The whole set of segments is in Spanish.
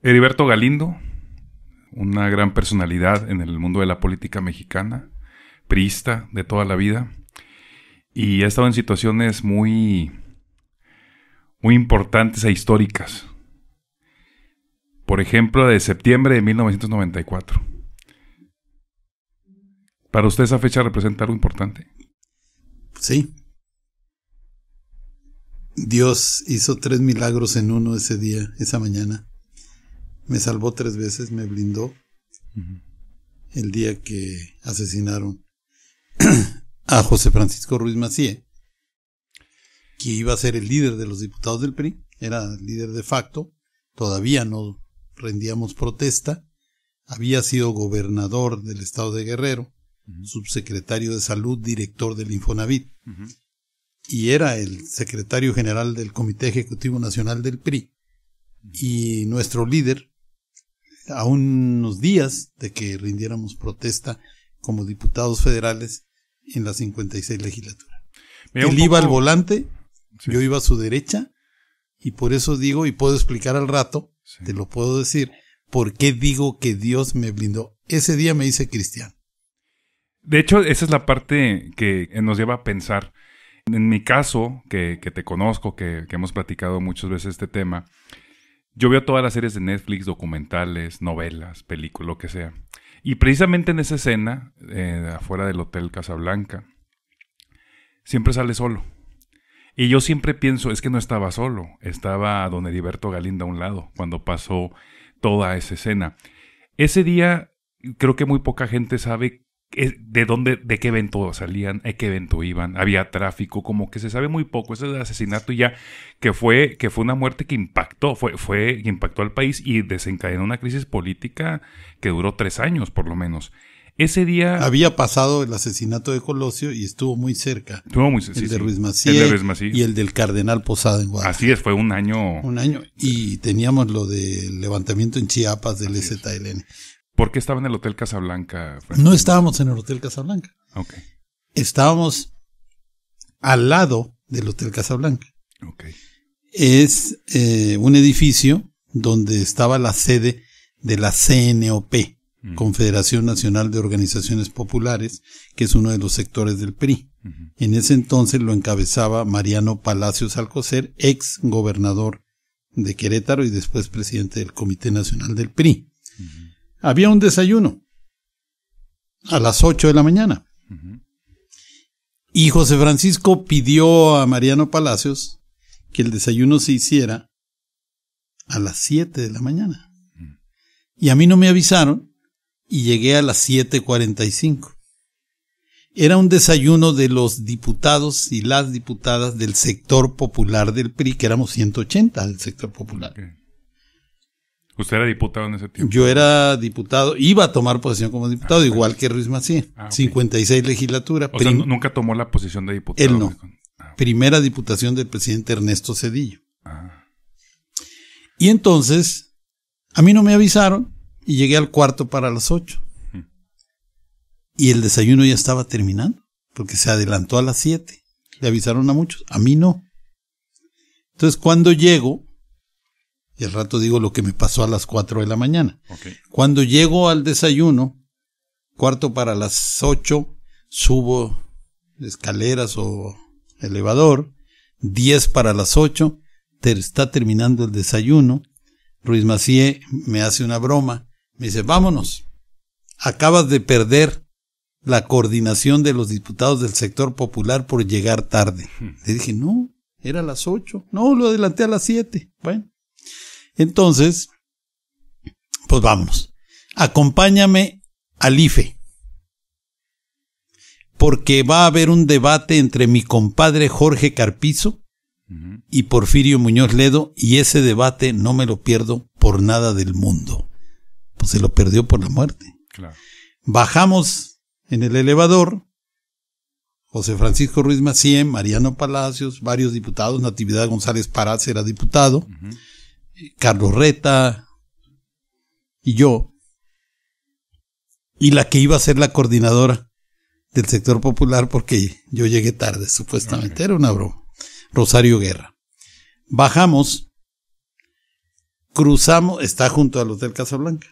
Heriberto Galindo, una gran personalidad en el mundo de la política mexicana, priista de toda la vida, y ha estado en situaciones muy, muy importantes e históricas. Por ejemplo, de septiembre de 1994. ¿Para usted esa fecha representa algo importante? Sí. Dios hizo tres milagros en uno ese día, esa mañana me salvó tres veces, me blindó el día que asesinaron a José Francisco Ruiz Macía, que iba a ser el líder de los diputados del PRI, era líder de facto, todavía no rendíamos protesta, había sido gobernador del estado de Guerrero, subsecretario de salud, director del Infonavit, y era el secretario general del Comité Ejecutivo Nacional del PRI, y nuestro líder a unos días de que rindiéramos protesta como diputados federales en la 56 legislatura. Él iba al volante, yo iba a su derecha, y por eso digo, y puedo explicar al rato, te lo puedo decir, por qué digo que Dios me blindó. Ese día me hice cristiano. De hecho, esa es la parte que nos lleva a pensar. En mi caso, que, te conozco, que, que hemos platicado muchas veces este tema, yo veo todas las series de Netflix, documentales, novelas, películas, lo que sea. Y precisamente en esa escena, eh, afuera del Hotel Casablanca, siempre sale solo. Y yo siempre pienso, es que no estaba solo, estaba don Heriberto Galindo a un lado cuando pasó toda esa escena. Ese día creo que muy poca gente sabe de dónde, de qué evento salían, a eh, qué evento iban, había tráfico, como que se sabe muy poco, ese asesinato ya, que fue, que fue una muerte que impactó, fue, fue, impactó al país y desencadenó una crisis política que duró tres años por lo menos. Ese día... Había pasado el asesinato de Colosio y estuvo muy cerca. Estuvo muy cerca. El, de Ruiz Y el del Cardenal Posada en Guadalajara. Así es, fue un año... Un año. Y teníamos lo del levantamiento en Chiapas del EZLN. ¿Por qué estaba en el Hotel Casablanca? No estábamos en el Hotel Casablanca. Estábamos al lado del Hotel Casablanca. Ok. Es eh, un edificio donde estaba la sede de la CNOP, mm. Confederación Nacional de Organizaciones Populares, que es uno de los sectores del PRI. En ese entonces lo encabezaba Mariano Palacios Alcocer, ex gobernador de Querétaro y después presidente del Comité Nacional del PRI había un desayuno a las 8 de la mañana. Y José Francisco pidió a Mariano Palacios que el desayuno se hiciera a las 7 de la mañana. Y a mí no me avisaron y llegué a las 7.45. Era un desayuno de los diputados y las diputadas del sector popular del PRI, que éramos 180 del sector popular. ¿Usted era diputado en ese tiempo? Yo era diputado, iba a tomar posición como diputado, ah, igual que Ruiz Macía. 56 ah, legislatura. O nunca tomó la posición de diputado. Él no. Ah, Primera diputación del presidente Ernesto Cedillo. Y entonces, a mí no me avisaron y llegué al cuarto para las 8. Y el desayuno ya estaba terminando, porque se adelantó a las 7. Le avisaron a muchos, a mí no. Entonces, cuando llego, y al rato digo lo que me pasó a las 4 de la mañana. Cuando llego al desayuno, cuarto para las 8, subo escaleras o elevador, 10 para las 8, está terminando el desayuno, Ruiz Macié me hace una broma, me dice, vámonos, acabas de perder la coordinación de los diputados del sector popular por llegar tarde. Hmm. Le dije, no, era a las 8, no, lo adelanté a las 7, bueno. Entonces, pues vamos, Acompáñame al IFE. Porque va a haber un debate entre mi compadre Jorge Carpizo y Porfirio Muñoz Ledo y ese debate no me lo pierdo por nada del mundo. Pues se lo perdió por la muerte. Bajamos en el elevador, José Francisco Ruiz Macién, Mariano Palacios, varios diputados, Natividad González Pará era diputado, Carlos Reta y yo, y la que iba a ser la coordinadora del sector popular porque yo llegué tarde, supuestamente, era una broma, Rosario Guerra. Bajamos, cruzamos, está junto al Hotel Casablanca,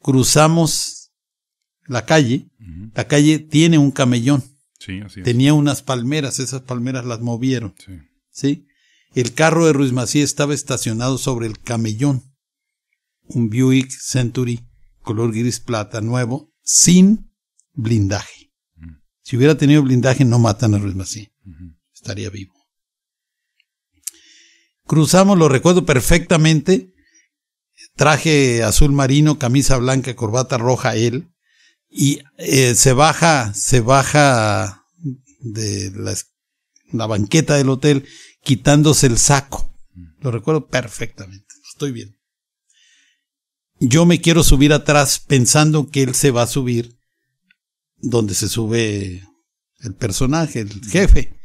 cruzamos la calle, la calle tiene un camellón, tenía unas palmeras, esas palmeras las movieron, ¿sí? El carro de Ruiz Mací estaba estacionado sobre el camellón, un Buick Century color gris plata nuevo, sin blindaje. Mm. Si hubiera tenido blindaje, no matan a Ruiz Macías, Estaría vivo. Cruzamos, lo recuerdo perfectamente, traje azul marino, camisa blanca, corbata roja él, y eh, se baja, se baja de la banqueta del hotel quitándose el saco. Lo recuerdo perfectamente. Estoy bien. Yo me quiero subir atrás pensando que él se va a subir donde se sube el personaje, el jefe.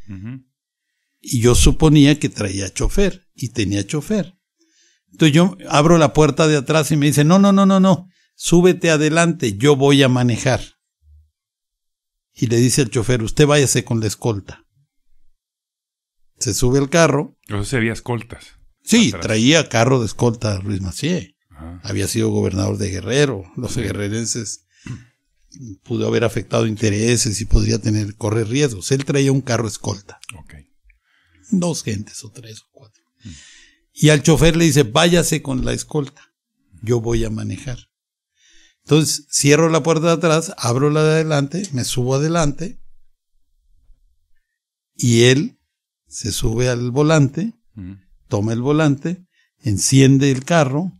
Y yo suponía que traía chofer y tenía chofer. Entonces yo abro la puerta de atrás y me dice, no, no, no, no, no, súbete adelante, yo voy a manejar. Y le dice al chofer, usted váyase con la escolta se sube al carro. entonces sería escoltas. Sí, traía carro de escolta Luis Macié. Ah. Había sido gobernador de Guerrero. Los guerrerenses pudo haber afectado intereses y podría tener, correr riesgos. Él traía un carro escolta. Dos gentes o tres o cuatro. Y al chofer le dice, váyase con la escolta. Yo voy a manejar. Entonces, cierro la puerta de atrás, abro la de adelante, me subo adelante. Y él se sube al volante, toma el volante, enciende el carro,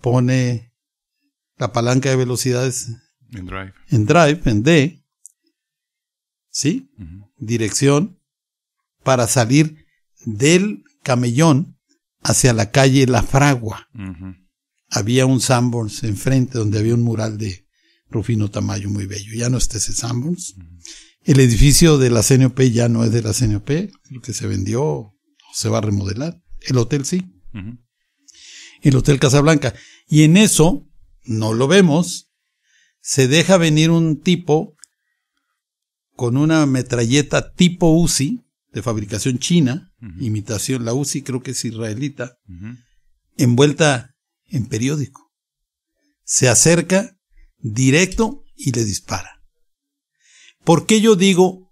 pone la palanca de velocidades en drive, en, drive, D, ¿sí? Dirección para salir del camellón hacia la calle La Fragua. Había un Sanborns enfrente donde había un mural de Rufino Tamayo muy bello. Ya no está ese Sanborns. El edificio de la CNOP ya no es de la CNOP, lo que se vendió se va a remodelar. El hotel sí. El Hotel Casablanca. Y en eso, no lo vemos, se deja venir un tipo con una metralleta tipo UCI, de fabricación china, imitación, la UCI creo que es israelita, envuelta en periódico. Se acerca directo y le dispara. ¿Por qué yo digo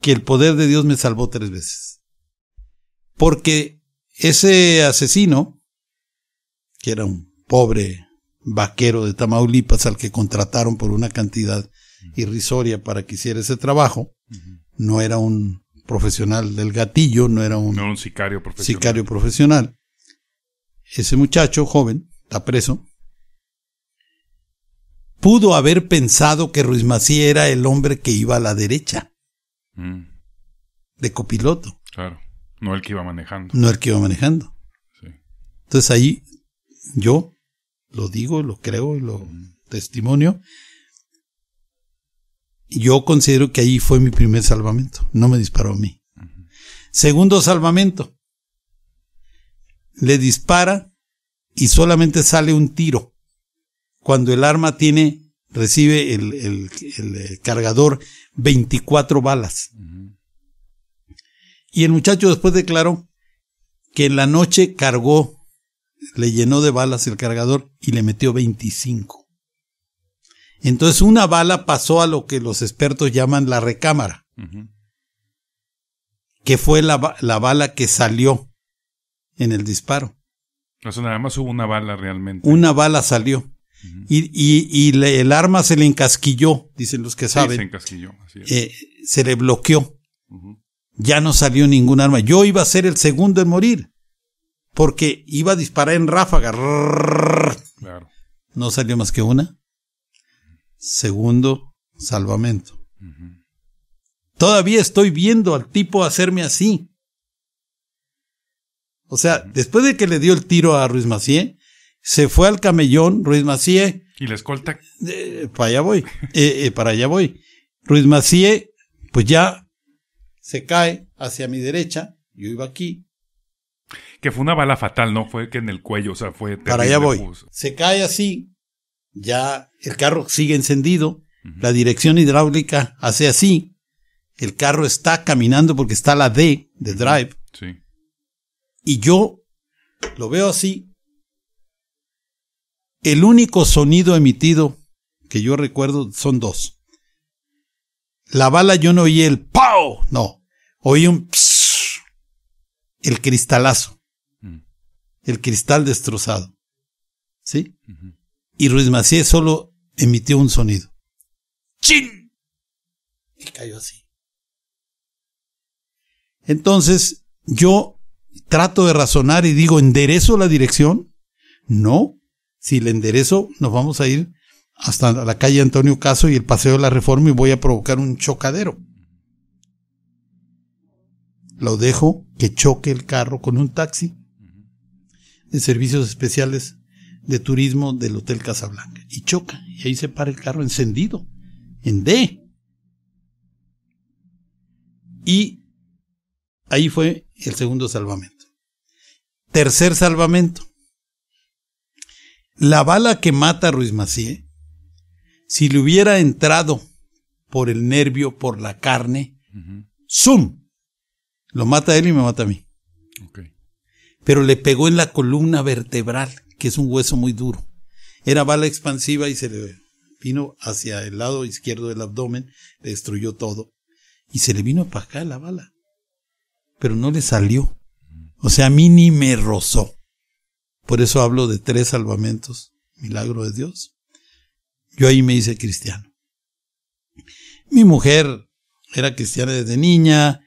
que el poder de Dios me salvó tres veces? Porque ese asesino, que era un pobre vaquero de Tamaulipas al que contrataron por una cantidad irrisoria para que hiciera ese trabajo, no era un profesional del gatillo, no era un, sicario, sicario profesional. Ese muchacho joven está preso pudo haber pensado que Ruiz Macía era el hombre que iba a la derecha. Mm. De copiloto. Claro. No el que iba manejando. No el que iba manejando. Entonces ahí yo lo digo, lo creo y lo mm. testimonio. Yo considero que ahí fue mi primer salvamento. No me disparó a mí. Segundo salvamento. Le dispara y solamente sale un tiro cuando el arma tiene, recibe el, eh, cargador 24 balas. Y el muchacho después declaró que en la noche cargó, le llenó de balas el cargador y le metió 25. Entonces una bala pasó a lo que los expertos llaman la recámara, que fue la, la, bala que salió en el disparo. O nada más hubo una bala realmente. Una bala salió. Y, el arma se le encasquilló, dicen los que saben. Eh, se le bloqueó. Ya no salió ningún arma. Yo iba a ser el segundo en morir. Porque iba a disparar en ráfaga. No salió más que una. Segundo, salvamento. Todavía estoy viendo al tipo hacerme así. O sea, después de que le dio el tiro a Ruiz Macié, se fue al camellón Ruiz Macié. ¿Y la escolta? para allá voy, eh, eh, para allá voy. Ruiz Macié, pues ya se cae hacia mi derecha, yo iba aquí. Que fue una bala fatal, no fue que en el cuello, o sea, fue... Para allá voy. Pues. Se cae así, ya el carro sigue encendido, la dirección hidráulica hace así, el carro está caminando porque está la D de drive. Sí. Y yo lo veo así, el único sonido emitido que yo recuerdo son dos. La bala yo no oí el ¡pau! No, oí un el cristalazo, mm. el cristal destrozado. ¿Sí? Y Ruiz Macías solo emitió un sonido. ¡Chin! Y cayó así. Entonces, yo trato de razonar y digo, ¿enderezo la dirección? No, si le enderezo, nos vamos a ir hasta la calle Antonio Caso y el Paseo de la Reforma y voy a provocar un chocadero. Lo dejo que choque el carro con un taxi de servicios especiales de turismo del Hotel Casablanca. Y choca. Y ahí se para el carro encendido. En D. Y ahí fue el segundo salvamento. Tercer salvamento. La bala que mata a Ruiz Macié, si le hubiera entrado por el nervio, por la carne, ¡zum! Lo mata él y me mata a mí. Pero le pegó en la columna vertebral, que es un hueso muy duro. Era bala expansiva y se le vino hacia el lado izquierdo del abdomen, destruyó todo. Y se le vino para acá la bala. Pero no le salió. O sea, a mí ni me rozó. Por eso hablo de tres salvamentos, milagro de Dios. Yo ahí me hice cristiano. Mi mujer era cristiana desde niña,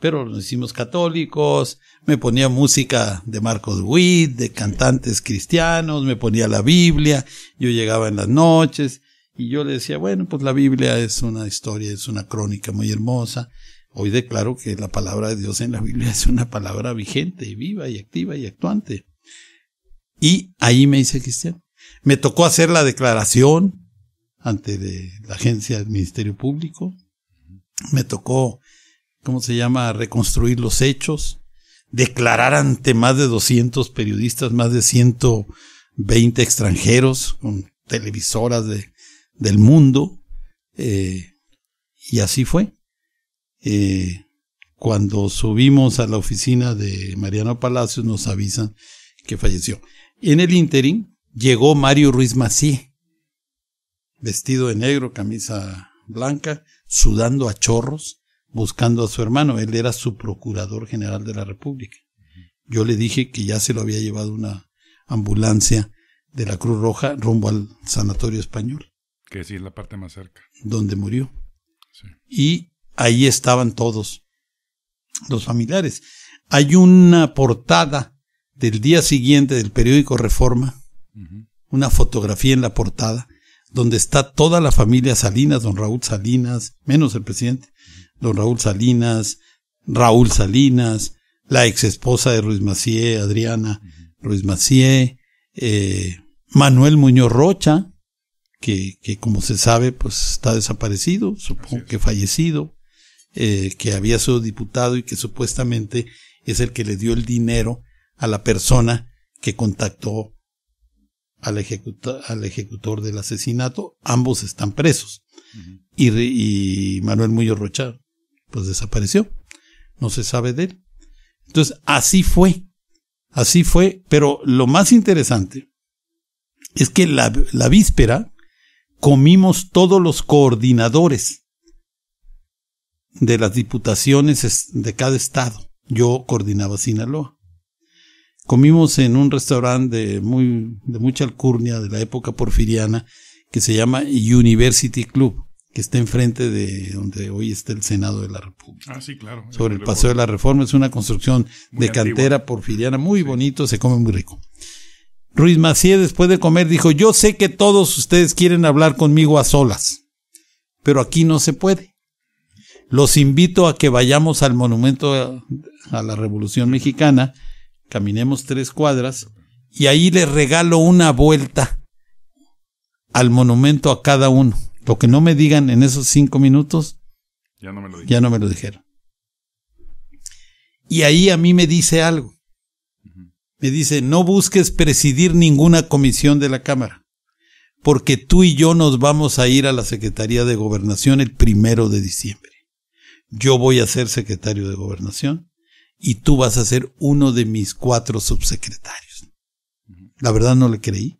pero nos hicimos católicos, me ponía música de Marcos Witt, de cantantes cristianos, me ponía la Biblia, yo llegaba en las noches y yo le decía, bueno, pues la Biblia es una historia, es una crónica muy hermosa. Hoy declaro que la palabra de Dios en la Biblia es una palabra vigente viva y activa y actuante. Y ahí me hice Cristian. Me tocó hacer la declaración ante la agencia del Ministerio Público. Me tocó, ¿cómo se llama?, reconstruir los hechos, declarar ante más de 200 periodistas, más de 120 extranjeros con televisoras de, del mundo. Eh, y así fue. Eh, cuando subimos a la oficina de Mariano Palacios nos avisan que falleció. En el ínterin llegó Mario Ruiz Mací, vestido de negro, camisa blanca, sudando a chorros, buscando a su hermano. Él era su procurador general de la República. Yo le dije que ya se lo había llevado una ambulancia de la Cruz Roja rumbo al Sanatorio Español. Que sí, es la parte más cerca. Donde murió. Y ahí estaban todos los familiares. Hay una portada del día siguiente del periódico Reforma, una fotografía en la portada, donde está toda la familia Salinas, don Raúl Salinas, menos el presidente, don Raúl Salinas, Raúl Salinas, la ex esposa de Ruiz Macié, Adriana Ruiz Macié, eh, Manuel Muñoz Rocha, que, como se sabe, pues está desaparecido, supongo que fallecido, eh, que había sido diputado y que supuestamente es el que le dio el dinero a la persona que contactó al, ejecutor, al ejecutor del asesinato. Ambos están presos. y, Manuel Muñoz Rocha, pues desapareció. No se sabe de él. Entonces, así fue. Así fue. Pero lo más interesante es que la, la víspera comimos todos los coordinadores de las diputaciones de cada estado. Yo coordinaba Sinaloa comimos en un restaurante de, muy, de mucha alcurnia de la época porfiriana que se llama University Club, que está enfrente de donde hoy está el Senado de la República. Ah, sí, claro. Sobre el Paseo de la Reforma, es una construcción de cantera porfiriana, muy bonito, se come muy rico. Ruiz Macié, después de comer, dijo, yo sé que todos ustedes quieren hablar conmigo a solas, pero aquí no se puede. Los invito a que vayamos al monumento a la Revolución Mexicana, caminemos tres cuadras, y ahí le regalo una vuelta al monumento a cada uno. Lo que no me digan en esos cinco minutos, ya no me lo, dijeron. Y ahí a mí me dice algo. Me dice, no busques presidir ninguna comisión de la Cámara, porque tú y yo nos vamos a ir a la Secretaría de Gobernación el primero de diciembre. Yo voy a ser secretario de Gobernación y tú vas a ser uno de mis cuatro subsecretarios. La verdad no le creí.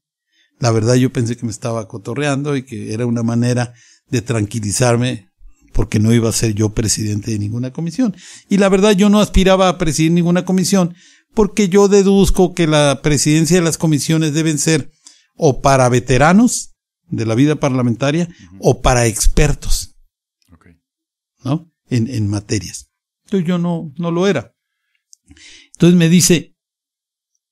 La verdad yo pensé que me estaba cotorreando y que era una manera de tranquilizarme porque no iba a ser yo presidente de ninguna comisión. Y la verdad yo no aspiraba a presidir ninguna comisión porque yo deduzco que la presidencia de las comisiones deben ser o para veteranos de la vida parlamentaria o para expertos. ¿No? En, materias. Entonces yo no, no lo era. Entonces me dice,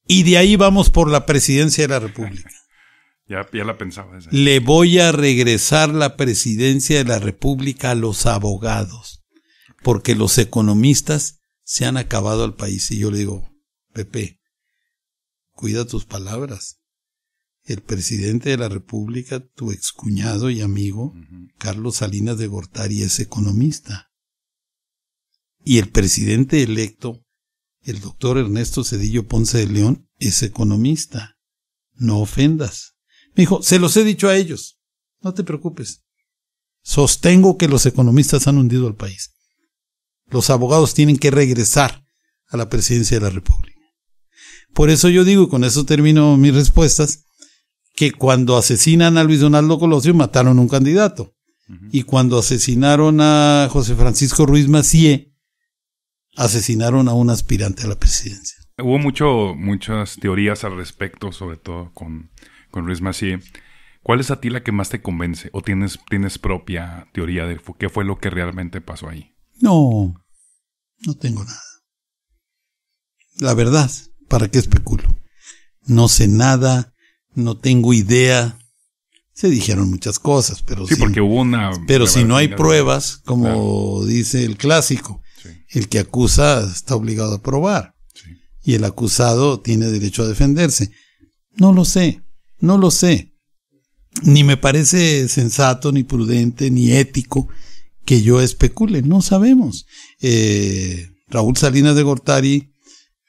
y de ahí vamos por la presidencia de la República. ya, la pensaba. Le voy a regresar la presidencia de la República a los abogados, porque los economistas se han acabado al país. Y yo le digo, Pepe, cuida tus palabras. El presidente de la República, tu excuñado y amigo, Carlos Salinas de Gortari, es economista. Y el presidente electo el doctor Ernesto Cedillo Ponce de León es economista. No ofendas. Me dijo, se los he dicho a ellos. No te preocupes. Sostengo que los economistas han hundido al país. Los abogados tienen que regresar a la presidencia de la República. Por eso yo digo, y con eso termino mis respuestas, que cuando asesinan a Luis Donaldo Colosio mataron a un candidato. Y cuando asesinaron a José Francisco Ruiz Macié, asesinaron a un aspirante a la presidencia. Hubo mucho, muchas teorías al respecto, sobre todo con, con Luis ¿Cuál es a ti la que más te convence? ¿O tienes, tienes propia teoría de qué fue lo que realmente pasó ahí? No, no tengo nada. La verdad, ¿para qué especulo? No sé nada, no tengo idea. Se dijeron muchas cosas, pero sí, porque hubo una, pero si no hay pruebas, como dice el clásico, el que acusa está obligado a probar. Y el acusado tiene derecho a defenderse. No lo sé, no lo sé. Ni me parece sensato, ni prudente, ni ético que yo especule. No sabemos. Eh, Raúl Salinas de Gortari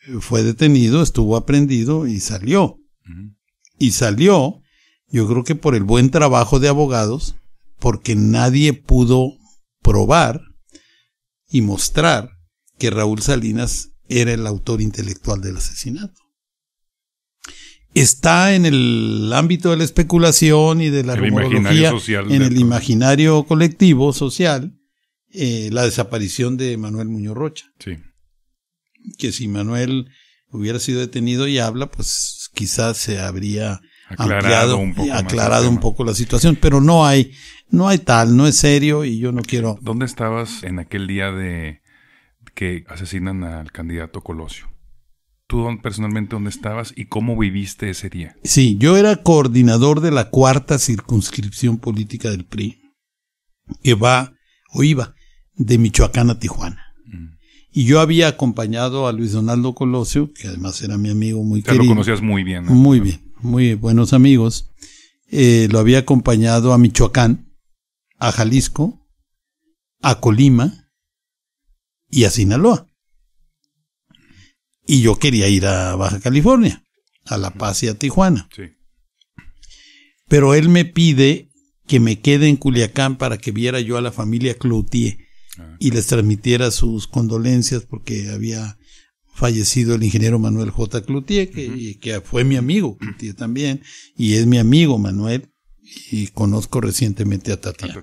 eh, fue detenido, estuvo aprendido y salió. Y salió, yo creo que por el buen trabajo de abogados, porque nadie pudo probar y mostrar que Raúl Salinas era el autor intelectual del asesinato. Está en el ámbito de la especulación y de la social en el imaginario colectivo social, eh, la desaparición de Manuel Muñoz Rocha. Sí. Que si Manuel hubiera sido detenido y habla, pues quizás se habría aclarado, un poco, aclarado un poco la situación, pero no hay, no hay tal, no es serio y yo no quiero. ¿Dónde estabas en aquel día de que asesinan al candidato Colosio? ¿Tú personalmente dónde estabas y cómo viviste ese día? Sí, yo era coordinador de la cuarta circunscripción política del PRI, que va o iba de Michoacán a Tijuana. Mm. Y yo había acompañado a Luis Donaldo Colosio, que además era mi amigo muy querido. Te lo conocías muy bien. Muy bien muy buenos amigos, eh, lo había acompañado a Michoacán, a Jalisco, a Colima y a Sinaloa. Y yo quería ir a Baja California, a La Paz y a Tijuana. Pero él me pide que me quede en Culiacán para que viera yo a la familia Cloutier ah, y les transmitiera sus condolencias porque había fallecido el ingeniero Manuel J. Cloutier, que, que fue mi amigo también, y es mi amigo Manuel, y conozco recientemente a Tatiana.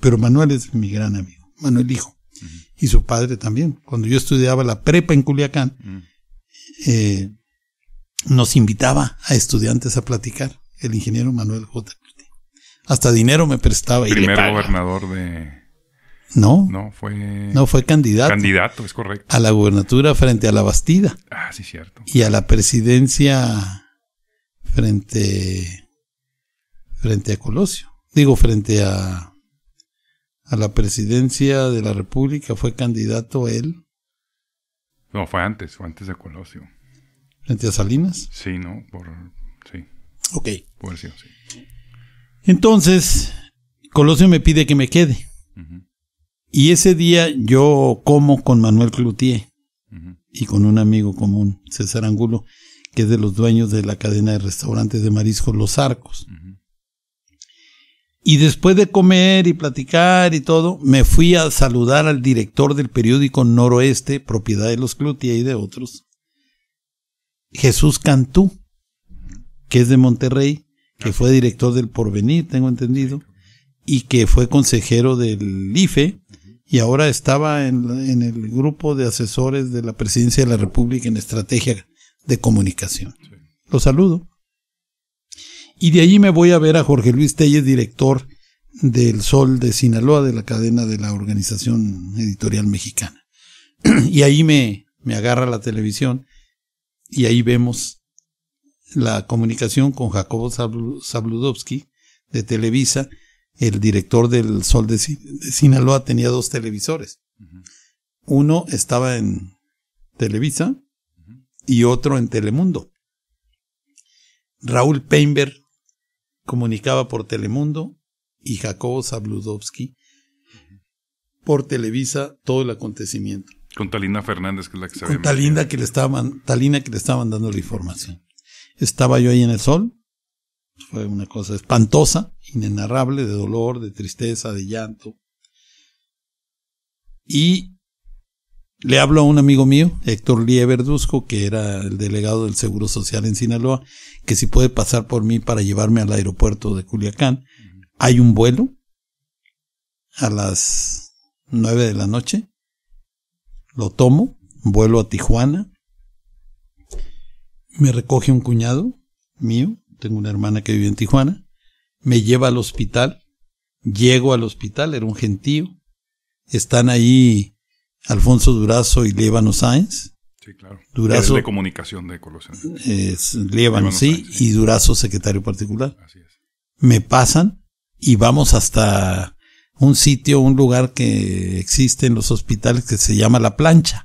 Pero Manuel es mi gran amigo, Manuel hijo, y su padre también. Cuando yo estudiaba la prepa en Culiacán, mm. eh, nos invitaba a estudiantes a platicar, el ingeniero Manuel J. Cloutier. Hasta dinero me prestaba. Primer gobernador de no. No, fue. No, fue candidato. Candidato, es correcto. A la gubernatura frente a la Bastida. Ah, sí, cierto. Y a la presidencia frente. frente a Colosio. Digo, frente a. a la presidencia de la República fue candidato él. No, fue antes, fue antes de Colosio. ¿Frente a Salinas? Sí, no, por. sí. Ok. sí. Entonces, Colosio me pide que me quede. Y ese día yo como con Manuel Cloutier y con un amigo común, César Angulo, que es de los dueños de la cadena de restaurantes de mariscos Los Arcos. Y después de comer y platicar y todo, me fui a saludar al director del periódico Noroeste, propiedad de los Cloutier y de otros, Jesús Cantú, que es de Monterrey, que fue director del Porvenir, tengo entendido, y que fue consejero del IFE y ahora estaba en, el grupo de asesores de la Presidencia de la República en estrategia de comunicación. Lo saludo. Y de allí me voy a ver a Jorge Luis Telles, director del Sol de Sinaloa, de la cadena de la Organización Editorial Mexicana. y ahí me, me agarra la televisión y ahí vemos la comunicación con Jacobo Zabludovsky de Televisa el director del Sol de, Sinaloa tenía dos televisores. Uno estaba en Televisa y otro en Telemundo. Raúl Peinberg comunicaba por Telemundo y Jacobo Zabludowski por Televisa todo el acontecimiento. Con Talina Fernández, que es la que se Con Talina que, le estaban Talina que le estaba dando la información. Estaba yo ahí en el sol, fue una cosa espantosa, inenarrable, de dolor, de tristeza, de llanto. Y le hablo a un amigo mío, Héctor Lie Verduzco, que era el delegado del Seguro Social en Sinaloa, que si puede pasar por mí para llevarme al aeropuerto de Culiacán. Hay un vuelo a las nueve de la noche. Lo tomo, vuelo a Tijuana. Me recoge un cuñado mío, tengo una hermana que vive en Tijuana, me lleva al hospital, llego al hospital, era un gentío, están ahí Alfonso Durazo y Lébano Sáenz. Sí, claro. Durazo, de comunicación de Colosio. Es sí, y Durazo, secretario particular. Así es. Me pasan y vamos hasta un sitio, un lugar que existe en los hospitales que se llama La Plancha,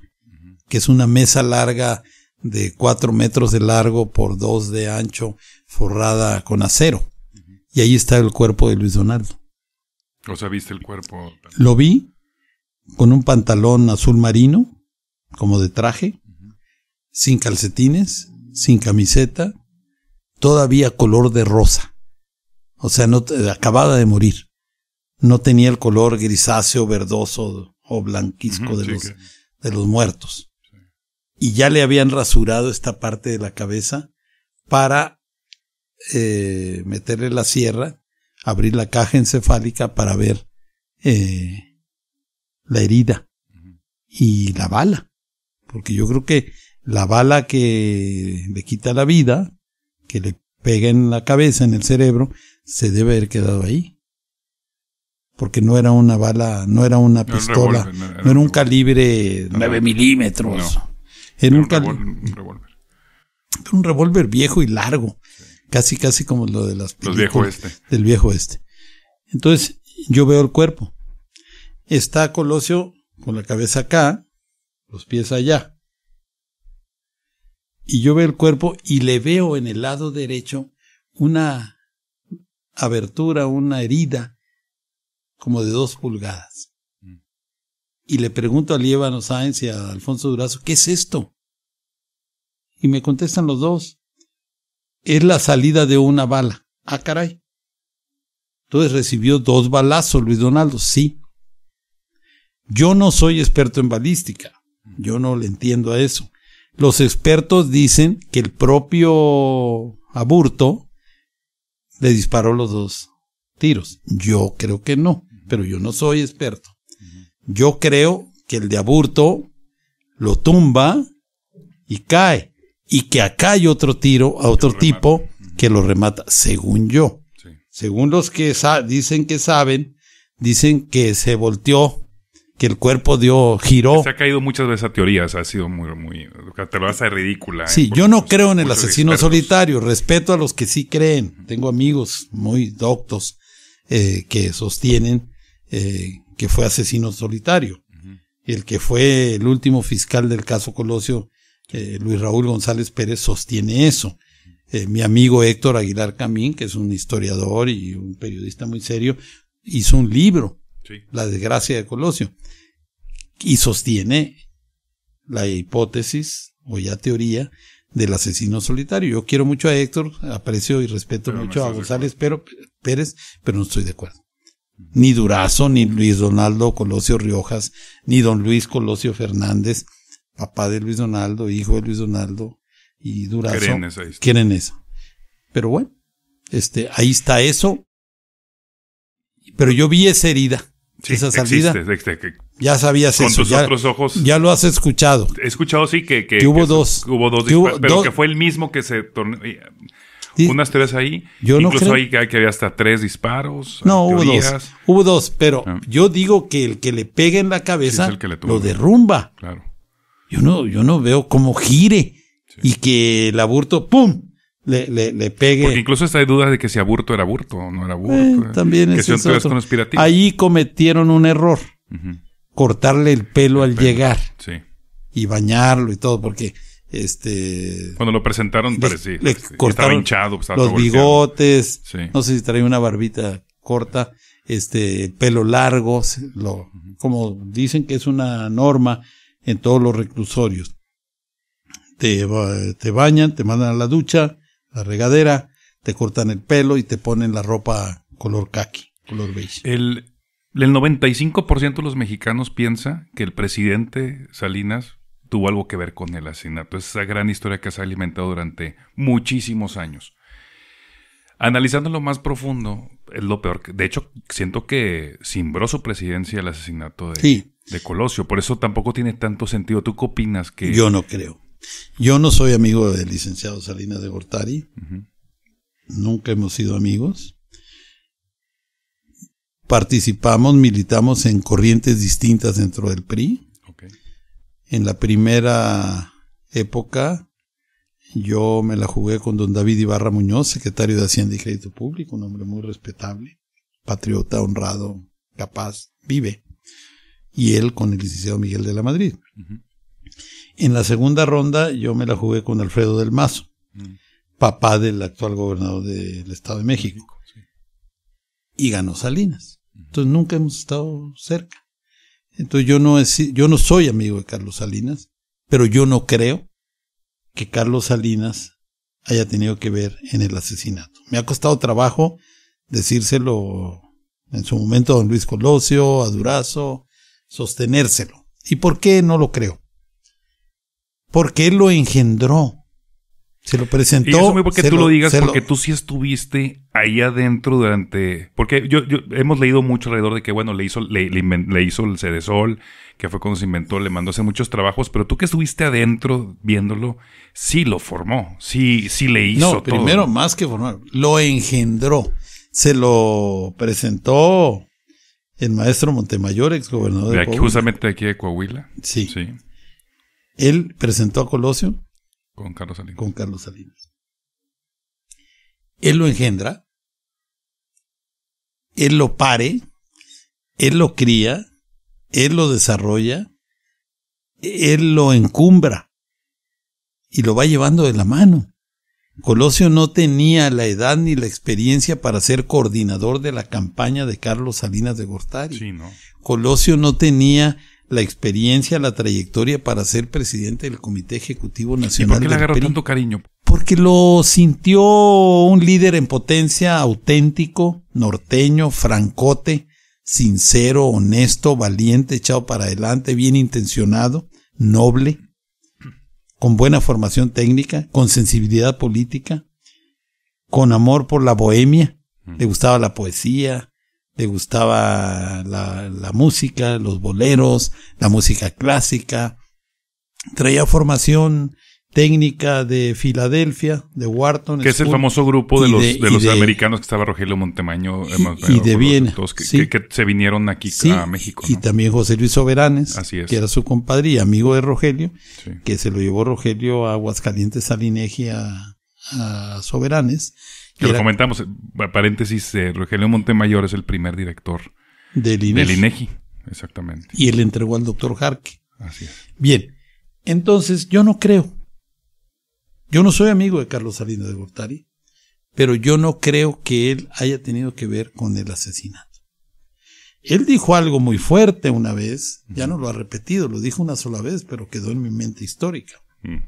que es una mesa larga de cuatro metros de largo por dos de ancho, forrada con acero. Y ahí está el cuerpo de Luis Donaldo. O sea, viste el cuerpo. Lo vi con un pantalón azul marino, como de traje, sin calcetines, sin camiseta, todavía color de rosa. O sea, no, acababa de morir. No tenía el color grisáceo, verdoso o blanquisco de, los, muertos. Y ya le habían rasurado esta parte de la cabeza para eh, meterle la sierra, abrir la caja encefálica para ver eh, la herida y la bala. Porque yo creo que la bala que le quita la vida, que le pega en la cabeza, en el cerebro, se debe haber quedado ahí. Porque no era una bala, no era una pistola, no, era, un, calibre 9 milímetros. era, un, un revólver. Un revólver viejo y largo. Casi, casi como lo de las viejo este. Del viejo este. Entonces, yo veo el cuerpo. Está Colosio con la cabeza acá, los pies allá. Y yo veo el cuerpo y le veo en el lado derecho una abertura, una herida, como de dos pulgadas. Y le pregunto a Lievano Sáenz y a Alfonso Durazo, ¿qué es esto? Y me contestan los dos, es la salida de una bala. Ah, caray. Entonces recibió dos balazos Luis Donaldo, sí. Yo no soy experto en balística, yo no le entiendo a eso. Los expertos dicen que el propio Aburto le disparó los dos tiros. Yo creo que no, pero yo no soy experto. Yo creo que el de Aburto lo tumba y cae y que acá hay otro tiro a otro tipo que lo remata, según yo. Según los que dicen que saben, dicen que se volteó, que el cuerpo dio, giró. Se ha caído muchas veces a teorías, ha sido muy, muy, te lo hace ridícula. ¿eh? Sí, yo no creo en el asesino solitario, respeto a los que sí creen, tengo amigos muy doctos eh, que sostienen eh, que fue asesino solitario. El que fue el último fiscal del caso Colosio eh, Luis Raúl González Pérez sostiene eso. Eh, mi amigo Héctor Aguilar Camín, que es un historiador y un periodista muy serio, hizo un libro, La desgracia de Colosio, y sostiene la hipótesis o ya teoría del asesino solitario. Yo quiero mucho a Héctor, aprecio y respeto mucho a González Pérez, pero no estoy de acuerdo. Ni Durazo, ni Luis Donaldo Colosio Riojas, ni don Luis Colosio Fernández, papá de Luis Donaldo, hijo de Luis Donaldo y Durazo. Quieren eso... Pero bueno, este, ahí está eso. Pero yo vi esa herida, esa salida. ya sabías con Tus ya, otros ojos. Ya lo has escuchado. He escuchado, sí, que, que, hubo, dos, hubo dos. pero que fue el mismo que se tornó. Unas tres ahí. Yo Incluso no ahí que, había hasta tres disparos. No, hubo dos. Hubo dos, pero ah. yo digo que el que le pega en la cabeza lo derrumba. Claro yo no, yo no veo cómo gire y que el aburto, ¡pum! Le, le, le, pegue. Porque incluso está de duda de que si aburto era aburto o no era aburto. Eh, también es eso. Ahí cometieron un error. Cortarle el pelo al llegar. Sí. Y bañarlo y todo, porque este... Cuando lo presentaron le, parecía. Le cortaron estaba hinchado. los bigotes. No sé si traía una barbita corta. Este, pelo largo. como dicen que es una norma en todos los reclusorios. Te, bañan, te mandan a la ducha, a la regadera, te cortan el pelo y te ponen la ropa color caqui, color beige. El, el 95% de los mexicanos piensa que el presidente Salinas tuvo algo que ver con el asesinato. Es esa gran historia que se ha alimentado durante muchísimos años. Analizando lo más profundo, es lo peor. De hecho, siento que simbró su presidencia el asesinato de, sí de Colosio. Por eso tampoco tiene tanto sentido. ¿Tú qué opinas? Que... Yo no creo. Yo no soy amigo del licenciado Salinas de Gortari. Nunca hemos sido amigos. Participamos, militamos en corrientes distintas dentro del PRI. En la primera época yo me la jugué con don David Ibarra Muñoz, secretario de Hacienda y Crédito Público, un hombre muy respetable, patriota, honrado, capaz, vive y él con el licenciado Miguel de la Madrid. En la segunda ronda yo me la jugué con Alfredo del Mazo, mm. papá del actual gobernador del Estado de México. Y ganó Salinas. Entonces nunca hemos estado cerca. Entonces yo no, yo no soy amigo de Carlos Salinas, pero yo no creo que Carlos Salinas haya tenido que ver en el asesinato. Me ha costado trabajo decírselo en su momento a don Luis Colosio, a Durazo, sostenérselo. ¿Y por qué no lo creo? Porque él lo engendró. Se lo presentó. Y porque tú lo, digas, porque tú sí estuviste ahí adentro durante. Porque yo, hemos leído mucho alrededor de que, bueno, le hizo, le, hizo el Cedesol, que fue cuando se inventó, le mandó a hacer muchos trabajos, pero tú que estuviste adentro viéndolo, sí lo formó, sí, sí le hizo. primero, más que formar, lo engendró. Se lo presentó el maestro Montemayor, gobernador de, aquí, Justamente de aquí de Coahuila. Sí. Él presentó a Colosio. Con Carlos Salinas. Con Carlos Salinas. Él lo engendra. Él lo pare. Él lo cría. Él lo desarrolla. Él lo encumbra. Y lo va llevando de la mano. Colosio no tenía la edad ni la experiencia para ser coordinador de la campaña de Carlos Salinas de Gortari. Sí, ¿no? Colosio no tenía la experiencia, la trayectoria para ser presidente del Comité Ejecutivo Nacional. por qué le agarró tanto cariño? Porque lo sintió un líder en potencia auténtico, norteño, francote, sincero, honesto, valiente, echado para adelante, bien intencionado, noble con buena formación técnica, con sensibilidad política, con amor por la bohemia, le gustaba la poesía, le gustaba la, la música, los boleros, la música clásica, traía formación técnica de Filadelfia, de Wharton. Que es el famoso grupo de los, de, los americanos que estaba Rogelio Montemaño. Y, de Viena. que, se vinieron aquí a México. Y también José Luis Soberanes, que era su compadre y amigo de Rogelio, que se lo llevó Rogelio a Aguascalientes, a Lineji, a, Soberanes. Que lo comentamos, eh, paréntesis, eh, Rogelio Montemayor es el primer director De INEGI. Exactamente. Y él entregó al doctor Jarque. Así es. Bien, entonces yo no creo yo no soy amigo de Carlos Salinas de Gortari, pero yo no creo que él haya tenido que ver con el asesinato. Él dijo algo muy fuerte una vez, ya no lo ha repetido, lo dijo una sola vez, pero quedó en mi mente histórica. Mm.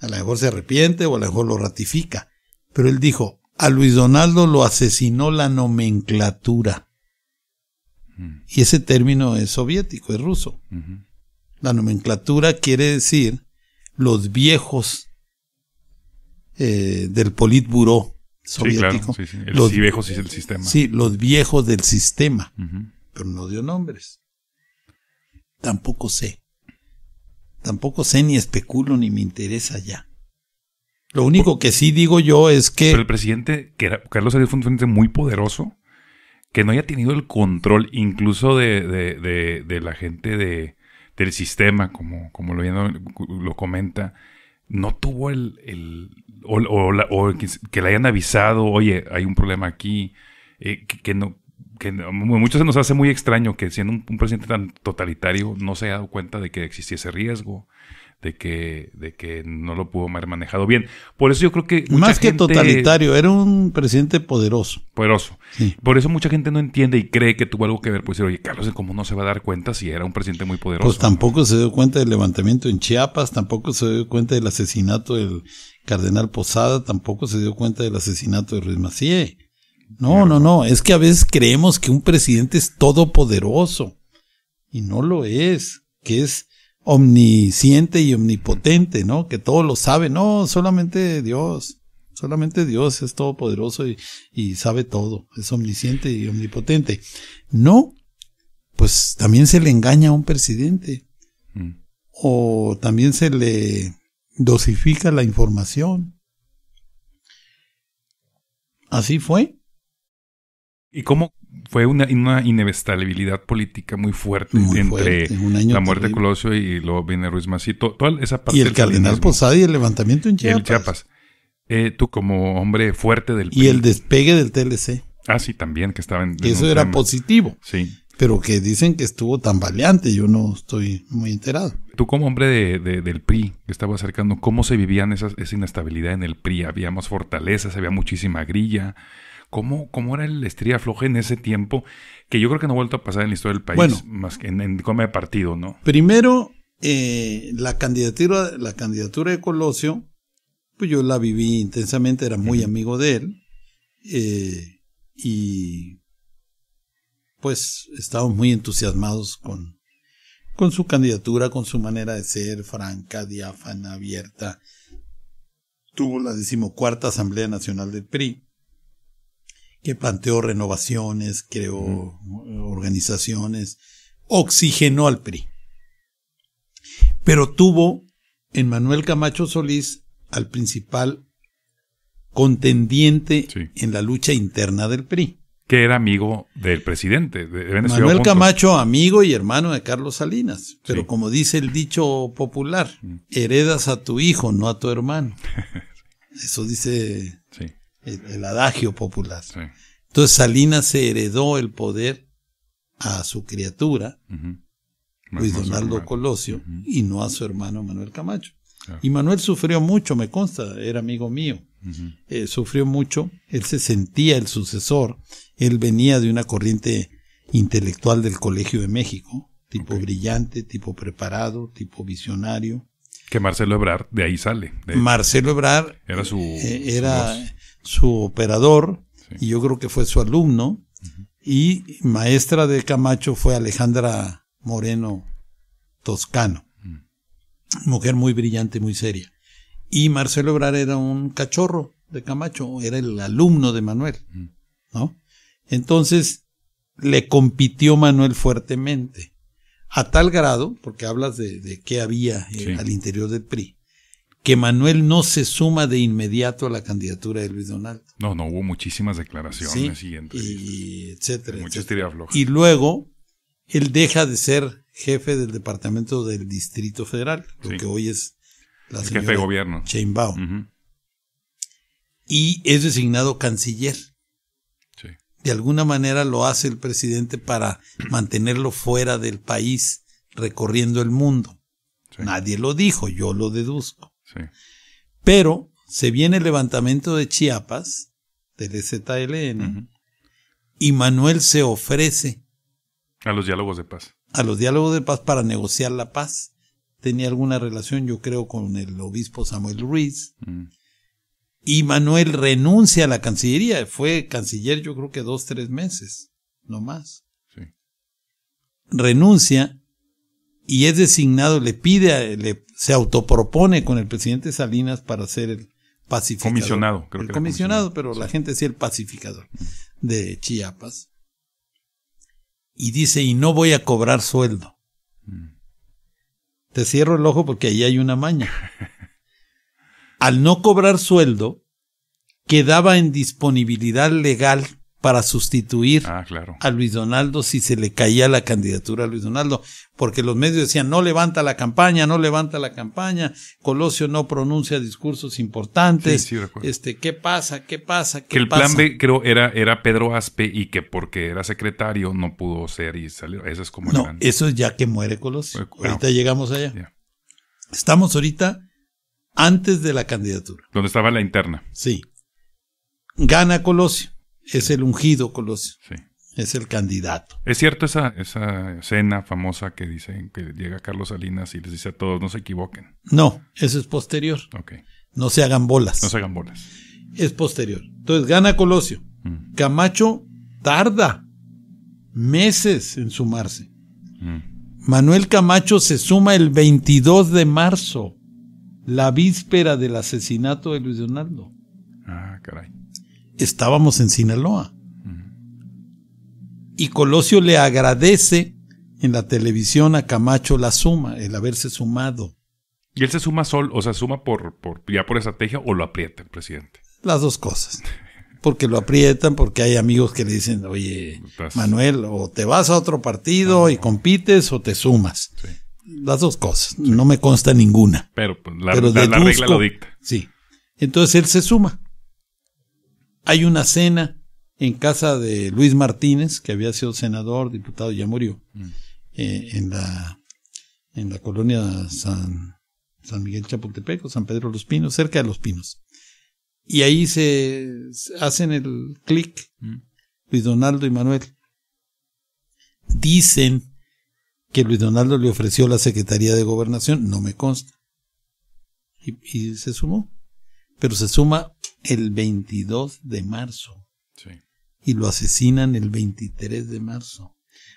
A lo mejor se arrepiente o a lo mejor lo ratifica, pero él dijo, a Luis Donaldo lo asesinó la nomenclatura. Mm. Y ese término es soviético, es ruso. La nomenclatura quiere decir los viejos eh, del Politburó soviético. Sí, claro, los viejos del sistema. Sí, los viejos del sistema. Pero no dio nombres. Tampoco sé. Tampoco sé ni especulo ni me interesa ya. Lo único que sí digo yo es que... Pero el presidente, que era, Carlos Arias fue un presidente muy poderoso, que no haya tenido el control incluso de, de la gente de, del sistema, como, como lo, lo comenta, no tuvo el, el o, la, o que, le hayan avisado, oye, hay un problema aquí, eh, que, que, no, que muchos se nos hace muy extraño que siendo un, presidente tan totalitario no se haya dado cuenta de que existiese riesgo, de que, de que no lo pudo haber manejado bien. Por eso yo creo que... Más que totalitario, era un presidente poderoso. Poderoso. Por eso mucha gente no entiende y cree que tuvo algo que ver. Pues decir, oye, Carlos, ¿cómo no se va a dar cuenta si era un presidente muy poderoso? Pues tampoco se dio cuenta del levantamiento en Chiapas, tampoco se dio cuenta del asesinato del cardenal Posada, tampoco se dio cuenta del asesinato de Ruiz Macié. No, no, no, es que a veces creemos que un presidente es todopoderoso y no lo es, que es omnisciente y omnipotente, ¿no? Que todo lo sabe, no, solamente Dios. Solamente Dios es todopoderoso y, sabe todo, es omnisciente y omnipotente. No, pues también se le engaña a un presidente. Mm. O también se le dosifica la información. Así fue. ¿Y cómo, fue una, una política muy fuerte entre la muerte de Colosio y luego viene Ruiz Macito. esa parte y el cardenal Posada y el levantamiento en Chiapas. Eh, tú como hombre fuerte del PRI. Y el despegue del TLC. Ah, sí, también, que estaba en... Eso era positivo. Sí. Pero que dicen que estuvo tan valiente yo no estoy muy enterado. Tú como hombre del PRI, que estaba acercando, ¿cómo se vivían esas, esa inestabilidad en el PRI? Había más fortalezas, había muchísima grilla ¿Cómo, era el estría floja en ese tiempo? Que yo creo que no ha vuelto a pasar en la historia del país, más que en, en come de partido, ¿no? Primero, eh, la, candidatura, la candidatura de Colosio, pues yo la viví intensamente, era muy amigo de él. Eh, y pues estábamos muy entusiasmados con, con su candidatura, con su manera de ser franca, diáfana, abierta. Tuvo la decimocuarta Asamblea Nacional del PRI que planteó renovaciones, creó organizaciones, oxigenó al PRI. Pero tuvo en Manuel Camacho Solís al principal contendiente en la lucha interna del PRI. Que era amigo del presidente. De Manuel Camacho, amigo y hermano de Carlos Salinas. Pero como dice el dicho popular, heredas a tu hijo, no a tu hermano. Eso dice el, adagio popular. Entonces Salinas se heredó el poder a su criatura, Luis Donaldo Colosio, y no a su hermano Manuel Camacho. Y Manuel sufrió mucho, me consta, era amigo mío. Eh, sufrió mucho, él se sentía el sucesor, él venía de una corriente intelectual del Colegio de México, tipo brillante, tipo preparado, tipo visionario. Que Marcelo Ebrard de ahí sale. Marcelo Ebrard era eh, era, su su operador, y yo creo que fue su alumno, y maestra de Camacho fue Alejandra Moreno Toscano, mm. mujer muy brillante, muy seria. Y Marcelo Obrar era un cachorro de Camacho, era el alumno de Manuel, mm. ¿no? Entonces le compitió Manuel fuertemente, a tal grado, porque hablas de, qué había eh, al interior del PRI, que Manuel no se suma de inmediato a la candidatura de Luis Donald. No, no, hubo muchísimas declaraciones sí, y, pues, etcétera. Muchas Y luego, él deja de ser jefe del departamento del Distrito Federal, lo que hoy es la señora jefe de gobierno. Y es designado canciller. De alguna manera lo hace el presidente para mantenerlo fuera del país, recorriendo el mundo. Nadie lo dijo, yo lo deduzco. Pero se viene el levantamiento de Chiapas, del EZLN, y Manuel se ofrece. A los diálogos de paz. A los diálogos de paz para negociar la paz. Tenía alguna relación, yo creo, con el obispo Samuel Ruiz. Mm. Y Manuel renuncia a la Cancillería. Fue canciller yo creo que dos, tres meses, no más. Renuncia y es designado, le pide, se autopropone con el presidente Salinas para ser el pacificador. Comisionado, creo que comisionado, pero la gente decía el pacificador de Chiapas. Y dice, y no voy a cobrar sueldo. Mm. Te cierro el ojo porque ahí hay una maña. Al no cobrar sueldo, quedaba en disponibilidad legal para sustituir ah, a Luis Donaldo si se le caía la candidatura a Luis Donaldo, porque los medios decían no levanta la campaña, no levanta la campaña, Colosio no pronuncia discursos importantes, este, ¿qué pasa? ¿Qué pasa? ¿Qué que el plan B creo era, era Pedro Aspe y que porque era secretario no pudo ser y salió, eso es como... No, eso es ya que muere Colosio, ah, ahorita llegamos allá. Estamos ahorita antes de la candidatura. Donde estaba la interna. Sí. Gana Colosio es el ungido, Colosio. Sí. Es el candidato. Es cierto esa, esa escena famosa que dicen que llega Carlos Salinas y les dice a todos, no se equivoquen. No, eso es posterior. No se hagan bolas. No se hagan bolas. Es posterior. Entonces gana Colosio. Mm. Camacho tarda meses en sumarse. Mm. Manuel Camacho se suma el 22 de marzo, la víspera del asesinato de Luis Donaldo. Ah, caray estábamos en Sinaloa. Y Colosio le agradece en la televisión a Camacho la suma, el haberse sumado. ¿Y él se suma sol, o sea, suma por, por, ya por estrategia o lo aprieta el presidente? Las dos cosas. Porque lo aprietan, porque hay amigos que le dicen, oye, Manuel, o te vas a otro partido y compites o te sumas. Las dos cosas. No me consta ninguna. Pero, pues, la regla lo dicta. Sí. Entonces él se suma. Hay una cena en casa de Luis Martínez, que había sido senador, diputado, ya murió, mm. eh, en, la, en la colonia San, San Miguel Chapultepec o San Pedro Los Pinos, cerca de Los Pinos. Y ahí se hacen el clic, mm. Luis Donaldo y Manuel. Dicen que Luis Donaldo le ofreció la Secretaría de Gobernación, no me consta. y se sumó pero se suma el 22 de marzo sí. y lo asesinan el 23 de marzo.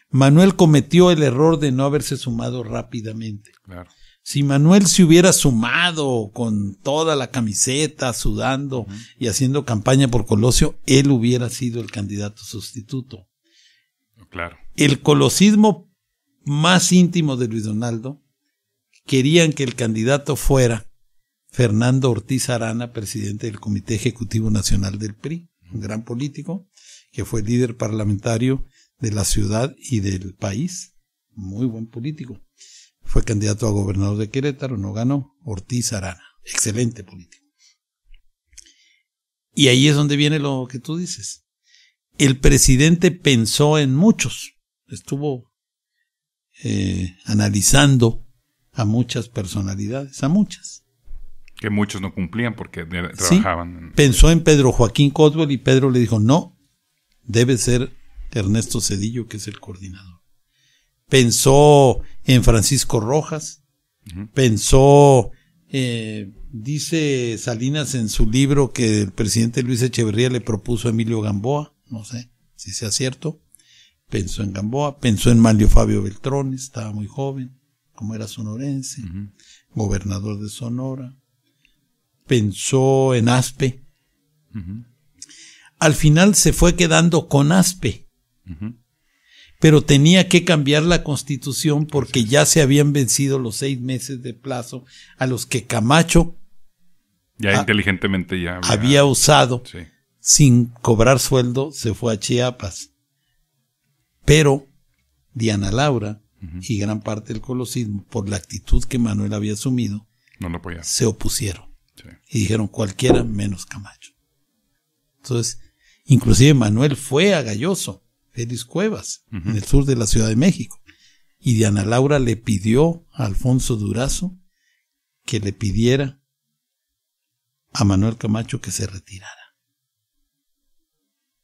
Manuel cometió el error de no haberse sumado rápidamente. Claro. Si Manuel se hubiera sumado con toda la camiseta, sudando y haciendo campaña por Colosio, él hubiera sido el candidato sustituto. Claro. El colosismo más íntimo de Luis Donaldo querían que el candidato fuera Fernando Ortiz Arana, presidente del Comité Ejecutivo Nacional del PRI, un gran político, que fue líder parlamentario de la ciudad y del país, muy buen político. Fue candidato a gobernador de Querétaro, no ganó, Ortiz Arana, excelente político. Y ahí es donde viene lo que tú dices. El presidente pensó en muchos, estuvo eh, analizando a muchas personalidades, a muchas. Que muchos no cumplían porque trabajaban. pensó en Pedro Joaquín Cotwell y Pedro le dijo, no, debe ser Ernesto Cedillo, que es el coordinador. Pensó en Francisco Rojas, pensó, eh, dice Salinas en su libro que el presidente Luis Echeverría le propuso a Emilio Gamboa, no sé si sea cierto, pensó en Gamboa, pensó en Mario Fabio Beltrón, estaba muy joven, como era sonorense, gobernador de Sonora, pensó en Aspe. Al final se fue quedando con Aspe. Pero tenía que cambiar la constitución porque ya se habían vencido los seis meses de plazo a los que Camacho ya inteligentemente ya había, usado sin cobrar sueldo, se fue a Chiapas. Pero Diana Laura y gran parte del colosismo, por la actitud que Manuel había asumido, no lo se opusieron. Y dijeron cualquiera menos Camacho. Entonces, inclusive Manuel fue a Galloso, Félix Cuevas, en el sur de la Ciudad de México. Y Diana Laura le pidió a Alfonso Durazo que le pidiera a Manuel Camacho que se retirara.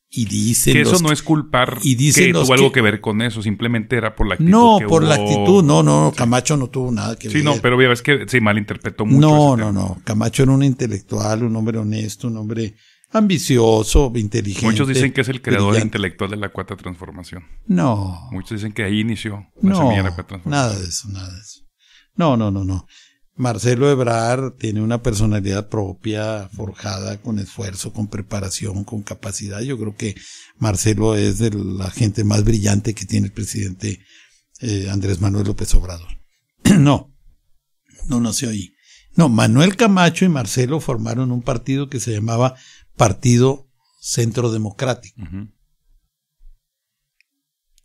Y dicen que eso no es culpar y dicen que tuvo algo que, ver con eso, simplemente era por la actitud. No, por la actitud, no, no, Camacho no tuvo nada que ver. Sí, no, pero ya que se malinterpretó mucho. No, no, no. Camacho era un intelectual, un hombre honesto, un hombre ambicioso, inteligente. Muchos dicen que es el creador intelectual de la cuarta transformación. No. Muchos dicen que ahí inició la no, semilla de la cuarta transformación. Nada de eso, nada de eso. No, no, no, no. Marcelo Ebrard tiene una personalidad propia, forjada con esfuerzo, con preparación, con capacidad. Yo creo que Marcelo es de la gente más brillante que tiene el presidente eh, Andrés Manuel López Obrador. no, no, no se oí. No, Manuel Camacho y Marcelo formaron un partido que se llamaba Partido Centro Democrático.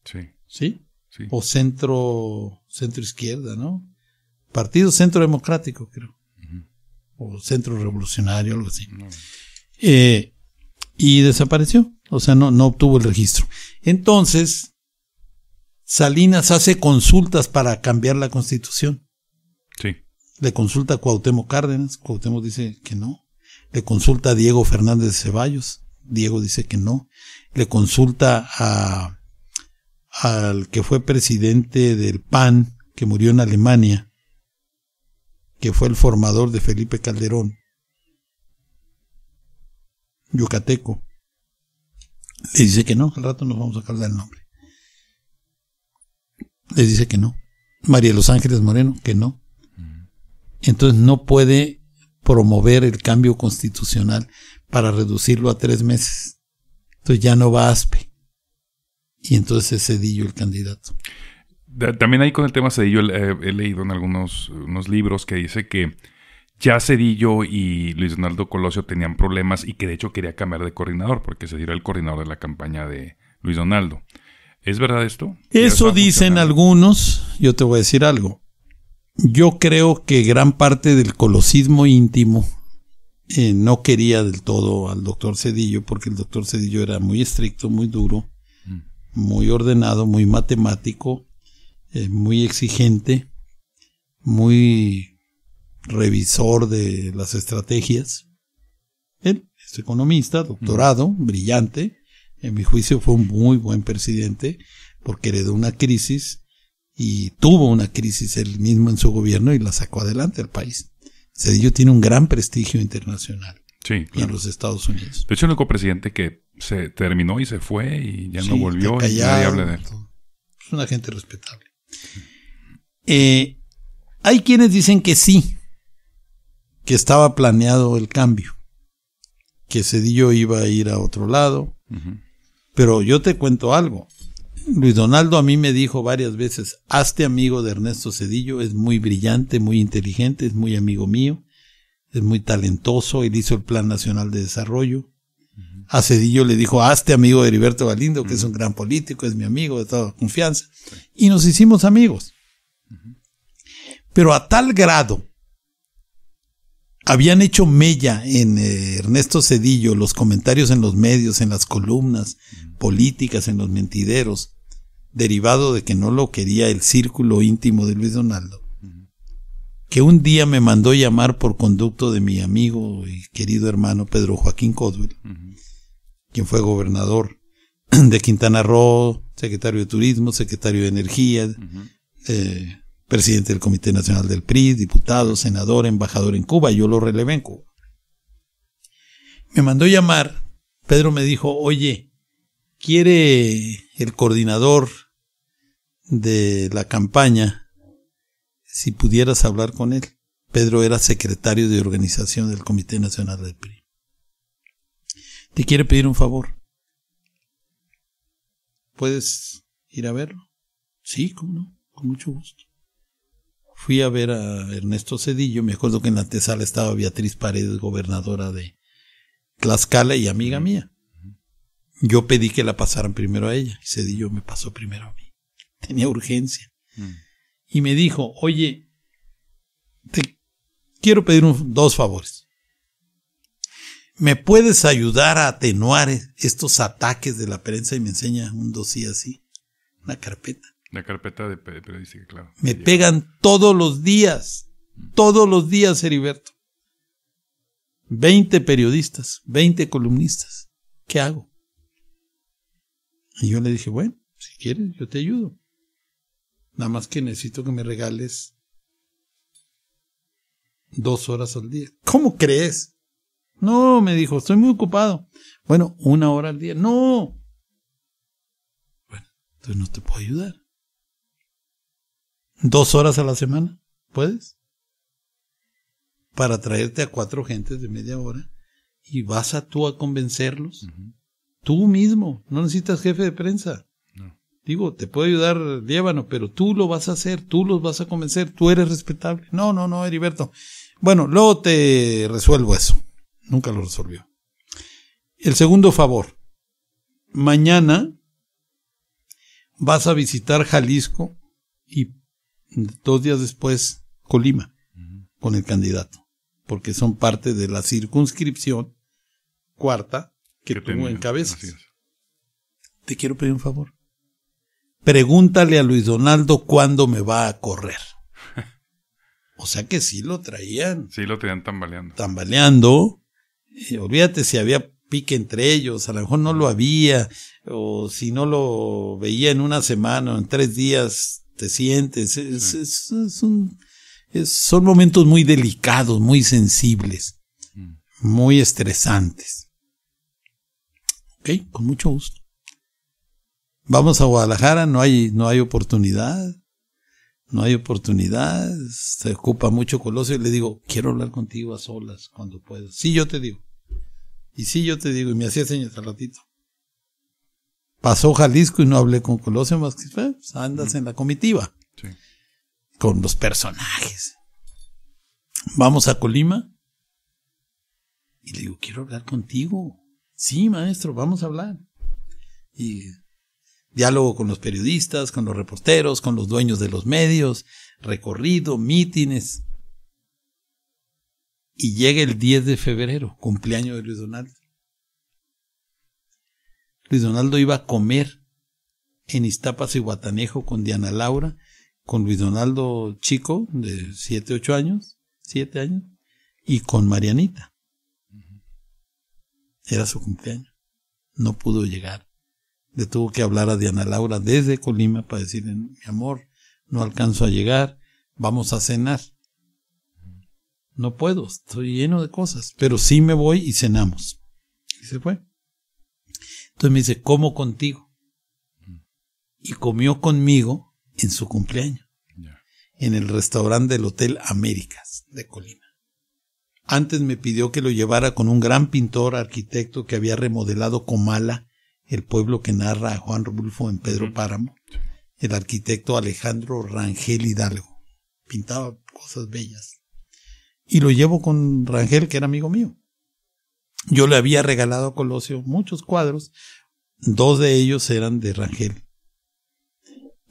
Sí. ¿Sí? Sí. O centro, centro izquierda, ¿no? Partido Centro Democrático, creo. O Centro Revolucionario, algo así. Eh, y desapareció. O sea, no, no obtuvo el registro. Entonces, Salinas hace consultas para cambiar la constitución. Sí. Le consulta a Cuauhtémoc Cárdenas. Cuauhtémoc dice que no. Le consulta a Diego Fernández Ceballos. Diego dice que no. Le consulta a al que fue presidente del PAN, que murió en Alemania, que fue el formador de Felipe Calderón, yucateco. Le dice que no, al rato nos vamos a acordar el nombre. Le dice que no. María Los Ángeles Moreno, que no. Mm. Entonces no puede promover el cambio constitucional para reducirlo a tres meses. Entonces ya no va ASPE. Y entonces es Cedillo el candidato también ahí con el tema Cedillo eh, he leído en algunos unos libros que dice que ya Cedillo y Luis Donaldo Colosio tenían problemas y que de hecho quería cambiar de coordinador porque Cedillo era el coordinador de la campaña de Luis Donaldo. ¿Es verdad esto? Eso dicen algunos. Yo te voy a decir algo. Yo creo que gran parte del colosismo íntimo eh, no quería del todo al doctor Cedillo porque el doctor Cedillo era muy estricto, muy duro, mm. muy ordenado, muy matemático eh, muy exigente, muy revisor de las estrategias. Él es economista, doctorado, brillante. En mi juicio fue un muy buen presidente porque heredó una crisis y tuvo una crisis él mismo en su gobierno y la sacó adelante al país. Cedillo tiene un gran prestigio internacional en los Estados Unidos. De hecho, el único presidente que se terminó y se fue y ya no volvió y de Es una gente respetable. Eh, hay quienes dicen que sí, que estaba planeado el cambio, que Cedillo iba a ir a otro lado. Pero yo te cuento algo. Luis Donaldo a mí me dijo varias veces, hazte amigo de Ernesto Cedillo, es muy brillante, muy inteligente, es muy amigo mío, es muy talentoso, él hizo el Plan Nacional de Desarrollo, a Cedillo le dijo, hazte amigo de Heriberto Galindo, que es un gran político, es mi amigo de toda confianza. Y nos hicimos amigos. Pero a tal grado habían hecho mella en eh, Ernesto Cedillo los comentarios en los medios, en las columnas políticas, en los mentideros, derivado de que no lo quería el círculo íntimo de Luis Donaldo, que un día me mandó llamar por conducto de mi amigo y querido hermano Pedro Joaquín Codwell, quien fue gobernador de Quintana Roo, secretario de Turismo, secretario de Energía, eh, presidente del Comité Nacional del PRI, diputado, senador, embajador en Cuba, yo lo relevé en Cuba. Me mandó llamar, Pedro me dijo, oye, ¿quiere el coordinador de la campaña si pudieras hablar con él. Pedro era secretario de organización del Comité Nacional del PRI. Te quiere pedir un favor. ¿Puedes ir a verlo? Sí, cómo no, con mucho gusto. Fui a ver a Ernesto Cedillo, me acuerdo que en la antesala estaba Beatriz Paredes, gobernadora de Tlaxcala y amiga mía. Yo pedí que la pasaran primero a ella, Cedillo me pasó primero a mí. Tenía urgencia. Mm y me dijo, oye, te quiero pedir dos favores. ¿Me puedes ayudar a atenuar estos ataques de la prensa? Y me enseña un dossier así, una carpeta. La carpeta de periodista claro. Me pegan todos los días, mm. todos los días, Heriberto. Veinte periodistas, veinte columnistas. ¿Qué hago? Y yo le dije, bueno, si quieres, yo te ayudo. Nada más que necesito que me regales dos horas al día. ¿Cómo crees? No, me dijo, estoy muy ocupado. Bueno, una hora al día. No. Bueno, entonces no te puedo ayudar. Dos horas a la semana, ¿puedes? Para traerte a cuatro gentes de media hora y vas a tú a convencerlos. Tú mismo, no necesitas jefe de prensa. Digo, te puede ayudar Diébano, pero tú lo vas a hacer, tú los vas a convencer, tú eres respetable. No, no, no, Heriberto. Bueno, luego te resuelvo eso. Nunca lo resolvió. El segundo favor. Mañana vas a visitar Jalisco y dos días después Colima con el candidato, porque son parte de la circunscripción cuarta que, tengo en cabeza. Te quiero pedir un favor pregúntale a Luis Donaldo cuándo me va a correr. O sea que sí lo traían. Sí lo traían tambaleando. Tambaleando. Eh, olvídate si había pique entre ellos, a lo mejor no lo había, o si no lo veía en una semana o en tres días, te sientes. son momentos muy delicados, muy sensibles, mm. muy estresantes. Ok, con mucho gusto. Vamos a Guadalajara, no hay, no hay oportunidad. No hay oportunidad. Se ocupa mucho Colosio y le digo, quiero hablar contigo a solas cuando pueda. Sí, yo te digo. Y sí, yo te digo. Y me hacía señas al ratito. Pasó Jalisco y no hablé con Colosio más que pues, pues, andas en la comitiva. Con los personajes. Vamos a Colima. Y le digo, quiero hablar contigo. Sí, maestro, vamos a hablar. Y Diálogo con los periodistas, con los reporteros, con los dueños de los medios, recorrido, mítines. Y llega el 10 de febrero, cumpleaños de Luis Donaldo. Luis Donaldo iba a comer en Iztapas y Guatanejo con Diana Laura, con Luis Donaldo chico de 7, 8 años, 7 años, y con Marianita. Era su cumpleaños. No pudo llegar le tuvo que hablar a Diana Laura desde Colima para decirle, mi amor, no alcanzo a llegar, vamos a cenar. No puedo, estoy lleno de cosas, pero sí me voy y cenamos. Y se fue. Entonces me dice, como contigo. Y comió conmigo en su cumpleaños, en el restaurante del Hotel Américas de Colima. Antes me pidió que lo llevara con un gran pintor, arquitecto que había remodelado Comala el pueblo que narra a Juan Rulfo en Pedro Páramo, el arquitecto Alejandro Rangel Hidalgo. Pintaba cosas bellas. Y lo llevo con Rangel, que era amigo mío. Yo le había regalado a Colosio muchos cuadros, dos de ellos eran de Rangel.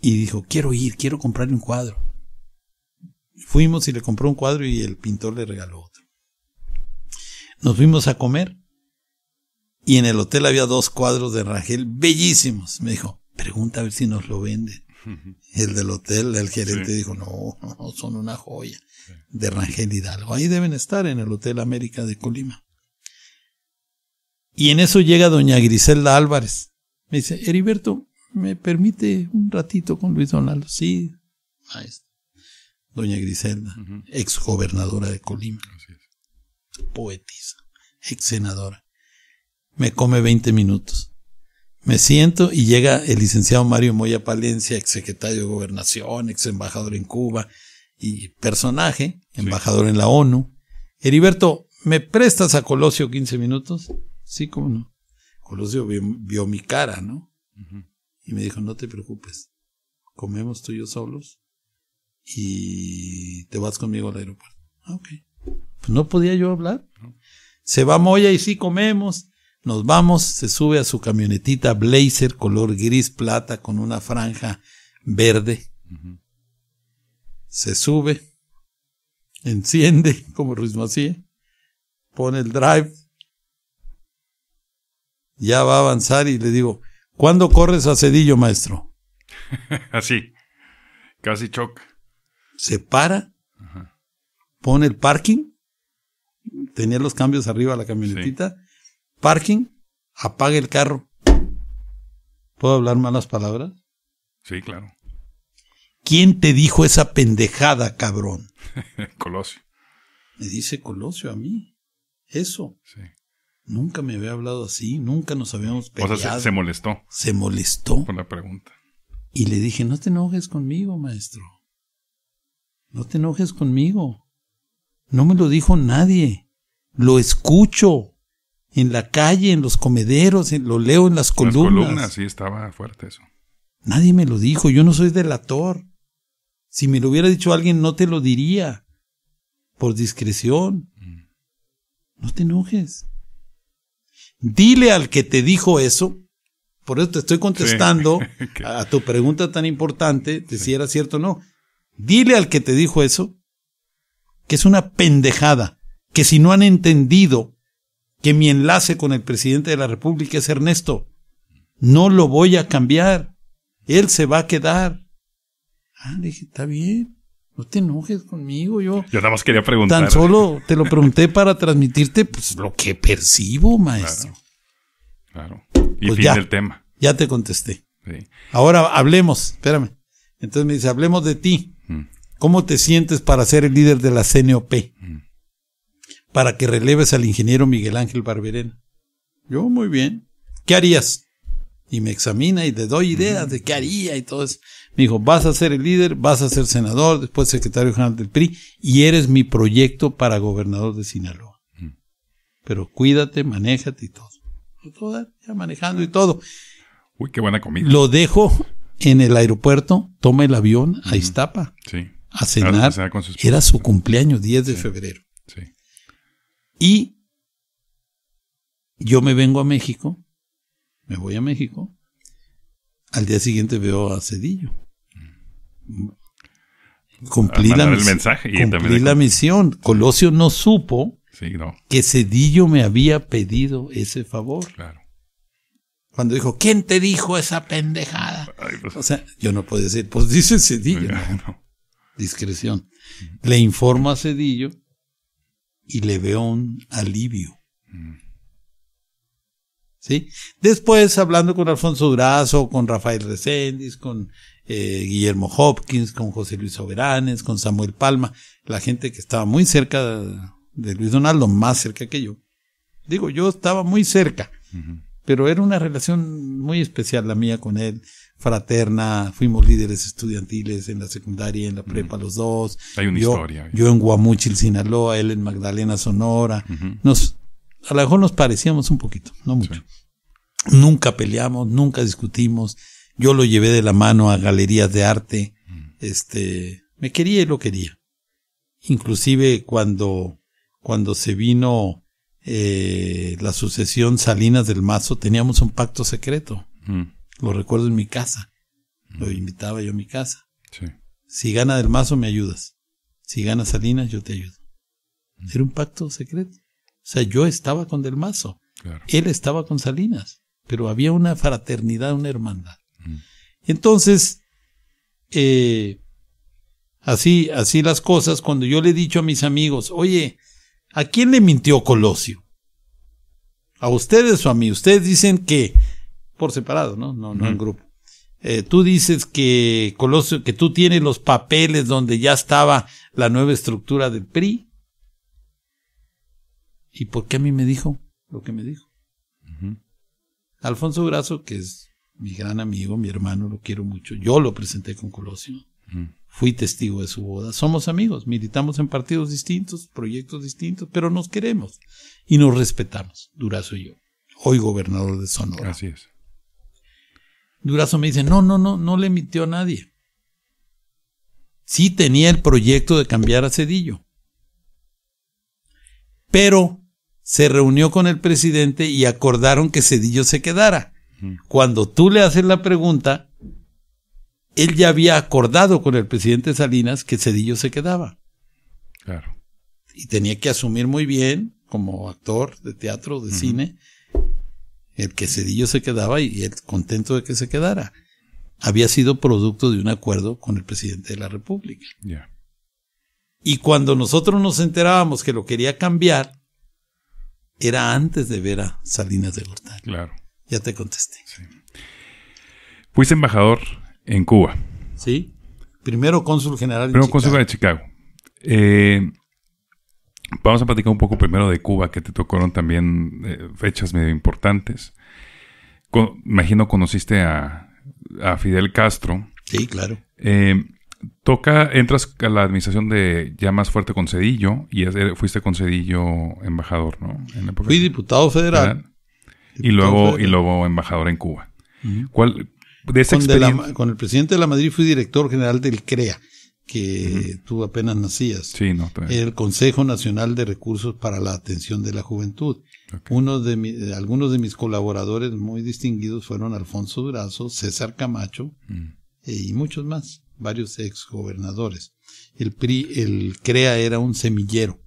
Y dijo, quiero ir, quiero comprar un cuadro. Fuimos y le compró un cuadro y el pintor le regaló otro. Nos fuimos a comer y en el hotel había dos cuadros de Rangel bellísimos. Me dijo, pregunta a ver si nos lo venden. El del hotel, el gerente dijo, no, no, son una joya de Rangel Hidalgo. Ahí deben estar en el Hotel América de Colima. Y en eso llega doña Griselda Álvarez. Me dice, Heriberto, ¿me permite un ratito con Luis Donaldo? Sí, maestro. Doña Griselda, ex gobernadora de Colima, poetisa, ex senadora me come 20 minutos. Me siento y llega el licenciado Mario Moya Palencia, ex secretario de Gobernación, ex embajador en Cuba y personaje, embajador en la ONU. Heriberto, ¿me prestas a Colosio 15 minutos? Sí, cómo no. Colosio vio, mi cara, ¿no? Y me dijo, no te preocupes, comemos tú y yo solos y te vas conmigo al aeropuerto. Ah, ok. Pues no podía yo hablar. Se va Moya y sí comemos. Nos vamos, se sube a su camionetita blazer color gris plata con una franja verde. Se sube, enciende como Ruiz Macía, pone el drive, ya va a avanzar y le digo, ¿cuándo corres a Cedillo, maestro? Así, casi choc Se para, pone el parking, tenía los cambios arriba la camionetita parking, apague el carro. ¿Puedo hablar malas palabras? Sí, claro. ¿Quién te dijo esa pendejada, cabrón? Colosio. Me dice Colosio a mí. Eso. Sí. Nunca me había hablado así, nunca nos habíamos peleado. O sea, se, se molestó. Se molestó. Con la pregunta. Y le dije, no te enojes conmigo, maestro. No te enojes conmigo. No me lo dijo nadie. Lo escucho en la calle, en los comederos, lo leo en las columnas. Las sí, estaba fuerte eso. Nadie me lo dijo, yo no soy delator. Si me lo hubiera dicho alguien, no te lo diría. Por discreción. Mm. No te enojes. Dile al que te dijo eso. Por eso te estoy contestando a, tu pregunta tan importante de si era cierto o no. Dile al que te dijo eso que es una pendejada, que si no han entendido que mi enlace con el presidente de la República es Ernesto. No lo voy a cambiar. Él se va a quedar. Ah, le dije, está bien. No te enojes conmigo, yo. nada más quería preguntar. Tan solo te lo pregunté para transmitirte pues, lo que percibo, maestro. Claro. Y pues fin tema. Ya te contesté. Ahora hablemos, espérame. Entonces me dice, hablemos de ti. Mm. ¿Cómo te sientes para ser el líder de la CNOP? Mm para que releves al ingeniero Miguel Ángel Barberena. Yo, muy bien. ¿Qué harías? Y me examina y te doy ideas de qué haría y todo eso. Me dijo, vas a ser el líder, vas a ser senador, después secretario general del PRI y eres mi proyecto para gobernador de Sinaloa. Pero cuídate, manéjate y todo. todo ya manejando y todo. Uy, qué buena comida. Lo dejo en el aeropuerto, toma el avión a Iztapa. Sí. A cenar. Era su cumpleaños, 10 de febrero. Sí. Y yo me vengo a México, me voy a México, al día siguiente veo a Cedillo. Cumplí, la, el mensaje cumplí la, misión. Colosio no supo que Cedillo me había pedido ese favor. Claro. Cuando dijo, ¿quién te dijo esa pendejada? Pues. o sea, yo no podía decir, pues dice Cedillo. Discreción. Le informo a Cedillo y le veo un alivio. Mm. ¿Sí? Después, hablando con Alfonso Durazo, con Rafael Recendis, con eh, Guillermo Hopkins, con José Luis Soberanes, con Samuel Palma, la gente que estaba muy cerca de, Luis Donaldo, más cerca que yo. Digo, yo estaba muy cerca, pero era una relación muy especial la mía con él, fraterna, fuimos líderes estudiantiles en la secundaria, en la mm. prepa los dos. Hay una historia. Yo en Guamuchil, Sinaloa, él en Magdalena, Sonora. Nos, a lo mejor nos parecíamos un poquito, no mucho. Nunca peleamos, nunca discutimos. Yo lo llevé de la mano a galerías de arte. Mm. Este, me quería y lo quería. Inclusive cuando, cuando se vino eh, la sucesión Salinas del Mazo, teníamos un pacto secreto. Mm. Lo recuerdo en mi casa. Lo invitaba yo a mi casa. Si gana del mazo, me ayudas. Si gana Salinas, yo te ayudo. Era un pacto secreto. O sea, yo estaba con del mazo. Él estaba con Salinas. Pero había una fraternidad, una hermandad. Entonces, eh, así, así las cosas, cuando yo le he dicho a mis amigos, oye, ¿a quién le mintió Colosio? ¿A ustedes o a mí? Ustedes dicen que por separado, ¿no? No, no en grupo. Eh, tú dices que Colosio, que tú tienes los papeles donde ya estaba la nueva estructura del PRI. ¿Y por qué a mí me dijo lo que me dijo? Alfonso Durazo, que es mi gran amigo, mi hermano, lo quiero mucho. Yo lo presenté con Colosio. Fui testigo de su boda. Somos amigos, militamos en partidos distintos, proyectos distintos, pero nos queremos y nos respetamos, Durazo y yo. Hoy gobernador de Sonora. Así es. Durazo me dice, no, no, no, no le emitió a nadie. Sí tenía el proyecto de cambiar a Cedillo. Pero se reunió con el presidente y acordaron que Cedillo se quedara. Cuando tú le haces la pregunta, él ya había acordado con el presidente Salinas que Cedillo se quedaba. Claro. Y tenía que asumir muy bien como actor de teatro, de cine, el que Cedillo se quedaba y el contento de que se quedara. Había sido producto de un acuerdo con el presidente de la República. Ya. Y cuando nosotros nos enterábamos que lo quería cambiar, era antes de ver a Salinas de Gortari. Claro. Ya te contesté. Fuiste embajador en Cuba. Sí. Primero cónsul general. Primero cónsul de Chicago. Eh, Vamos a platicar un poco primero de Cuba, que te tocaron también eh, fechas medio importantes. imagino conociste a, Fidel Castro. Sí, claro. Eh, toca, entras a la administración de ya más fuerte con Cedillo y eh, fuiste con Cedillo embajador, ¿no? Fui diputado federal. Y luego, y luego embajador en Cuba. ¿Cuál, de esa con, con el presidente de la Madrid fui director general del CREA, que tú apenas nacías. Sí, no, el Consejo Nacional de Recursos para la Atención de la Juventud. Uno de eh, algunos de mis colaboradores muy distinguidos fueron Alfonso Durazo, César Camacho mm. eh, y muchos más, varios exgobernadores. El PRI, el CREA era un semillero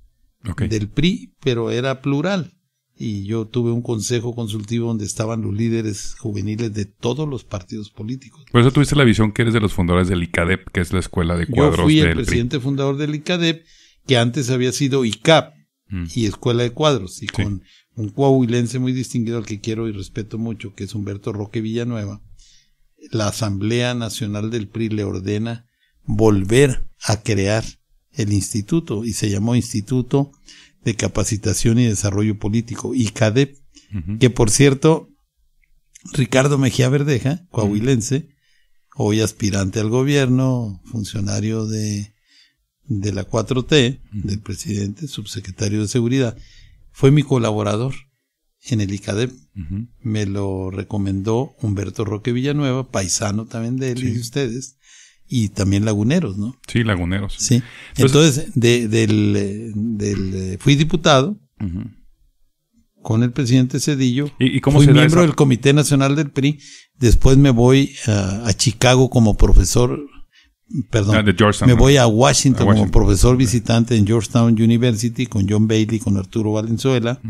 del PRI, pero era plural y yo tuve un consejo consultivo donde estaban los líderes juveniles de todos los partidos políticos. Por eso tuviste la visión que eres de los fundadores del ICADEP, que es la escuela de cuadros. Yo fui el presidente fundador del ICADEP, que antes había sido ICAP mm. y Escuela de Cuadros, y con un coahuilense muy distinguido al que quiero y respeto mucho, que es Humberto Roque Villanueva. La Asamblea Nacional del PRI le ordena volver a crear el instituto y se llamó Instituto de Capacitación y Desarrollo Político, ICADEP, que por cierto, Ricardo Mejía Verdeja, coahuilense, hoy aspirante al gobierno, funcionario de, la 4T, del presidente, subsecretario de Seguridad, fue mi colaborador en el ICADEP. Me lo recomendó Humberto Roque Villanueva, paisano también de él y de ustedes y también Laguneros, ¿no? Sí, Laguneros. Sí. Entonces, del, fui diputado con el presidente Cedillo. ¿Y, como fui miembro del Comité Nacional del PRI. Después me voy a, Chicago como profesor. Perdón, ah, me voy a Washington, como profesor visitante en Georgetown University con John Bailey, con Arturo Valenzuela,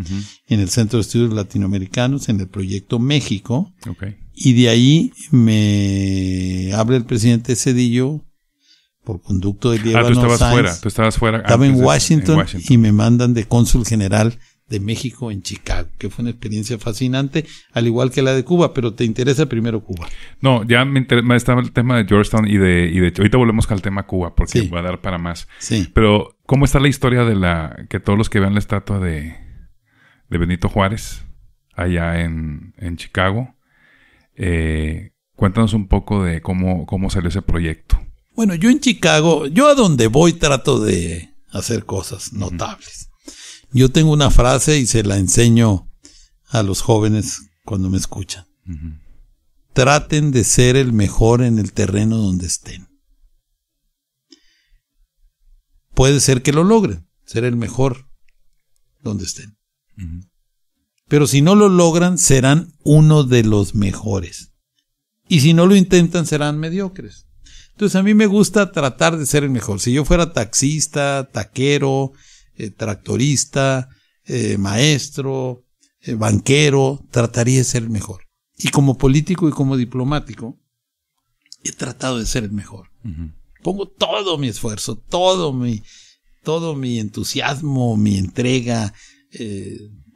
en el Centro de Estudios Latinoamericanos, en el Proyecto México, okay. Y de ahí me habla el presidente Cedillo por conducto de ah, Diego Ah, tú estabas fuera, tú estabas fuera. Estaba en Washington, y me mandan de cónsul general de México en Chicago, que fue una experiencia fascinante, al igual que la de Cuba, pero te interesa primero Cuba. No, ya me, interesa estaba el tema de Georgetown y de, y de... Ahorita volvemos al tema Cuba, porque va a dar para más. Sí. Pero, ¿cómo está la historia de la... que todos los que vean la estatua de, de Benito Juárez allá en, en Chicago eh, cuéntanos un poco de cómo, cómo salió ese proyecto. Bueno, yo en Chicago, yo a donde voy trato de hacer cosas notables. Yo tengo una frase y se la enseño a los jóvenes cuando me escuchan. Traten de ser el mejor en el terreno donde estén. Puede ser que lo logren, ser el mejor donde estén. Pero si no lo logran, serán uno de los mejores. Y si no lo intentan, serán mediocres. Entonces a mí me gusta tratar de ser el mejor. Si yo fuera taxista, taquero, eh, tractorista, eh, maestro, eh, banquero, trataría de ser el mejor. Y como político y como diplomático, he tratado de ser el mejor. Pongo todo mi esfuerzo, todo mi, todo mi entusiasmo, mi entrega,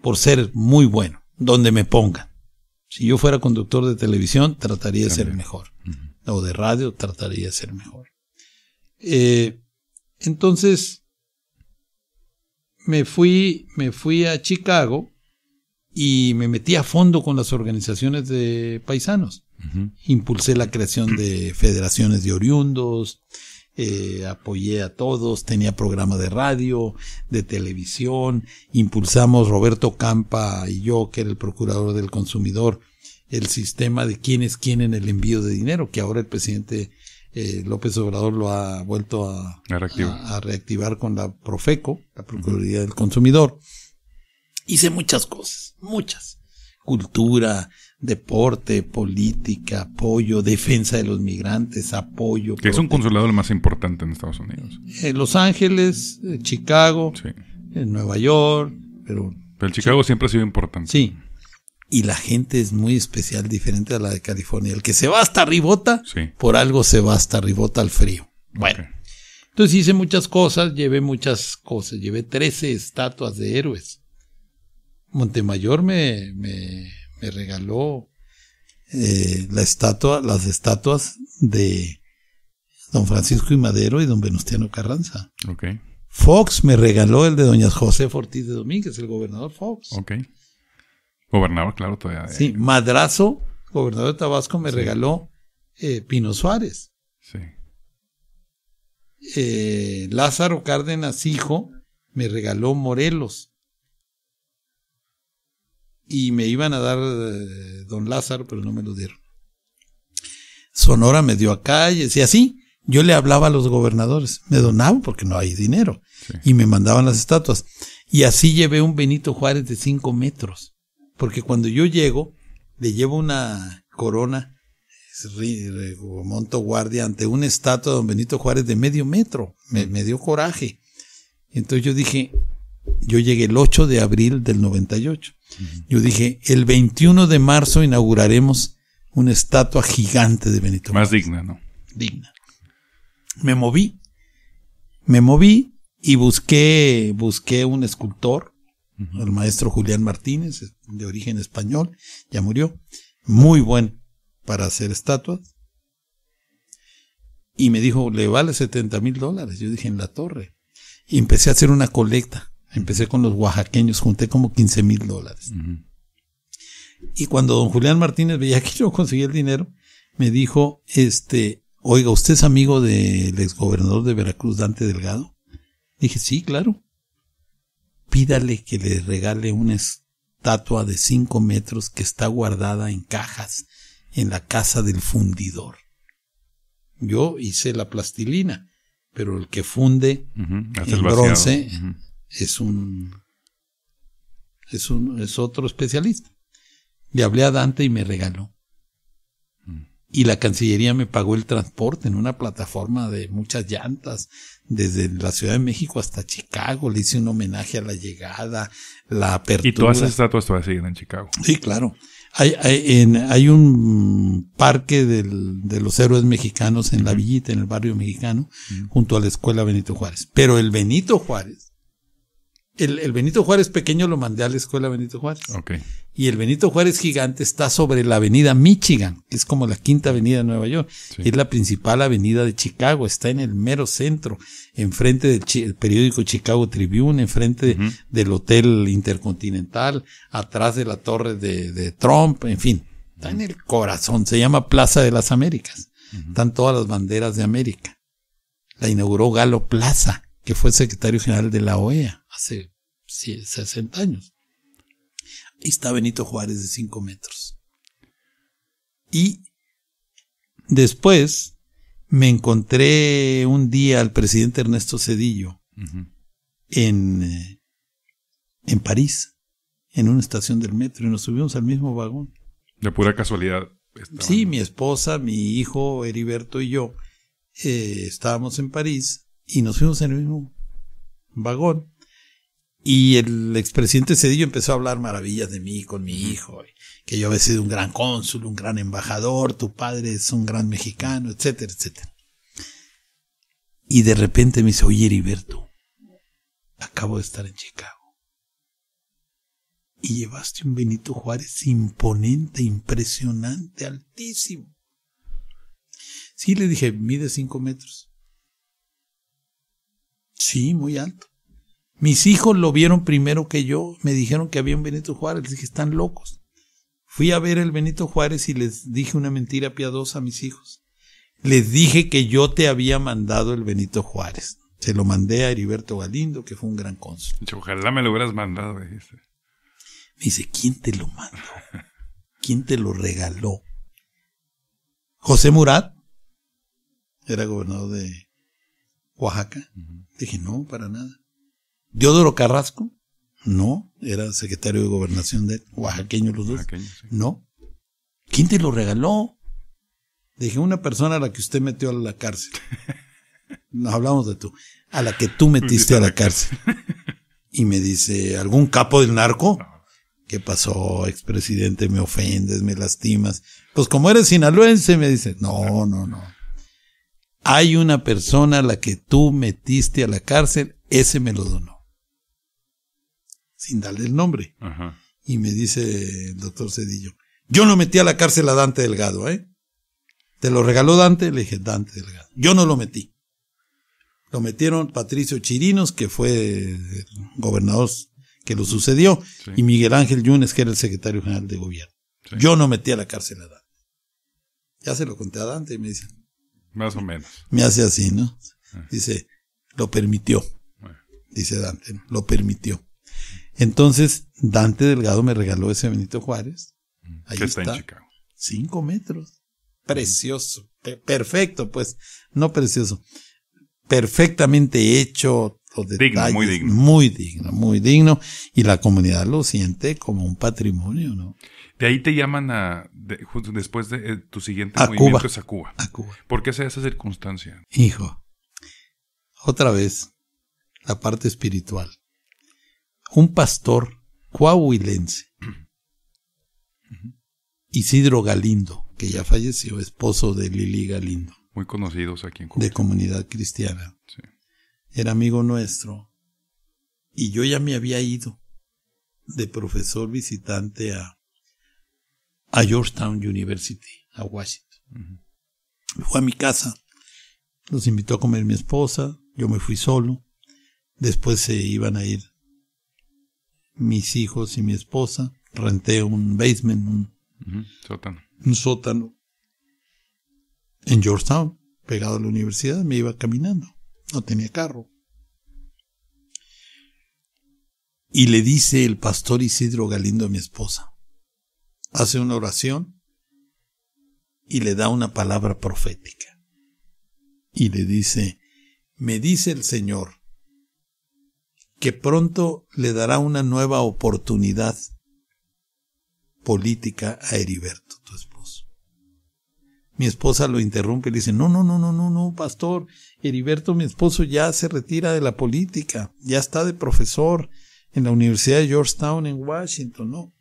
por ser muy bueno, donde me pongan. Si yo fuera conductor de televisión, trataría de ser mejor. O de radio, trataría de ser mejor. Eh, entonces, me fui, me fui a Chicago y me metí a fondo con las organizaciones de paisanos. Impulsé la creación de federaciones de oriundos, eh, apoyé a todos, tenía programa de radio, de televisión, impulsamos Roberto Campa y yo, que era el procurador del consumidor, el sistema de quién es quién en el envío de dinero, que ahora el presidente eh, López Obrador lo ha vuelto a, reactivar. con la Profeco, la Procuraduría del Consumidor. Hice muchas cosas, muchas. Cultura, deporte, política, apoyo, defensa de los migrantes, apoyo. Que es un consulado más importante en Estados Unidos. Eh, los Ángeles, eh, Chicago, en eh, Nueva York, pero... Pero el Chicago siempre ha sido importante. Sí. Y la gente es muy especial, diferente a la de California. El que se va hasta ribota, por algo se va hasta ribota al frío. Bueno. Entonces hice muchas cosas, llevé muchas cosas, llevé 13 estatuas de héroes. Montemayor me me regaló eh, la estatua, las estatuas de don Francisco y Madero y don Venustiano Carranza. Fox me regaló el de doña José Ortiz de Domínguez, el gobernador Fox. Ok. Gobernador, claro, todavía. Sí, Madrazo, gobernador de Tabasco, me regaló eh, Pino Suárez. Sí. Eh, Lázaro Cárdenas, hijo, me regaló Morelos y me iban a dar eh, don Lázaro, pero no me lo dieron. Sonora me dio a calles y así. Yo le hablaba a los gobernadores, me donaba porque no hay dinero y me mandaban las estatuas. Y así llevé un Benito Juárez de cinco metros, porque cuando yo llego, le llevo una corona, monto guardia ante una estatua de don Benito Juárez de medio metro. me mm. dio coraje. Entonces yo dije, yo llegué el 8 de abril del 98. Yo dije, el 21 de marzo inauguraremos una estatua gigante de Benito. Más digna, ¿no? Digna. Me moví, me moví y busqué, busqué un escultor, el maestro Julián Martínez, de origen español, ya murió, muy buen para hacer estatuas. Y me dijo, le vale 70 mil dólares. Yo dije, en la torre. Y empecé a hacer una colecta. Empecé con los oaxaqueños, junté como 15 mil dólares. Y cuando don Julián Martínez veía que yo conseguía el dinero, me dijo, este, oiga, ¿usted es amigo del exgobernador de Veracruz, Dante Delgado? Dije, sí, claro. Pídale que le regale una estatua de 5 metros que está guardada en cajas en la casa del fundidor. Yo hice la plastilina, pero el que funde el, bronce es un, es es otro especialista. Le hablé a Dante y me regaló. Y la Cancillería me pagó el transporte en una plataforma de muchas llantas, desde la Ciudad de México hasta Chicago. Le hice un homenaje a la llegada, la apertura. Y todas esas estatuas todavía siguen en Chicago. Sí, claro. Hay, en, hay un parque de los héroes mexicanos en la Villita, en el barrio mexicano, junto a la escuela Benito Juárez. Pero el Benito Juárez el, Benito Juárez pequeño lo mandé a la escuela Benito Juárez. Okay. Y el Benito Juárez gigante está sobre la avenida Michigan, que es como la quinta avenida de Nueva York. Es la principal avenida de Chicago, está en el mero centro, enfrente del periódico Chicago Tribune, enfrente del Hotel Intercontinental, atrás de la torre de, Trump, en fin. Está en el corazón, se llama Plaza de las Américas. Están todas las banderas de América. La inauguró Galo Plaza, que fue secretario general de la OEA hace 60 años. Ahí está Benito Juárez de 5 metros. Y después me encontré un día al presidente Ernesto Cedillo en, eh, en París, en una estación del metro, y nos subimos al mismo vagón. De pura casualidad. Sí, mi esposa, mi hijo Heriberto y yo eh, estábamos en París y nos fuimos en el mismo vagón. Y el expresidente Cedillo empezó a hablar maravillas de mí con mi hijo, que yo había sido un gran cónsul, un gran embajador, tu padre es un gran mexicano, etcétera, etcétera. Y de repente me dice, oye Heriberto, acabo de estar en Chicago. Y llevaste un Benito Juárez imponente, impresionante, altísimo. Sí, le dije, mide cinco metros. Sí, muy alto. Mis hijos lo vieron primero que yo, me dijeron que había un Benito Juárez, les dije, están locos. Fui a ver el Benito Juárez y les dije una mentira piadosa a mis hijos. Les dije que yo te había mandado el Benito Juárez. Se lo mandé a Heriberto Galindo, que fue un gran cónsul. Ojalá me lo hubieras mandado, Me dice, ¿quién te lo mandó? ¿Quién te lo regaló? José Murat era gobernador de Oaxaca. Dije, no, para nada. Diodoro Carrasco, no, era secretario de gobernación de Oaxaqueño los dos, no. ¿Quién te lo regaló? Dije, una persona a la que usted metió a la cárcel. No hablamos de tú. A la que tú metiste a la cárcel. Y me dice, ¿algún capo del narco? ¿Qué pasó, expresidente? Me ofendes, me lastimas. Pues como eres sinaloense, me dice, no, no, no. Hay una persona a la que tú metiste a la cárcel, ese me lo donó sin darle el nombre. Y me dice el doctor Cedillo, yo no metí a la cárcel a Dante Delgado, ¿eh? Te lo regaló Dante, le dije Dante Delgado. Yo no lo metí. Lo metieron Patricio Chirinos, que fue el gobernador que lo sucedió, y Miguel Ángel Yunes, que era el secretario general de gobierno. Yo no metí a la cárcel a Dante. Ya se lo conté a Dante y me dice. Más o menos. Me hace así, ¿no? Ah. Dice, lo permitió. Dice Dante, lo permitió. Entonces, Dante Delgado me regaló ese Benito Juárez. Mm, ahí está, Cinco metros. Mm. Precioso. Perfecto, pues. No precioso. Perfectamente hecho, digno, muy digno. Muy digno, muy digno. Y la comunidad lo siente como un patrimonio, ¿no? De ahí te llaman a, después de eh, tu siguiente movimiento es a Cuba. A Cuba. ¿Por qué esa circunstancia? Hijo, otra vez, la parte espiritual un pastor coahuilense, Isidro Galindo, que ya falleció, esposo de Lili Galindo. Muy conocidos aquí en De comunidad cristiana. Era amigo nuestro. Y yo ya me había ido de profesor visitante a, Georgetown University, a Washington. Fue a mi casa. los invitó a comer mi esposa. Yo me fui solo. Después se iban a ir mis hijos y mi esposa. Renté un basement, un sótano en Georgetown, pegado a la universidad. Me iba caminando. No tenía carro. Y le dice el pastor Isidro Galindo a mi esposa. Hace una oración y le da una palabra profética. Y le dice, me dice el Señor, que pronto le dará una nueva oportunidad política a Heriberto, tu esposo. Mi esposa lo interrumpe y le dice, no, no, no, no, no, no, pastor, Heriberto, mi esposo, ya se retira de la política, ya está de profesor en la Universidad de Georgetown en Washington, ¿no?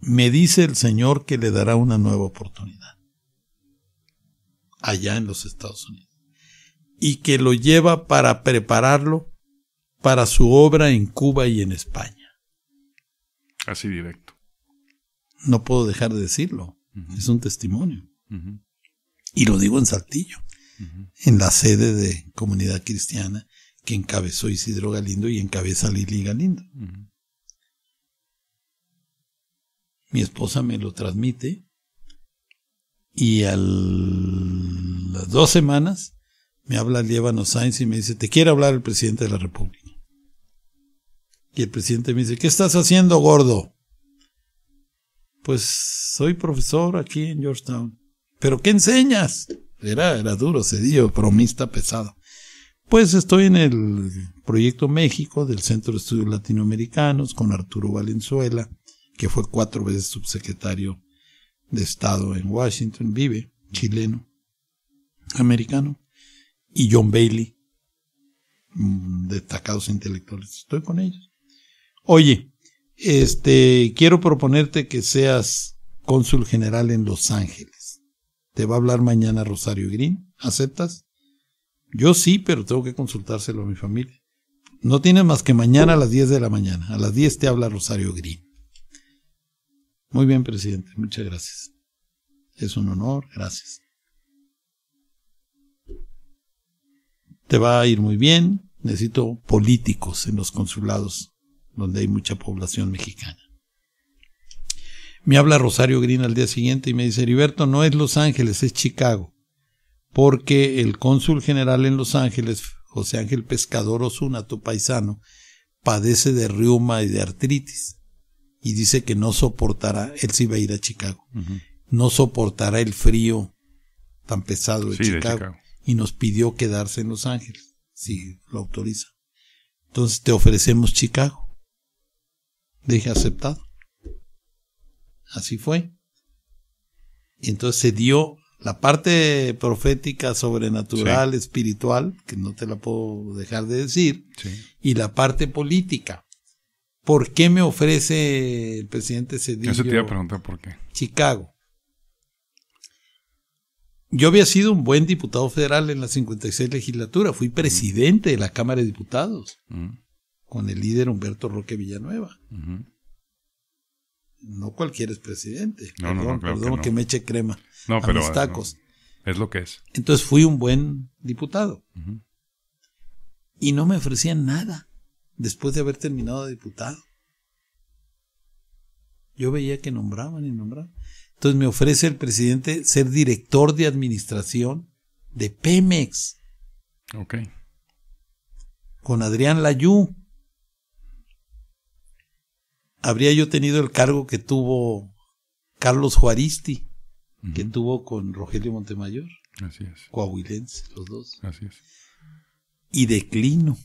Me dice el Señor que le dará una nueva oportunidad allá en los Estados Unidos y que lo lleva para prepararlo para su obra en Cuba y en España. Así directo. No puedo dejar de decirlo. Es un testimonio. Y lo digo en Saltillo, en la sede de Comunidad Cristiana que encabezó Isidro Galindo y encabeza Lili Galindo. Mi esposa me lo transmite y a las dos semanas me habla Lievano Sainz. y me dice, te quiere hablar el presidente de la República. Y el presidente me dice, ¿qué estás haciendo, gordo? Pues soy profesor aquí en Georgetown. ¿Pero qué enseñas? Era, era duro, dio, promista, pesado. Pues estoy en el Proyecto México del Centro de Estudios Latinoamericanos con Arturo Valenzuela, que fue cuatro veces subsecretario de Estado en Washington, vive, chileno, americano, y John Bailey, mm, destacados intelectuales. Estoy con ellos. Oye, este, quiero proponerte que seas cónsul general en Los Ángeles. Te va a hablar mañana Rosario Green. ¿Aceptas? Yo sí, pero tengo que consultárselo a mi familia. No tienes más que mañana a las 10 de la mañana. A las 10 te habla Rosario Green. Muy bien, presidente. Muchas gracias. Es un honor. Gracias. Te va a ir muy bien. Necesito políticos en los consulados donde hay mucha población mexicana. Me habla Rosario Green al día siguiente y me dice, Heriberto, no es Los Ángeles, es Chicago, porque el cónsul general en Los Ángeles, José Ángel Pescador Osuna, tu paisano, padece de riuma y de artritis, y dice que no soportará, él sí iba a ir a Chicago, no soportará el frío tan pesado de Chicago, y nos pidió quedarse en Los Ángeles, si lo autoriza. Entonces te ofrecemos Chicago. Dije aceptado. Así fue. Y entonces se dio la parte profética, sobrenatural, espiritual, que no te la puedo dejar de decir, y la parte política. ¿Por qué me ofrece el presidente Cedillo? Eso te iba a preguntar por qué. Chicago. Yo había sido un buen diputado federal en la 56 legislatura, fui presidente de la Cámara de Diputados. Mm con el líder Humberto Roque Villanueva. No cualquiera es presidente. No, perdón, no, que, me eche crema no, eh, tacos. Es lo que es. Entonces fui un buen diputado. Y no me ofrecían nada después de haber terminado de diputado. Yo veía que nombraban y nombraban. Entonces me ofrece el presidente ser director de administración de Pemex. Ok. Con Adrián Layú habría yo tenido el cargo que tuvo Carlos Juaristi, que tuvo con Rogelio Montemayor. Así es. Coahuilense, los dos. Así es. Y declino.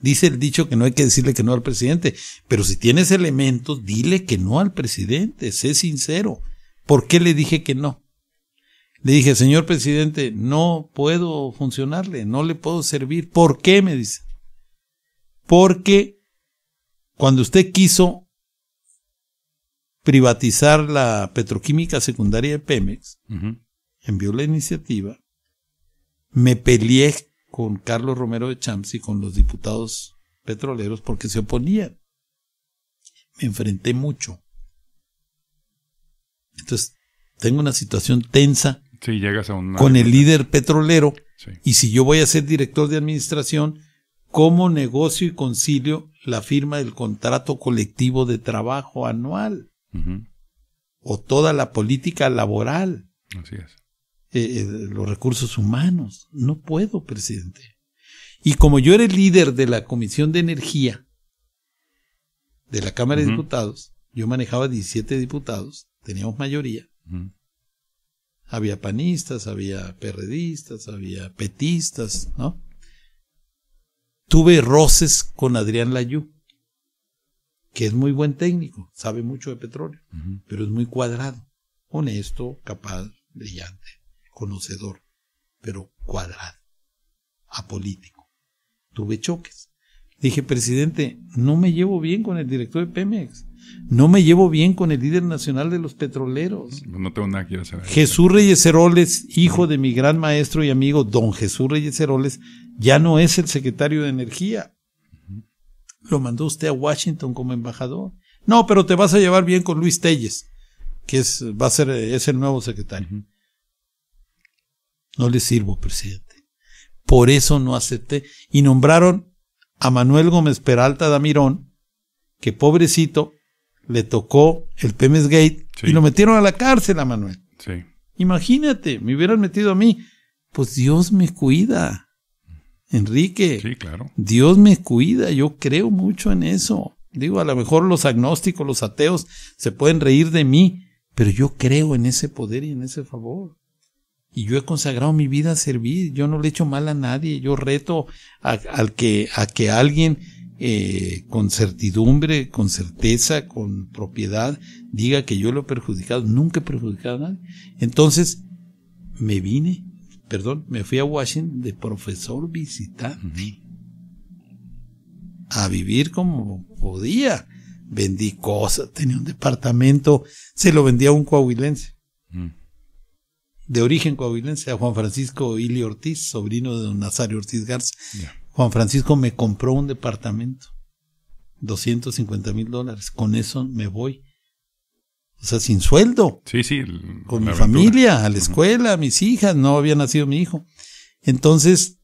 Dice el dicho que no hay que decirle que no al presidente, pero si tienes elementos, dile que no al presidente, sé sincero. ¿Por qué le dije que no? Le dije, señor presidente, no puedo funcionarle, no le puedo servir. ¿Por qué? Me dice. Porque cuando usted quiso privatizar la petroquímica secundaria de Pemex, envió la iniciativa, me peleé con Carlos Romero de Champs y con los diputados petroleros porque se oponían. Me enfrenté mucho. Entonces, tengo una situación tensa con el líder petrolero y si yo voy a ser director de administración, ¿Cómo negocio y concilio la firma del contrato colectivo de trabajo anual o toda la política laboral. Así es. Eh, eh, los recursos humanos. No puedo, presidente. Y como yo era el líder de la Comisión de Energía de la Cámara de Diputados, yo manejaba 17 diputados, teníamos mayoría. Había panistas, había perredistas, había petistas, ¿no? tuve roces con Adrián Layú, que es muy buen técnico, sabe mucho de petróleo, pero es muy cuadrado, honesto, capaz, brillante, conocedor, pero cuadrado, apolítico. Tuve choques. Dije, presidente, no me llevo bien con el director de Pemex. No me llevo bien con el líder nacional de los petroleros. No tengo nada que hacer. Jesús Reyes Heroles, hijo de mi gran maestro y amigo don Jesús Reyes Heroles, ya no es el secretario de Energía. Lo mandó usted a Washington como embajador. No, pero te vas a llevar bien con Luis Telles, que es, va a ser, el nuevo secretario. No le sirvo, presidente. Por eso no acepté. Y nombraron a Manuel Gómez Peralta Damirón, que pobrecito, le tocó el Pemexgate Gate y lo metieron a la cárcel a Manuel. Imagínate, me hubieran metido a mí. Pues Dios me cuida. Enrique. Dios me cuida, yo creo mucho en eso. Digo, a lo mejor los agnósticos, los ateos se pueden reír de mí, pero yo creo en ese poder y en ese favor. Y yo he consagrado mi vida a servir, yo no le he hecho mal a nadie, yo reto a, al que, a que alguien eh, con certidumbre, con certeza, con propiedad, diga que yo lo he perjudicado. Nunca he perjudicado a nadie. Entonces, me vine perdón, me fui a Washington de profesor visitante a vivir como podía. Vendí cosas, tenía un departamento, se lo vendía a un coahuilense, mm. de origen coahuilense, a Juan Francisco Ili Ortiz, sobrino de don Nazario Ortiz Garza. Juan Francisco me compró un departamento, 250 mil dólares, con eso me voy. O sea, sin sueldo. Sí, sí. con mi familia, a la escuela, a mis hijas, no había nacido mi hijo. Entonces,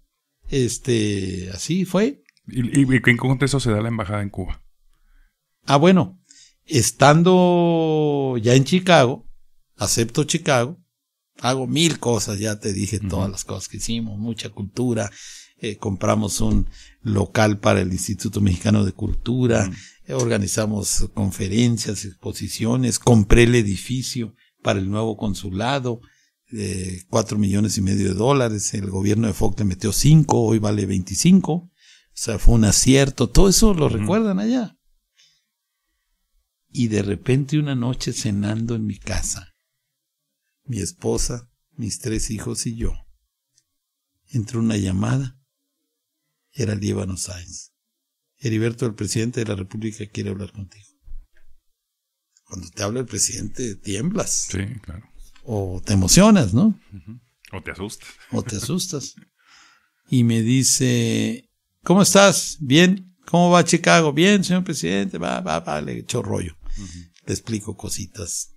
este, así fue. ¿Y, en qué contexto se da la embajada en Cuba? Ah, bueno, estando ya en Chicago, acepto Chicago, hago mil cosas, ya te dije todas las cosas que hicimos, mucha cultura, eh, compramos un local para el Instituto Mexicano de Cultura, mm. eh, organizamos conferencias, exposiciones, compré el edificio para el nuevo consulado, de eh, cuatro millones y medio de dólares, el gobierno de Fox le metió cinco, hoy vale veinticinco o sea, fue un acierto, todo eso lo recuerdan allá. Y de repente una noche cenando en mi casa, mi esposa, mis tres hijos y yo, entró una llamada era Líbano Sáenz. Heriberto, el presidente de la República quiere hablar contigo. Cuando te habla el presidente, tiemblas. Sí, claro. O te emocionas, ¿no? O te asustas. O te asustas. Y me dice, ¿cómo estás? Bien. ¿Cómo va Chicago? Bien, señor presidente. Va, va, va. Le echo rollo. Le explico cositas.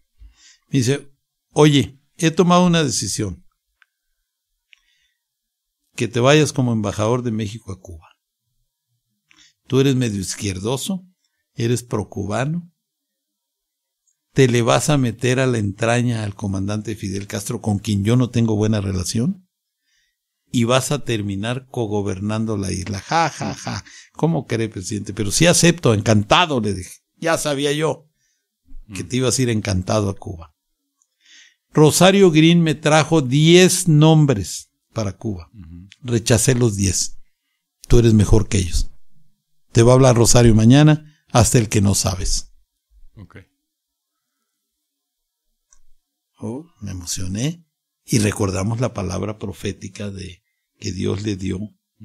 Me dice, oye, he tomado una decisión que te vayas como embajador de México a Cuba. Tú eres medio izquierdoso, eres procubano, te le vas a meter a la entraña al comandante Fidel Castro, con quien yo no tengo buena relación, y vas a terminar cogobernando la isla. Ja, ja, ja. ¿Cómo cree, presidente? Pero sí acepto, encantado, le dije. Ya sabía yo que mm. te ibas a ir encantado a Cuba. Rosario Green me trajo 10 nombres para Cuba. Rechacé los 10. Tú eres mejor que ellos. Te va a hablar Rosario mañana hasta el que no sabes. Ok. Oh, me emocioné y recordamos la palabra profética de que Dios le dio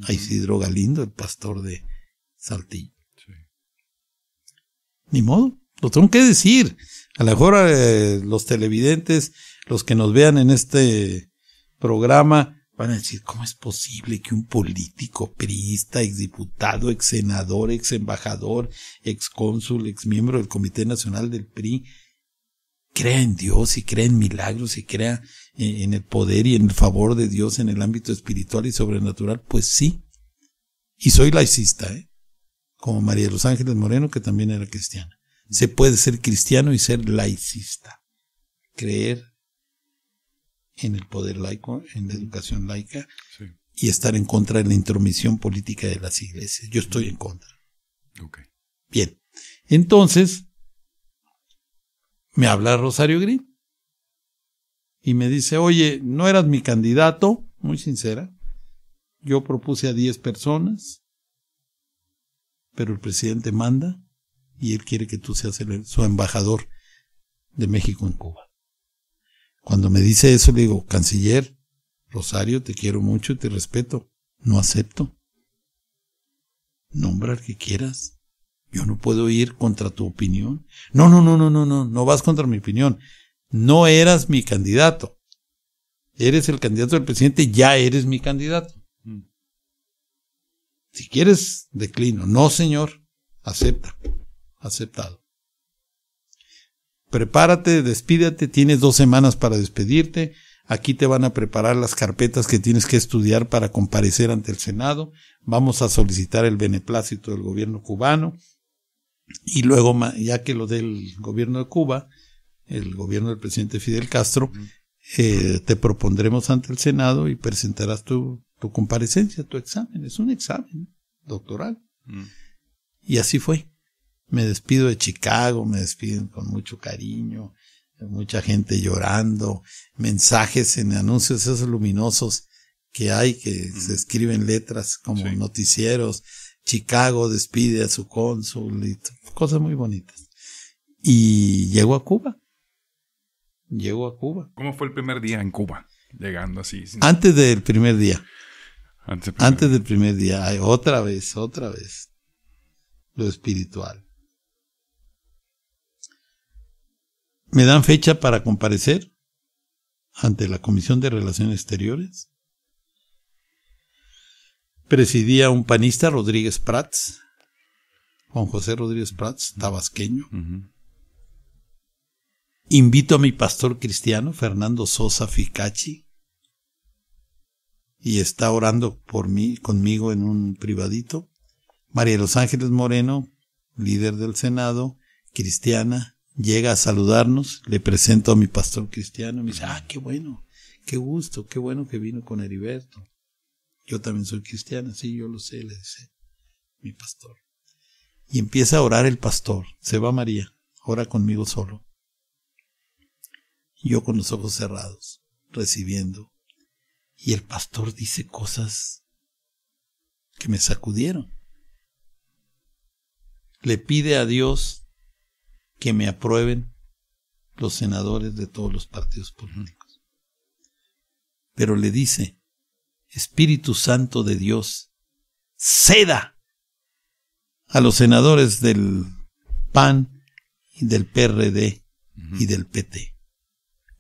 a Isidro Galindo, el pastor de Saltillo. Ni modo, lo tengo que decir. A lo mejor eh, los televidentes, los que nos vean en este programa, Van a decir, ¿cómo es posible que un político priista, exdiputado, exsenador, exembajador, excónsul, exmiembro del Comité Nacional del PRI, crea en Dios y crea en milagros y crea eh, en el poder y en el favor de Dios en el ámbito espiritual y sobrenatural? Pues sí. Y soy laicista, ¿eh? como María de los Ángeles Moreno, que también era cristiana. Se puede ser cristiano y ser laicista. Creer en el poder laico, en la educación laica, y estar en contra de la intromisión política de las iglesias. Yo estoy en contra. Bien, entonces me habla Rosario Green y me dice, oye, no eras mi candidato, muy sincera, yo propuse a 10 personas, pero el presidente manda y él quiere que tú seas su embajador de México en Cuba. Cuando me dice eso, le digo, canciller, Rosario, te quiero mucho y te respeto. No acepto. Nombrar al que quieras. Yo no puedo ir contra tu opinión. No, no, no, no, no, no, no vas contra mi opinión. No eras mi candidato. Eres el candidato del presidente, ya eres mi candidato. Mm. Si quieres, declino. No, señor. Acepta. Aceptado prepárate, despídate, tienes dos semanas para despedirte, aquí te van a preparar las carpetas que tienes que estudiar para comparecer ante el Senado, vamos a solicitar el beneplácito del gobierno cubano y luego, ya que lo del gobierno de Cuba, el gobierno del presidente Fidel Castro, eh, te propondremos ante el Senado y presentarás tu, comparecencia, tu examen, es un examen doctoral. Mm. Y así fue. Me despido de Chicago, me despiden con mucho cariño, mucha gente llorando, mensajes en anuncios esos luminosos que hay, que se escriben letras como noticieros, Chicago despide a su cónsul, y cosas muy bonitas. Y llego a Cuba. Llego a Cuba. ¿Cómo fue el primer día en Cuba? Llegando así. Antes del primer día. Antes, del primer, día. otra vez, otra vez. Lo espiritual. me dan fecha para comparecer ante la Comisión de Relaciones Exteriores. Presidía un panista, Rodríguez Prats, Juan José Rodríguez Prats, tabasqueño. Invito a mi pastor cristiano, Fernando Sosa Ficachi, y está orando por mí, conmigo en un privadito. María Los Ángeles Moreno, líder del Senado, cristiana, llega a saludarnos, le presento a mi pastor cristiano me dice, ah, qué bueno, qué gusto, qué bueno que vino con Heriberto. Yo también soy cristiana, sí, yo lo sé, le dice mi pastor. Y empieza a orar el pastor, se va María, ora conmigo solo. Yo con los ojos cerrados, recibiendo. Y el pastor dice cosas que me sacudieron. Le pide a Dios que me aprueben los senadores de todos los partidos políticos. Pero le dice, Espíritu Santo de Dios, ceda a los senadores del PAN y del PRD y del PT.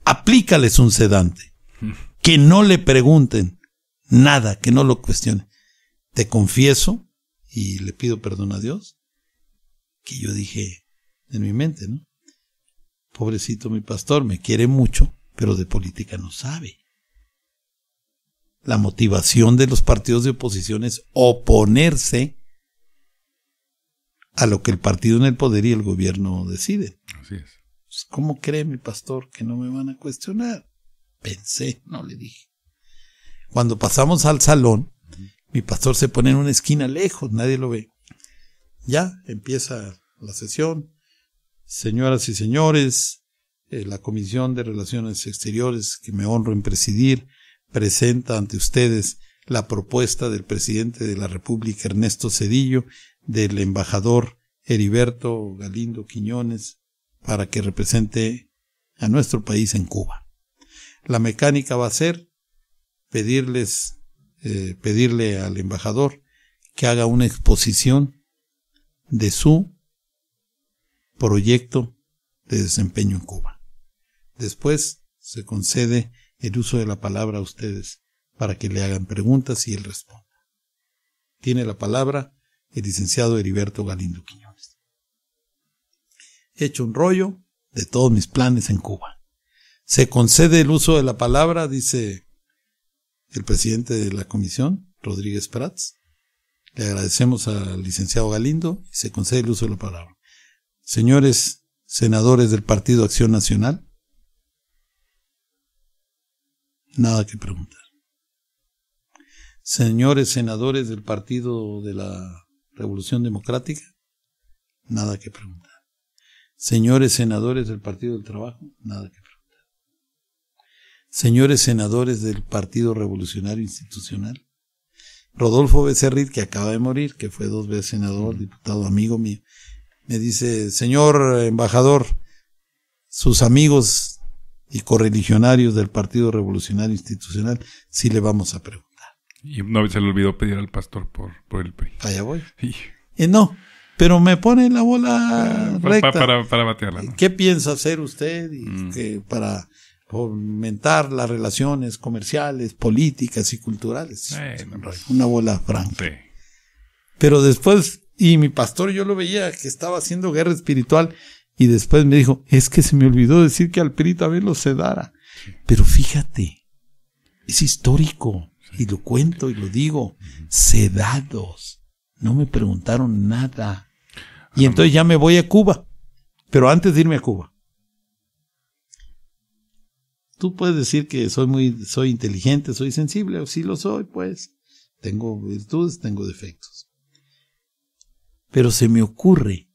Aplícales un sedante. Que no le pregunten nada, que no lo cuestionen. Te confieso y le pido perdón a Dios que yo dije, en mi mente, ¿no? Pobrecito mi pastor, me quiere mucho, pero de política no sabe. La motivación de los partidos de oposición es oponerse a lo que el partido en el poder y el gobierno deciden. Así es. Pues, ¿Cómo cree mi pastor que no me van a cuestionar? Pensé, no le dije. Cuando pasamos al salón, mi pastor se pone en una esquina lejos, nadie lo ve. Ya empieza la sesión, Señoras y señores, eh, la Comisión de Relaciones Exteriores, que me honro en presidir, presenta ante ustedes la propuesta del presidente de la República, Ernesto Cedillo, del embajador Heriberto Galindo Quiñones, para que represente a nuestro país en Cuba. La mecánica va a ser pedirles, eh, pedirle al embajador que haga una exposición de su proyecto de desempeño en Cuba. Después se concede el uso de la palabra a ustedes para que le hagan preguntas y él responda. Tiene la palabra el licenciado Heriberto Galindo Quiñones. He hecho un rollo de todos mis planes en Cuba. Se concede el uso de la palabra, dice el presidente de la comisión, Rodríguez Prats. Le agradecemos al licenciado Galindo y se concede el uso de la palabra señores senadores del Partido Acción Nacional? Nada que preguntar. Señores senadores del Partido de la Revolución Democrática, nada que preguntar. Señores senadores del Partido del Trabajo, nada que preguntar. Señores senadores del Partido Revolucionario Institucional, Rodolfo Becerril, que acaba de morir, que fue dos veces senador, diputado amigo mío, me dice, señor embajador, sus amigos y correligionarios del Partido Revolucionario Institucional, sí le vamos a preguntar. Y no se le olvidó pedir al pastor por, el PRI. Allá voy. Y eh, no, pero me pone la bola eh, pues, recta. Para, batearla. ¿Qué piensa hacer usted mm. este, para fomentar las relaciones comerciales, políticas y culturales? una bola franca. Pero después y mi pastor yo lo veía que estaba haciendo guerra espiritual y después me dijo, es que se me olvidó decir que al a también lo sedara. Pero fíjate, es histórico y lo cuento y lo digo, sedados. No me preguntaron nada. Y entonces ya me voy a Cuba. Pero antes de irme a Cuba, tú puedes decir que soy muy, soy inteligente, soy sensible, O si lo soy, pues. Tengo virtudes, tengo defectos. Pero se me ocurre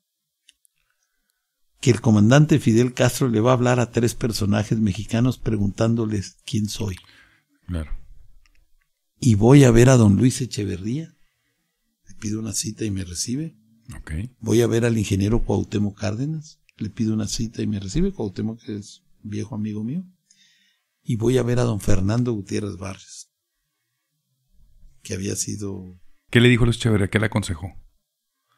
que el comandante Fidel Castro le va a hablar a tres personajes mexicanos preguntándoles quién soy. Claro. Y voy a ver a don Luis Echeverría. Le pido una cita y me recibe. Okay. Voy a ver al ingeniero Cuauhtémoc Cárdenas. Le pido una cita y me recibe. Cuauhtémoc que es viejo amigo mío. Y voy a ver a don Fernando Gutiérrez Barres que había sido... ¿Qué le dijo Luis Echeverría? ¿Qué le aconsejó?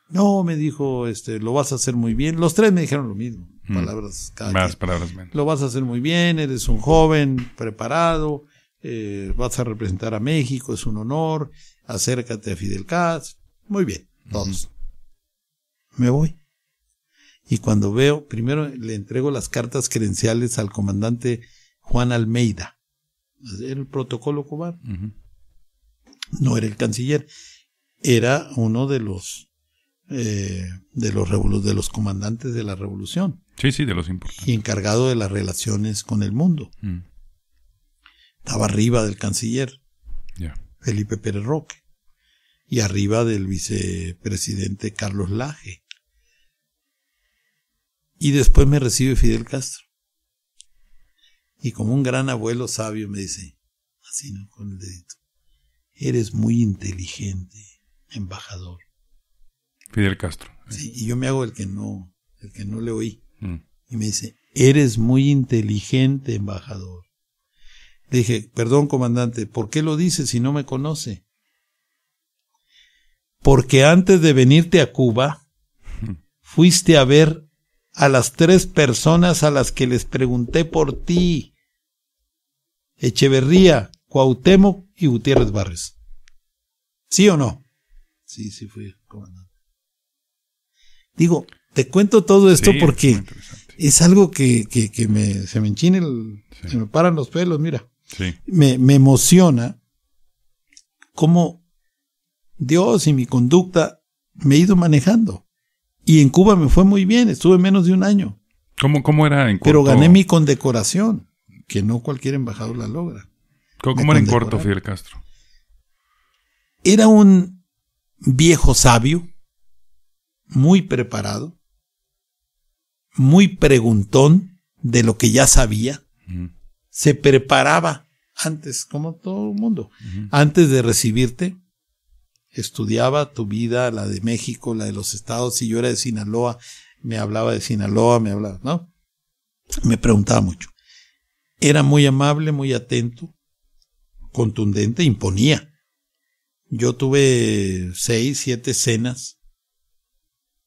No, me dijo, este, lo vas a hacer muy bien. Los tres me dijeron lo mismo. Mm. Palabras cada Más palabras Lo vas a hacer muy bien, eres un joven preparado, eh, vas a representar a México, es un honor, acércate a Fidel Castro. Muy bien, todos. Me voy. Y cuando veo, primero le entrego las cartas credenciales al comandante Juan Almeida, el protocolo cubano. No era el canciller, era uno de los eh, de, los de los comandantes de la revolución. de los Y encargado de las relaciones con el mundo. Mm. Estaba arriba del canciller, Felipe Pérez Roque, y arriba del vicepresidente Carlos Laje. Y después me recibe Fidel Castro. Y como un gran abuelo sabio me dice, así ¿no? con el dedito, eres muy inteligente, embajador. Fidel Castro. Sí, y yo me hago el que no, el que no le oí. Mm. Y me dice, eres muy inteligente, embajador. Le dije, perdón, comandante, ¿por qué lo dices si no me conoce? Porque antes de venirte a Cuba, mm. fuiste a ver a las tres personas a las que les pregunté por ti. Echeverría, Cuauhtémoc y Gutiérrez Barres. ¿Sí o no? Sí, sí fui comandante. Digo, te cuento todo esto porque es algo que, se me enchine se me paran los pelos, mira. Me, emociona cómo Dios y mi conducta me he ido manejando. Y en Cuba me fue muy bien, estuve menos de un año. ¿Cómo, cómo era en Cuba? Pero gané mi condecoración, que no cualquier embajador la logra. cómo era en corto Fidel Castro? Era un viejo sabio muy preparado, muy preguntón de lo que ya sabía, se preparaba antes, como todo el mundo, antes de recibirte, estudiaba tu vida, la de México, la de los estados, si yo era de Sinaloa, me hablaba de Sinaloa, me hablaba, ¿no? Me preguntaba mucho. Era muy amable, muy atento, contundente, imponía. Yo tuve seis, siete cenas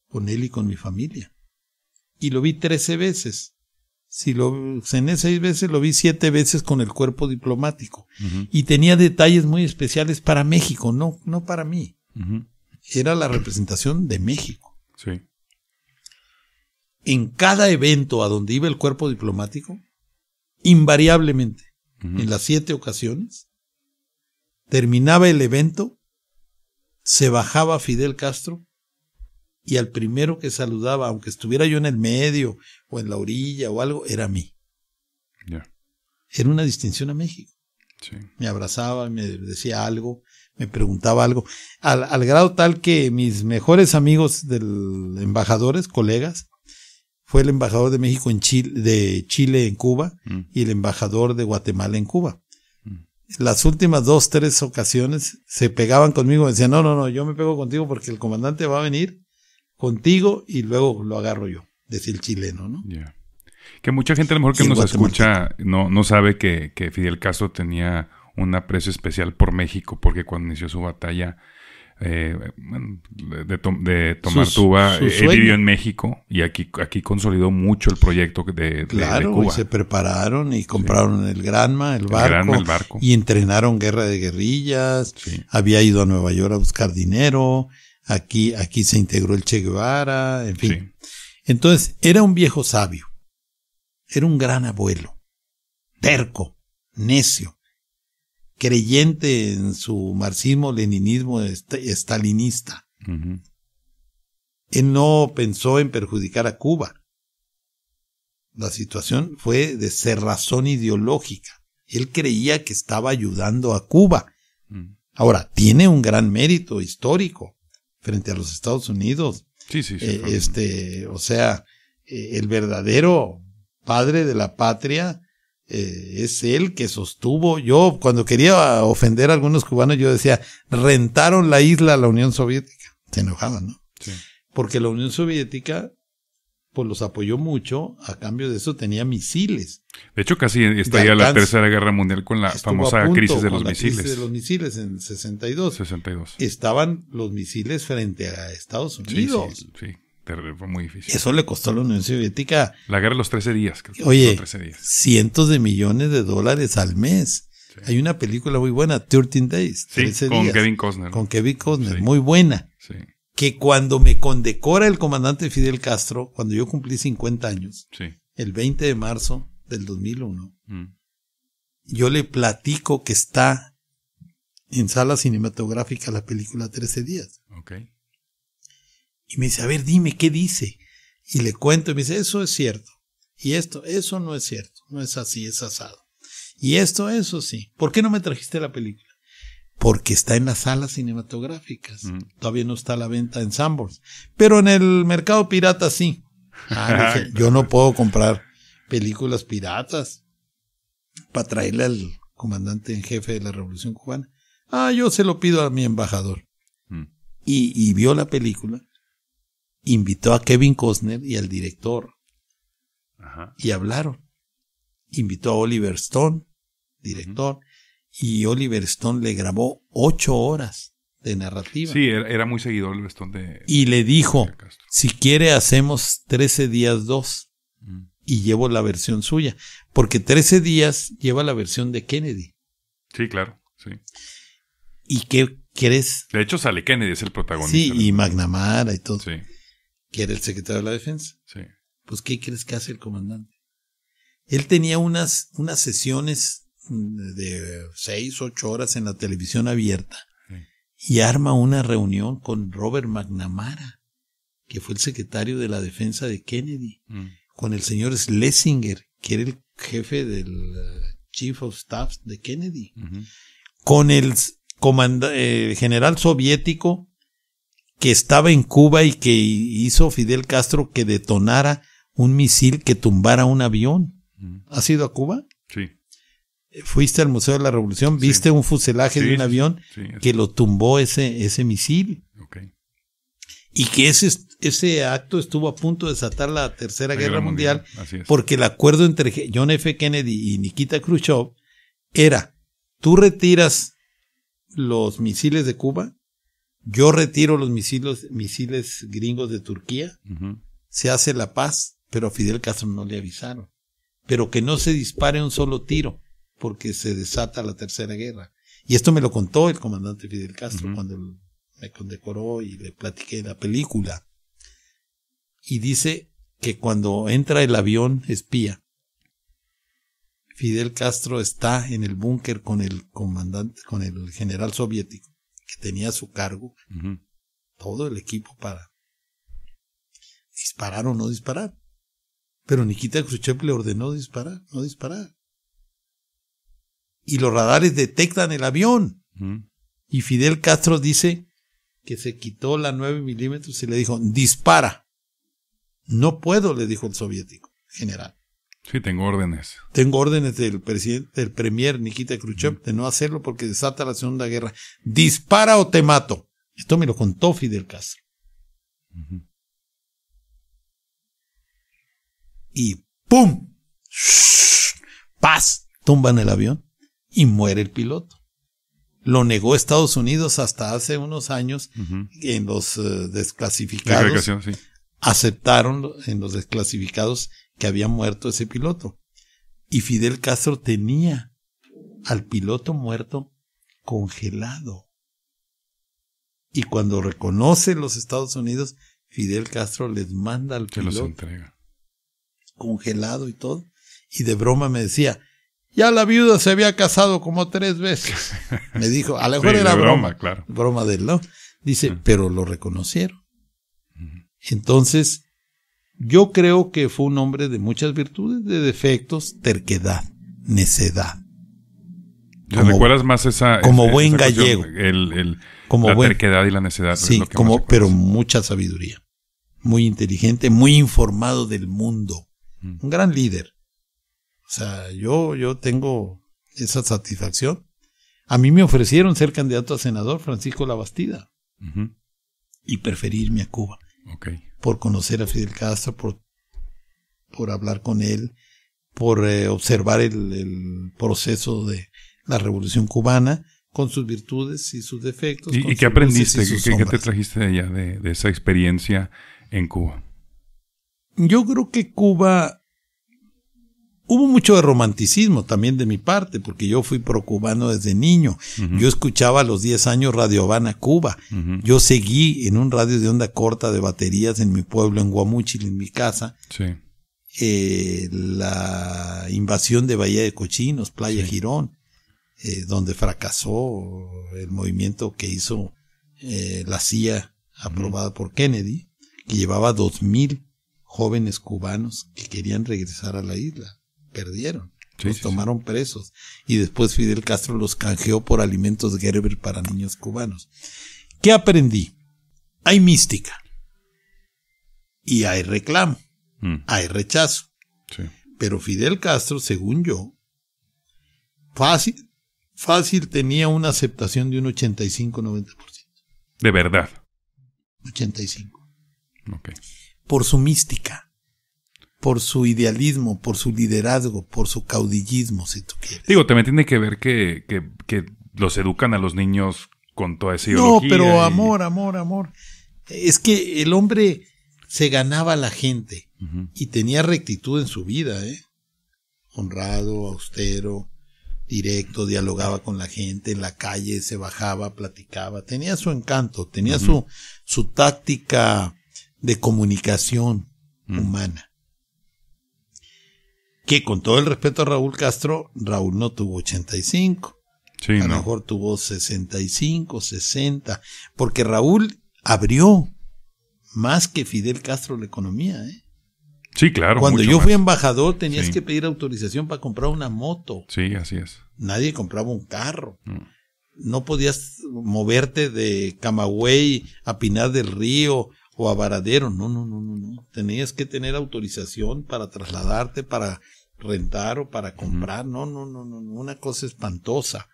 con él y con mi familia. Y lo vi trece veces. Si lo cené seis veces, lo vi siete veces con el cuerpo diplomático. Y tenía detalles muy especiales para México, no, no para mí. Era la representación de México. Sí. En cada evento a donde iba el cuerpo diplomático, invariablemente, en las siete ocasiones, terminaba el evento, se bajaba Fidel Castro y al primero que saludaba, aunque estuviera yo en el medio o en la orilla o algo, era mí. Era una distinción a México. Me abrazaba, me decía algo, me preguntaba algo, al, grado tal que mis mejores amigos del embajadores, colegas, fue el embajador de México en Chile, de Chile en Cuba mm. y el embajador de Guatemala en Cuba. Mm. Las últimas dos, tres ocasiones se pegaban conmigo, me decían, no, no, no, yo me pego contigo porque el comandante va a venir contigo y luego lo agarro yo, decir el chileno, ¿no? Que mucha gente a lo mejor que nos escucha no, no sabe que, Fidel Castro tenía ...una aprecio especial por México, porque cuando inició su batalla eh, de, tomar tuba... Eh, él vivió en México y aquí, aquí consolidó mucho el proyecto de, de Cuba. Y se prepararon y compraron el, Granma, el, barco, barco, y entrenaron guerra de guerrillas. Había ido a Nueva York a buscar dinero aquí, aquí se integró el Che Guevara, en fin. Entonces, era un viejo sabio, era un gran abuelo, terco, necio, creyente en su marxismo, leninismo, estalinista stalinista. Él no pensó en perjudicar a Cuba. La situación fue de cerrazón ideológica. Él creía que estaba ayudando a Cuba. Mm. Ahora, tiene un gran mérito histórico frente a los Estados Unidos. Sí, sí, sí. Eh, este, o sea, eh, el verdadero padre de la patria eh, es el que sostuvo. Yo, cuando quería ofender a algunos cubanos, yo decía, rentaron la isla a la Unión Soviética. Se enojaban... ¿no? Sí. Porque la Unión Soviética pues los apoyó mucho, a cambio de eso tenía misiles. De hecho, casi estaría la Tercera Guerra Mundial con la famosa crisis de los la misiles. Crisis de los misiles en 62. 62. Estaban los misiles frente a Estados Unidos. Sí, sí, Fue muy difícil. Eso le costó a la Unión Soviética. La guerra de los 13 días. Creo, Oye, cientos de millones de dólares al mes. Hay una película muy buena, 13 Days. con Kevin Costner. Con Kevin Costner, muy buena que cuando me condecora el comandante Fidel Castro, cuando yo cumplí 50 años, el 20 de marzo del 2001, mm. yo le platico que está en sala cinematográfica la película 13 días. Y me dice, a ver, dime, ¿qué dice? Y le cuento y me dice, eso es cierto. Y esto, eso no es cierto, no es así, es asado. Y esto, eso sí. ¿Por qué no me trajiste la película? porque está en las salas cinematográficas. Mm. Todavía no está a la venta en Sambors. Pero en el mercado pirata sí. Ah, yo no puedo comprar películas piratas para traerle al comandante en jefe de la Revolución Cubana. Ah, yo se lo pido a mi embajador. Mm. Y, vio la película, invitó a Kevin Costner y al director. Y hablaron. Invitó a Oliver Stone, director y Oliver Stone le grabó ocho horas de narrativa. Sí, era, muy seguidor Oliver Stone de... Y le dijo, si quiere hacemos 13 días 2 mm. y llevo la versión suya, porque 13 días lleva la versión de Kennedy. Sí, claro, sí. ¿Y qué crees? De hecho sale Kennedy, es el protagonista. Sí, y McNamara y todo. Sí. Que era el secretario de la defensa. Sí. Pues ¿qué crees que hace el comandante? Él tenía unas, unas sesiones de 6, 8 horas en la televisión abierta y arma una reunión con Robert McNamara, que fue el secretario de la defensa de Kennedy, mm. con el señor Schlesinger, que era el jefe del eh, Chief of Staff de Kennedy, con el eh, general soviético que estaba en Cuba y que hizo Fidel Castro que detonara un misil que tumbara un avión. Mm. ¿Ha sido a Cuba? fuiste al Museo de la Revolución, viste un fuselaje de un avión que lo tumbó ese, ese misil. Y que ese, ese acto estuvo a punto de desatar la Tercera Guerra, Mundial, porque el acuerdo entre John F. Kennedy y Nikita Khrushchev era, tú retiras los misiles de Cuba, yo retiro los misiles, misiles gringos de Turquía, se hace la paz, pero a Fidel Castro no le avisaron, pero que no se dispare un solo tiro porque se desata la tercera guerra. Y esto me lo contó el comandante Fidel Castro cuando me condecoró y le platiqué la película. Y dice que cuando entra el avión espía, Fidel Castro está en el búnker con el comandante, con el general soviético que tenía a su cargo todo el equipo para disparar o no disparar. Pero Nikita Khrushchev le ordenó disparar, no disparar y los radares detectan el avión. Y Fidel Castro dice que se quitó la 9 milímetros y le dijo, dispara. No puedo, le dijo el soviético general. Sí, tengo órdenes. Tengo órdenes del presidente, del premier Nikita Khrushchev de no hacerlo porque desata la Segunda Guerra. Dispara o te mato. Esto me lo contó Fidel Castro. Y ¡pum! Paz. ¡Paz! Tumban el avión y muere el piloto. Lo negó Estados Unidos hasta hace unos años en los eh, desclasificados. Aceptaron en los desclasificados que había muerto ese piloto. Y Fidel Castro tenía al piloto muerto congelado. Y cuando reconoce los Estados Unidos, Fidel Castro les manda al piloto. entrega. Congelado y todo. Y de broma me decía, ya la viuda se había casado como tres veces. Me dijo, a lo mejor era broma, broma, claro. broma de él, ¿no? Dice, pero lo reconocieron. Entonces, yo creo que fue un hombre de muchas virtudes, de defectos, terquedad, necedad. recuerdas más esa... Como buen gallego. la terquedad y la necedad. Sí, como, pero mucha sabiduría. Muy inteligente, muy informado del mundo. Un gran líder. O sea, yo, yo tengo esa satisfacción. A mí me ofrecieron ser candidato a senador Francisco Labastida y preferirme a Cuba. Por conocer a Fidel Castro, por, por hablar con él, por eh, observar el, proceso de la revolución cubana con sus virtudes y sus defectos. ¿Y, qué aprendiste? ¿Qué, te trajiste de allá de, de esa experiencia en Cuba? Yo creo que Cuba Hubo mucho de romanticismo también de mi parte, porque yo fui pro cubano desde niño. Yo escuchaba a los 10 años Radio Habana, Cuba. Yo seguí en un radio de onda corta de baterías en mi pueblo, en Guamúchil, en mi casa. Sí. Eh, la invasión de Bahía de Cochinos, Playa Girón, eh, donde fracasó el movimiento que hizo eh, la CIA, aprobada por Kennedy, que llevaba 2.000 jóvenes cubanos que querían regresar a la isla perdieron. los tomaron presos. Y después Fidel Castro los canjeó por alimentos Gerber para niños cubanos. ¿Qué aprendí? Hay mística. Y hay reclamo. Mm. Hay rechazo. Pero Fidel Castro, según yo, fácil, fácil tenía una aceptación de un 85-90%. De verdad. 85. Por su mística por su idealismo, por su liderazgo, por su caudillismo, si tú quieres. Digo, también tiene que ver que, los educan a los niños con toda esa ideología. No, pero amor, amor, amor. Es que el hombre se ganaba a la gente y tenía rectitud en su vida, ¿eh? Honrado, austero, directo, dialogaba con la gente en la calle, se bajaba, platicaba, tenía su encanto, tenía su, su táctica de comunicación humana que con todo el respeto a Raúl Castro, Raúl no tuvo 85. Sí, a lo mejor tuvo 65, 60, porque Raúl abrió más que Fidel Castro la economía. ¿eh? Sí, claro. Cuando yo fui embajador tenías que pedir autorización para comprar una moto. Sí, así es. Nadie compraba un carro. Mm. No podías moverte de Camagüey a Pinar del Río o a Varadero. no, no, no, no. Tenías que tener autorización para trasladarte, para rentar o para comprar. No, no, no, no, una cosa espantosa.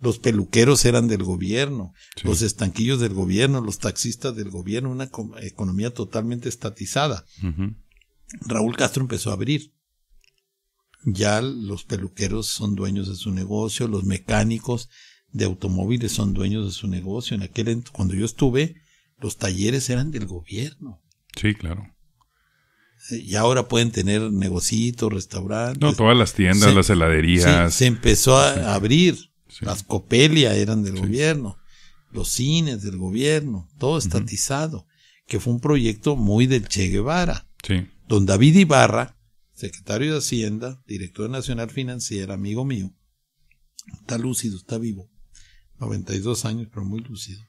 Los peluqueros eran del gobierno, los estanquillos del gobierno, los taxistas del gobierno, una economía totalmente estatizada. Raúl Castro empezó a abrir. Ya los peluqueros son dueños de su negocio, los mecánicos de automóviles son dueños de su negocio. En aquel cuando yo estuve, los talleres eran del gobierno. Sí, claro y ahora pueden tener negocitos restaurantes. No, todas las tiendas, las heladerías. Se, empezó a abrir. Las copelia eran del gobierno, los cines del gobierno, todo estatizado, que fue un proyecto muy del Che Guevara. Don David Ibarra, secretario de Hacienda, director nacional financiera, amigo mío, está lúcido, está vivo, 92 años, pero muy lúcido.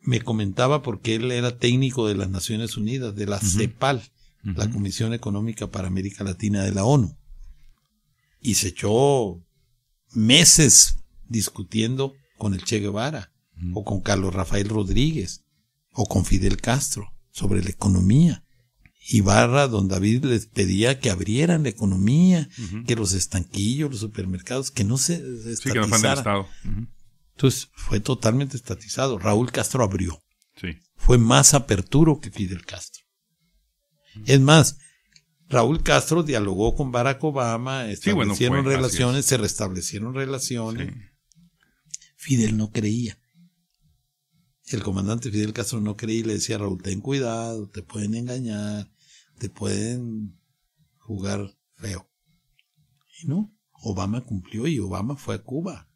Me comentaba porque él era técnico de las Naciones Unidas, de la CEPAL, la Comisión Económica para América Latina de la ONU. Y se echó meses discutiendo con el Che Guevara, o con Carlos Rafael Rodríguez, o con Fidel Castro sobre la economía. Y barra, don David les pedía que abrieran la economía, que los estanquillos, los supermercados, que no se estatizara. Sí, que no Estado. Entonces fue totalmente estatizado. Raúl Castro abrió. Sí. Fue más apertura que Fidel Castro. Es más, Raúl Castro dialogó con Barack Obama, establecieron relaciones, se restablecieron relaciones. Fidel no creía. El comandante Fidel Castro no creía y le decía Raúl, ten cuidado, te pueden engañar, te pueden jugar feo. Y no, Obama cumplió y Obama fue a Cuba.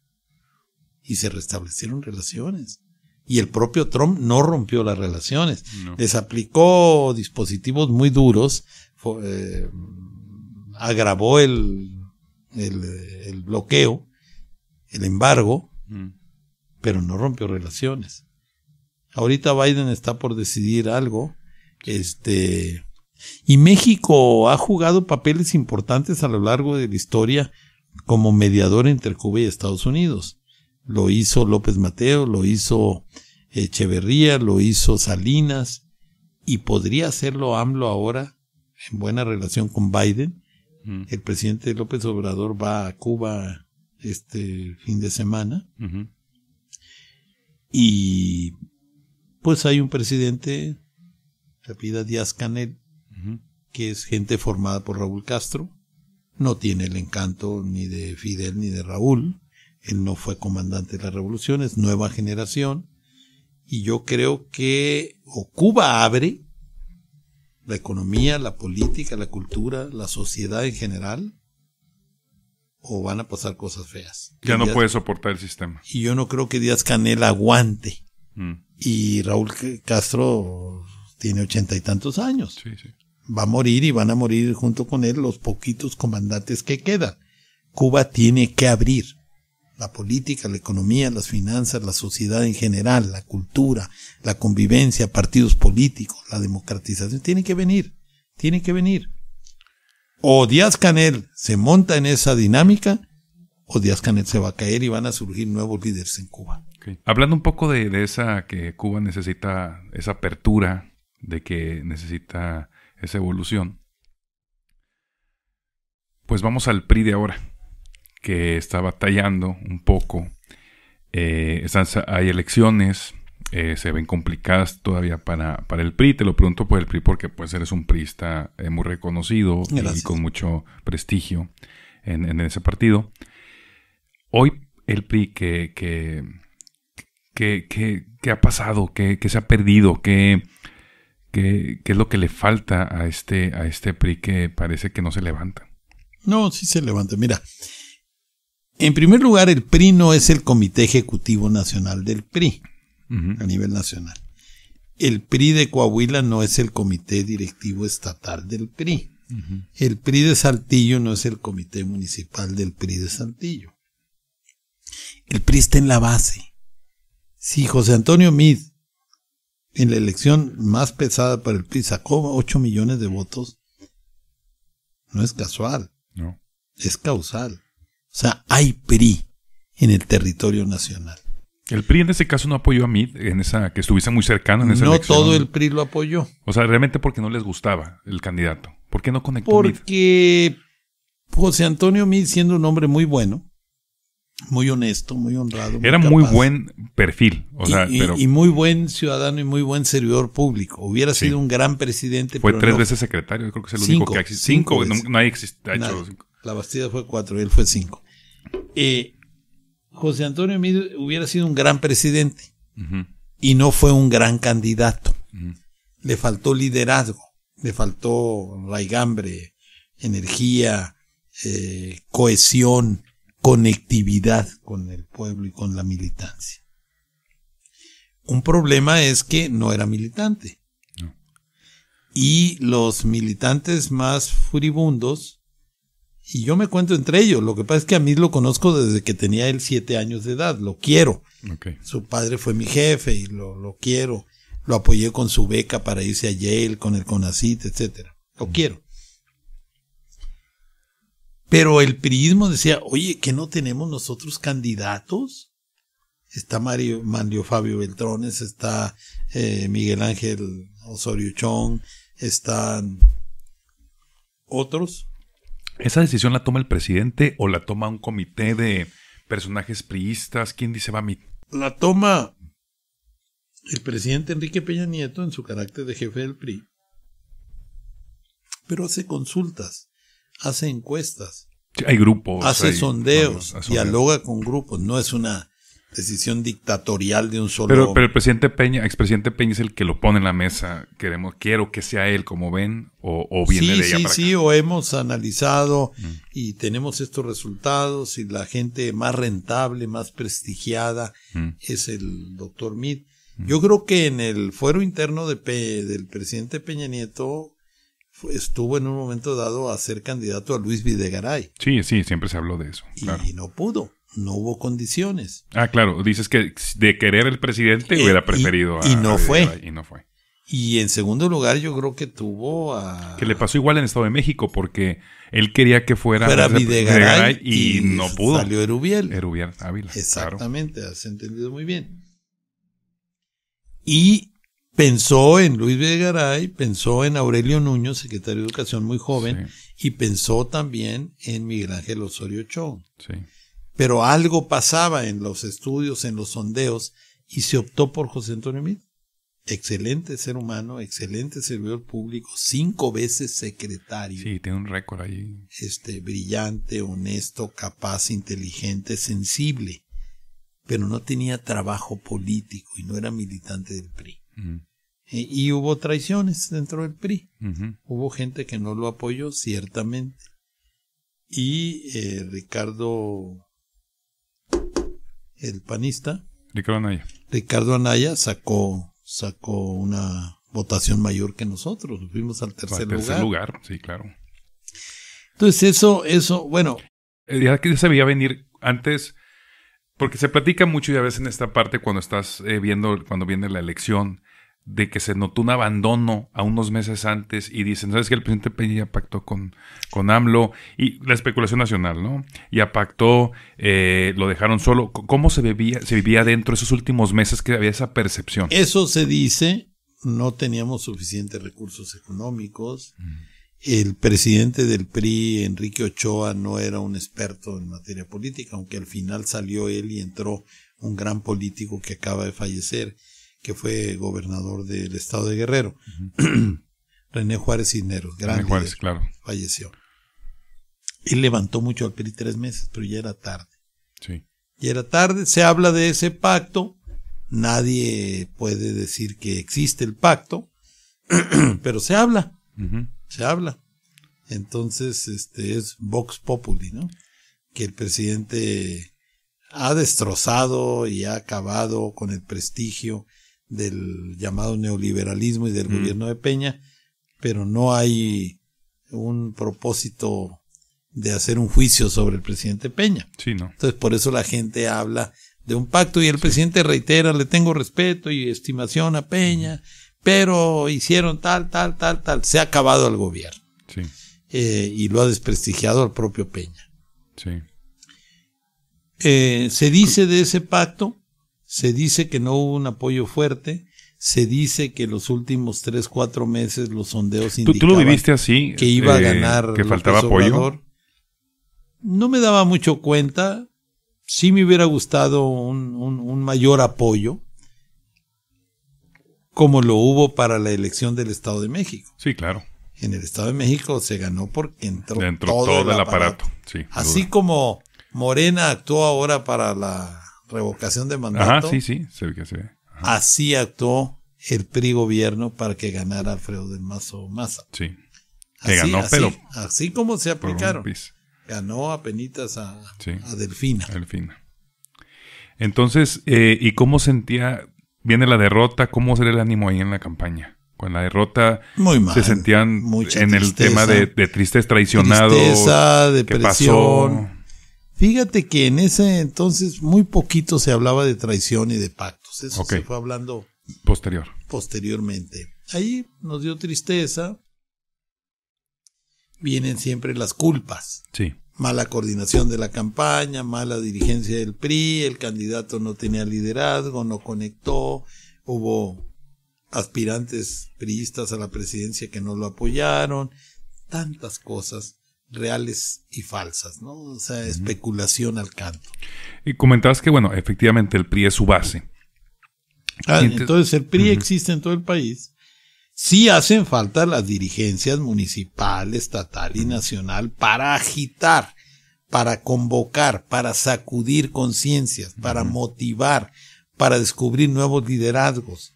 Y se restablecieron relaciones y el propio Trump no rompió las relaciones. Les aplicó dispositivos muy duros, eh, agravó el, bloqueo, el embargo, mm. pero no rompió relaciones. Ahorita Biden está por decidir algo. Este, y México ha jugado papeles importantes a lo largo de la historia como mediador entre Cuba y Estados Unidos lo hizo López Mateo, lo hizo Echeverría, lo hizo Salinas, y podría hacerlo AMLO ahora en buena relación con Biden. El presidente López Obrador va a Cuba este fin de semana. Y pues hay un presidente, Rapida Díaz Canel, que es gente formada por Raúl Castro. No tiene el encanto ni de Fidel ni de Raúl, él no fue comandante de la revolución, es nueva generación, y yo creo que o Cuba abre la economía, la política, la cultura, la sociedad en general, o van a pasar cosas feas. Ya no puede soportar el sistema. Y yo no creo que Díaz Canel aguante. Mm. Y Raúl Castro tiene ochenta y tantos años. Va a morir y van a morir junto con él los poquitos comandantes que quedan. Cuba tiene que abrir la política, la economía, las finanzas, la sociedad en general, la cultura, la convivencia, partidos políticos, la democratización, tiene que venir, tiene que venir. O Díaz Canel se monta en esa dinámica, o Díaz Canel se va a caer y van a surgir nuevos líderes en Cuba. Hablando un poco de, esa que Cuba necesita, esa apertura, de que necesita esa evolución, pues vamos al PRI de ahora que está batallando un poco. Eh, hay elecciones, eh, se ven complicadas todavía para, el PRI. Te lo pregunto por el PRI porque pues eres un priista eh, muy reconocido y con mucho prestigio en, ese partido. Hoy el PRI que... que ¿Qué, ha pasado? ¿Qué, se ha perdido? ¿Qué, qué, es lo que le falta a este, a este PRI que parece que no se levanta? No, sí se levanta. Mira, en primer lugar, el PRI no es el Comité Ejecutivo Nacional del PRI a nivel nacional. El PRI de Coahuila no es el Comité Directivo Estatal del PRI. El PRI de Saltillo no es el Comité Municipal del PRI de Saltillo. El PRI está en la base. Si José Antonio Mid, en la elección más pesada para el PRI, sacó 8 millones de votos, no es casual. No. Es causal. O sea, hay PRI en el territorio nacional. El PRI en ese caso no apoyó a Mid, en esa, que estuviese muy cercano en esa No todo el PRI lo apoyó. O sea, realmente porque no les gustaba el candidato. ¿Por qué no conectó Porque José Antonio Mid, siendo un hombre muy bueno, muy honesto, muy honrado. Era muy, buen perfil. y, muy buen ciudadano y muy buen servidor público. Hubiera sido un gran presidente. Fue tres veces secretario, creo que es el único que ha existido. Cinco, no, ha La Bastida fue cuatro, él fue cinco. Eh, José Antonio hubiera sido un gran presidente y no fue un gran candidato. Le faltó liderazgo, le faltó raigambre, energía, eh, cohesión, conectividad con el pueblo y con la militancia. Un problema es que no era militante. Y los militantes más furibundos y yo me cuento entre ellos. Lo que pasa es que a mí lo conozco desde que tenía él siete años de edad, lo quiero. Su padre fue mi jefe y lo, quiero. Lo apoyé con su beca para irse a Yale, con el CONACIT, etcétera. Lo mm. quiero. Pero el priismo decía, oye, que no tenemos nosotros candidatos. Está Mario, Mario Fabio Beltrones, está eh, Miguel Ángel Osorio Chong, están otros ¿Esa decisión la toma el presidente o la toma un comité de personajes priistas? ¿Quién dice va a mí La toma el presidente Enrique Peña Nieto en su carácter de jefe del PRI. Pero hace consultas, hace encuestas. hay grupos. Hace sondeos, dialoga con grupos. No es una decisión dictatorial de un solo. Pero, el presidente Peña, expresidente Peña es el que lo pone en la mesa. Queremos, quiero que sea él, como ven, o, o viene sí, ella. Sí, sí, o hemos analizado mm. y tenemos estos resultados y la gente más rentable, más prestigiada mm. es el doctor Mead. Mm. Yo creo que en el fuero interno de del presidente Peña Nieto estuvo en un momento dado a ser candidato a Luis Videgaray. Sí, sí, siempre se habló de eso. Y no pudo no hubo condiciones. Ah, claro, dices que de querer el presidente eh, hubiera preferido y, a, y no fue. y no fue. Y en segundo lugar, yo creo que tuvo a. Que le pasó igual en el Estado de México, porque él quería que fuera. y, no pudo. Salió Erubiel. Erubiel Ávila. Exactamente, has entendido muy bien. Y pensó en Luis Videgaray, pensó en Aurelio Nuño, secretario de Educación muy joven, y pensó también en Miguel Ángel Osorio Chong. Sí. Pero algo pasaba en los estudios, en los sondeos, y se optó por José Antonio Meade. Excelente ser humano, excelente servidor público, cinco veces secretario. Sí, tiene un récord ahí. Este, brillante, honesto, capaz, inteligente, sensible. Pero no tenía trabajo político y no era militante del PRI. E, y hubo traiciones dentro del PRI. Hubo gente que no lo apoyó, ciertamente. Y eh, Ricardo el panista. Ricardo Anaya. Ricardo Anaya sacó, sacó una votación mayor que nosotros. Fuimos al tercer, al tercer lugar. sí, claro. Entonces eso, eso, bueno. Eh, ya que se venir antes, porque se platica mucho y a veces en esta parte cuando estás eh, viendo, cuando viene la elección, de que se notó un abandono a unos meses antes y dicen, ¿sabes que El presidente Peña ya pactó con, con AMLO y la especulación nacional, ¿no? Ya pactó, eh, lo dejaron solo. ¿Cómo se, vivía, se vivía dentro esos últimos meses que había esa percepción? Eso se dice, no teníamos suficientes recursos económicos. Mm. El presidente del PRI, Enrique Ochoa, no era un experto en materia política, aunque al final salió él y entró un gran político que acaba de fallecer que fue gobernador del estado de Guerrero. René Juárez Cisneros, grande, Juárez, claro. falleció. Y levantó mucho al PRI tres meses, pero ya era tarde. Sí. Ya era tarde, se habla de ese pacto, nadie puede decir que existe el pacto, pero se habla, se habla. Entonces, este es Vox Populi, ¿no? Que el presidente ha destrozado y ha acabado con el prestigio del llamado neoliberalismo y del mm. gobierno de Peña, pero no hay un propósito de hacer un juicio sobre el presidente Peña. Sí, Entonces, por eso la gente habla de un pacto y el presidente reitera, le tengo respeto y estimación a Peña, pero hicieron tal, tal, tal, tal. Se ha acabado el gobierno. Eh, y lo ha desprestigiado al propio Peña. Sí. Eh, se dice de ese pacto se dice que no hubo un apoyo fuerte, se dice que los últimos tres, cuatro meses los sondeos indicaban que iba a eh, ganar el que faltaba apoyo. No me daba mucho cuenta, sí me hubiera gustado un, mayor apoyo, como lo hubo para la elección del Estado de México. Sí, claro. En el Estado de México se ganó porque entró, todo, el aparato. Así como Morena actuó ahora para la revocación de mandato. Ajá, sí, sí, se ve que se Así actuó el PRI gobierno para que ganara Alfredo del Mazo Maza. Sí. ganó, Así como se aplicaron. Ganó a penitas a, a Delfina. Delfina. Entonces, eh, ¿y cómo sentía? Viene la derrota, ¿cómo sería el ánimo ahí en la campaña? Con la derrota Muy mal, se sentían en el tema de, tristes, traicionados. traicionado. Tristeza, depresión. Fíjate que en ese entonces muy poquito se hablaba de traición y de pactos. Eso se fue hablando posterior. Posteriormente. Ahí nos dio tristeza. Vienen siempre las culpas. Sí. Mala coordinación de la campaña, mala dirigencia del PRI, el candidato no tenía liderazgo, no conectó, hubo aspirantes priistas a la presidencia que no lo apoyaron, tantas cosas reales y falsas, ¿no? O sea, especulación al canto. Y comentabas que, bueno, efectivamente el PRI es su base. Ah, entonces el PRI existe en todo el país. Sí hacen falta las dirigencias municipal, estatal y nacional para agitar, para convocar, para sacudir conciencias, para motivar, para descubrir nuevos liderazgos,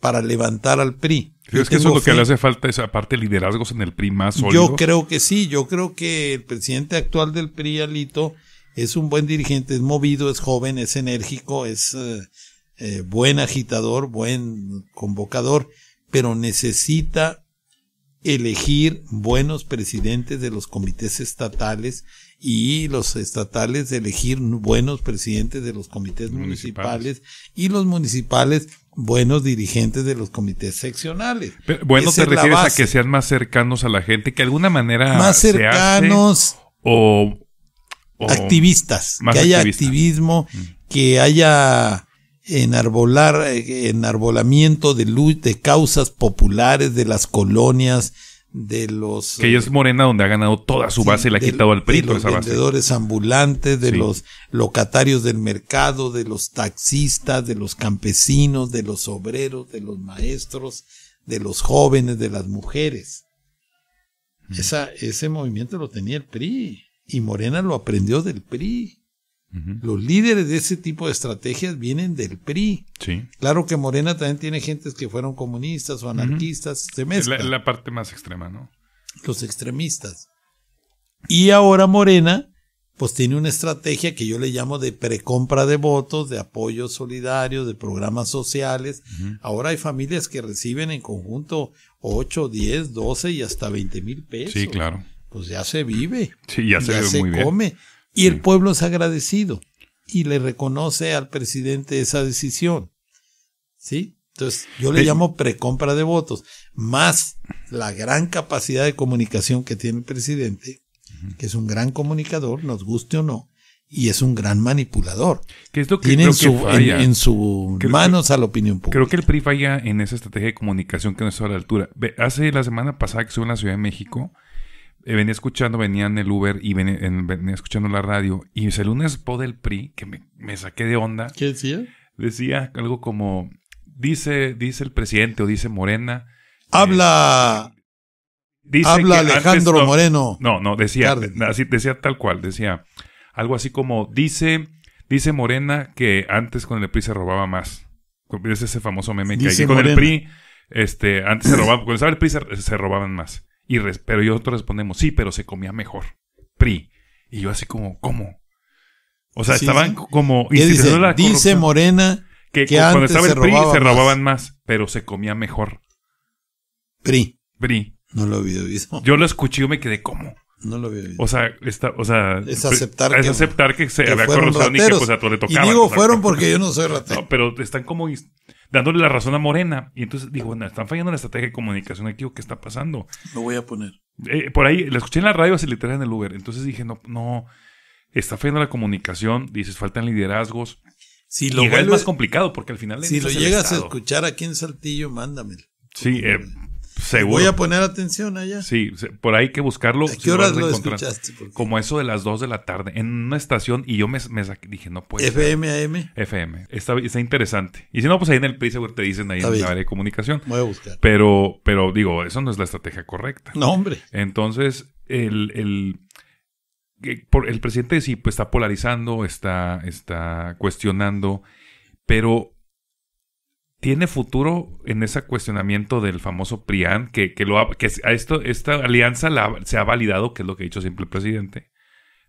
para levantar al PRI es que eso lo que le hace falta, esa parte liderazgos en el PRI más Yo creo que sí, yo creo que el presidente actual del PRI, Alito, es un buen dirigente, es movido, es joven, es enérgico, es eh, eh, buen agitador, buen convocador, pero necesita elegir buenos presidentes de los comités estatales y los estatales elegir buenos presidentes de los comités municipales, y los municipales buenos dirigentes de los comités seccionales. bueno, te refieres a que sean más cercanos a la gente, que de alguna manera más cercanos o, activistas, que haya activismo, mm. que haya enarbolar enarbolamiento de luz de causas populares de las colonias de los... Que ellos eh, morena donde ha ganado toda su base la y le ha quitado al PRI de los vendedores ambulantes, de los locatarios del mercado, de los taxistas, de los campesinos, de los obreros, de los maestros, de los jóvenes, de las mujeres. Esa, ese movimiento lo tenía el PRI y Morena lo aprendió del PRI. Los líderes de ese tipo de estrategias vienen del PRI. Claro que Morena también tiene gente que fueron comunistas o anarquistas, se La, la parte más extrema, ¿no? Los extremistas. Y ahora Morena, pues tiene una estrategia que yo le llamo de precompra de votos, de apoyo solidario, de programas sociales. Ahora hay familias que reciben en conjunto 8, 10, 12 y hasta 20 mil pesos. Sí, claro. Pues ya se vive. ya se, come. Y el pueblo es agradecido y le reconoce al presidente esa decisión. ¿Sí? Entonces, yo le llamo precompra de votos, más la gran capacidad de comunicación que tiene el presidente, que es un gran comunicador, nos guste o no, y es un gran manipulador. Tiene su, En, sus manos a la opinión pública. Creo que el PRI falla en esa estrategia de comunicación que no está a la altura. Hace la semana pasada que estuve en la Ciudad de México, eh, venía escuchando, venía en el Uber y venía, escuchando la radio y salió lunes spot del PRI que me, saqué de onda. ¿Qué decía? Decía algo como, dice, dice el presidente o dice Morena. ¡Habla! Eh, dice ¡Habla Alejandro Moreno! No, no, decía, eh, así, decía tal cual, decía algo así como, dice, dice Morena que antes con el PRI se robaba más. Es ese famoso meme que hay. Con el PRI, este, antes se robaban, con el PRI se robaban más. Y pero nosotros respondemos, sí, pero se comía mejor. PRI. Y yo así como, ¿cómo? O sea, estaban como dice, dice Morena que, cuando antes estaba el se PRI se robaban más. pero se comía mejor. PRI. PRI. No lo había visto. Yo lo escuché y me quedé como. No lo había visto. O sea, o sea es pues, aceptar, que, aceptar que se había corrupción y que pues a le tocaba. Y digo fueron porque yo no soy ratero. No, pero están como dándole la razón a Morena. Y entonces dijo, bueno, están fallando la estrategia de comunicación aquí, ¿o qué está pasando? Lo voy a poner. Eh, por ahí, la escuché en la radio, así literal en el Uber. Entonces dije, no, no, está fallando la comunicación, dices, faltan liderazgos. Si lo y es más complicado porque al final... Si lo llegas a escuchar aquí en Saltillo, mándamelo. Sí, eh, Voy a poner atención allá. Sí, por ahí que buscarlo. qué horas lo, escuchaste? Como eso de las 2 de la tarde, en una estación, y yo me, dije, no puede ¿FM, AM? FM. Está, interesante. Y si no, pues ahí en el PRI te dicen ahí en la área de comunicación. Voy a buscar. Pero, pero digo, eso no es la estrategia correcta. No, hombre. Entonces, el, el eh, el presidente sí pues, está polarizando, está, está cuestionando, pero ¿Tiene futuro en ese cuestionamiento del famoso PRIAN, que, lo que a esto, esta alianza se ha validado, que es lo que ha dicho siempre el presidente?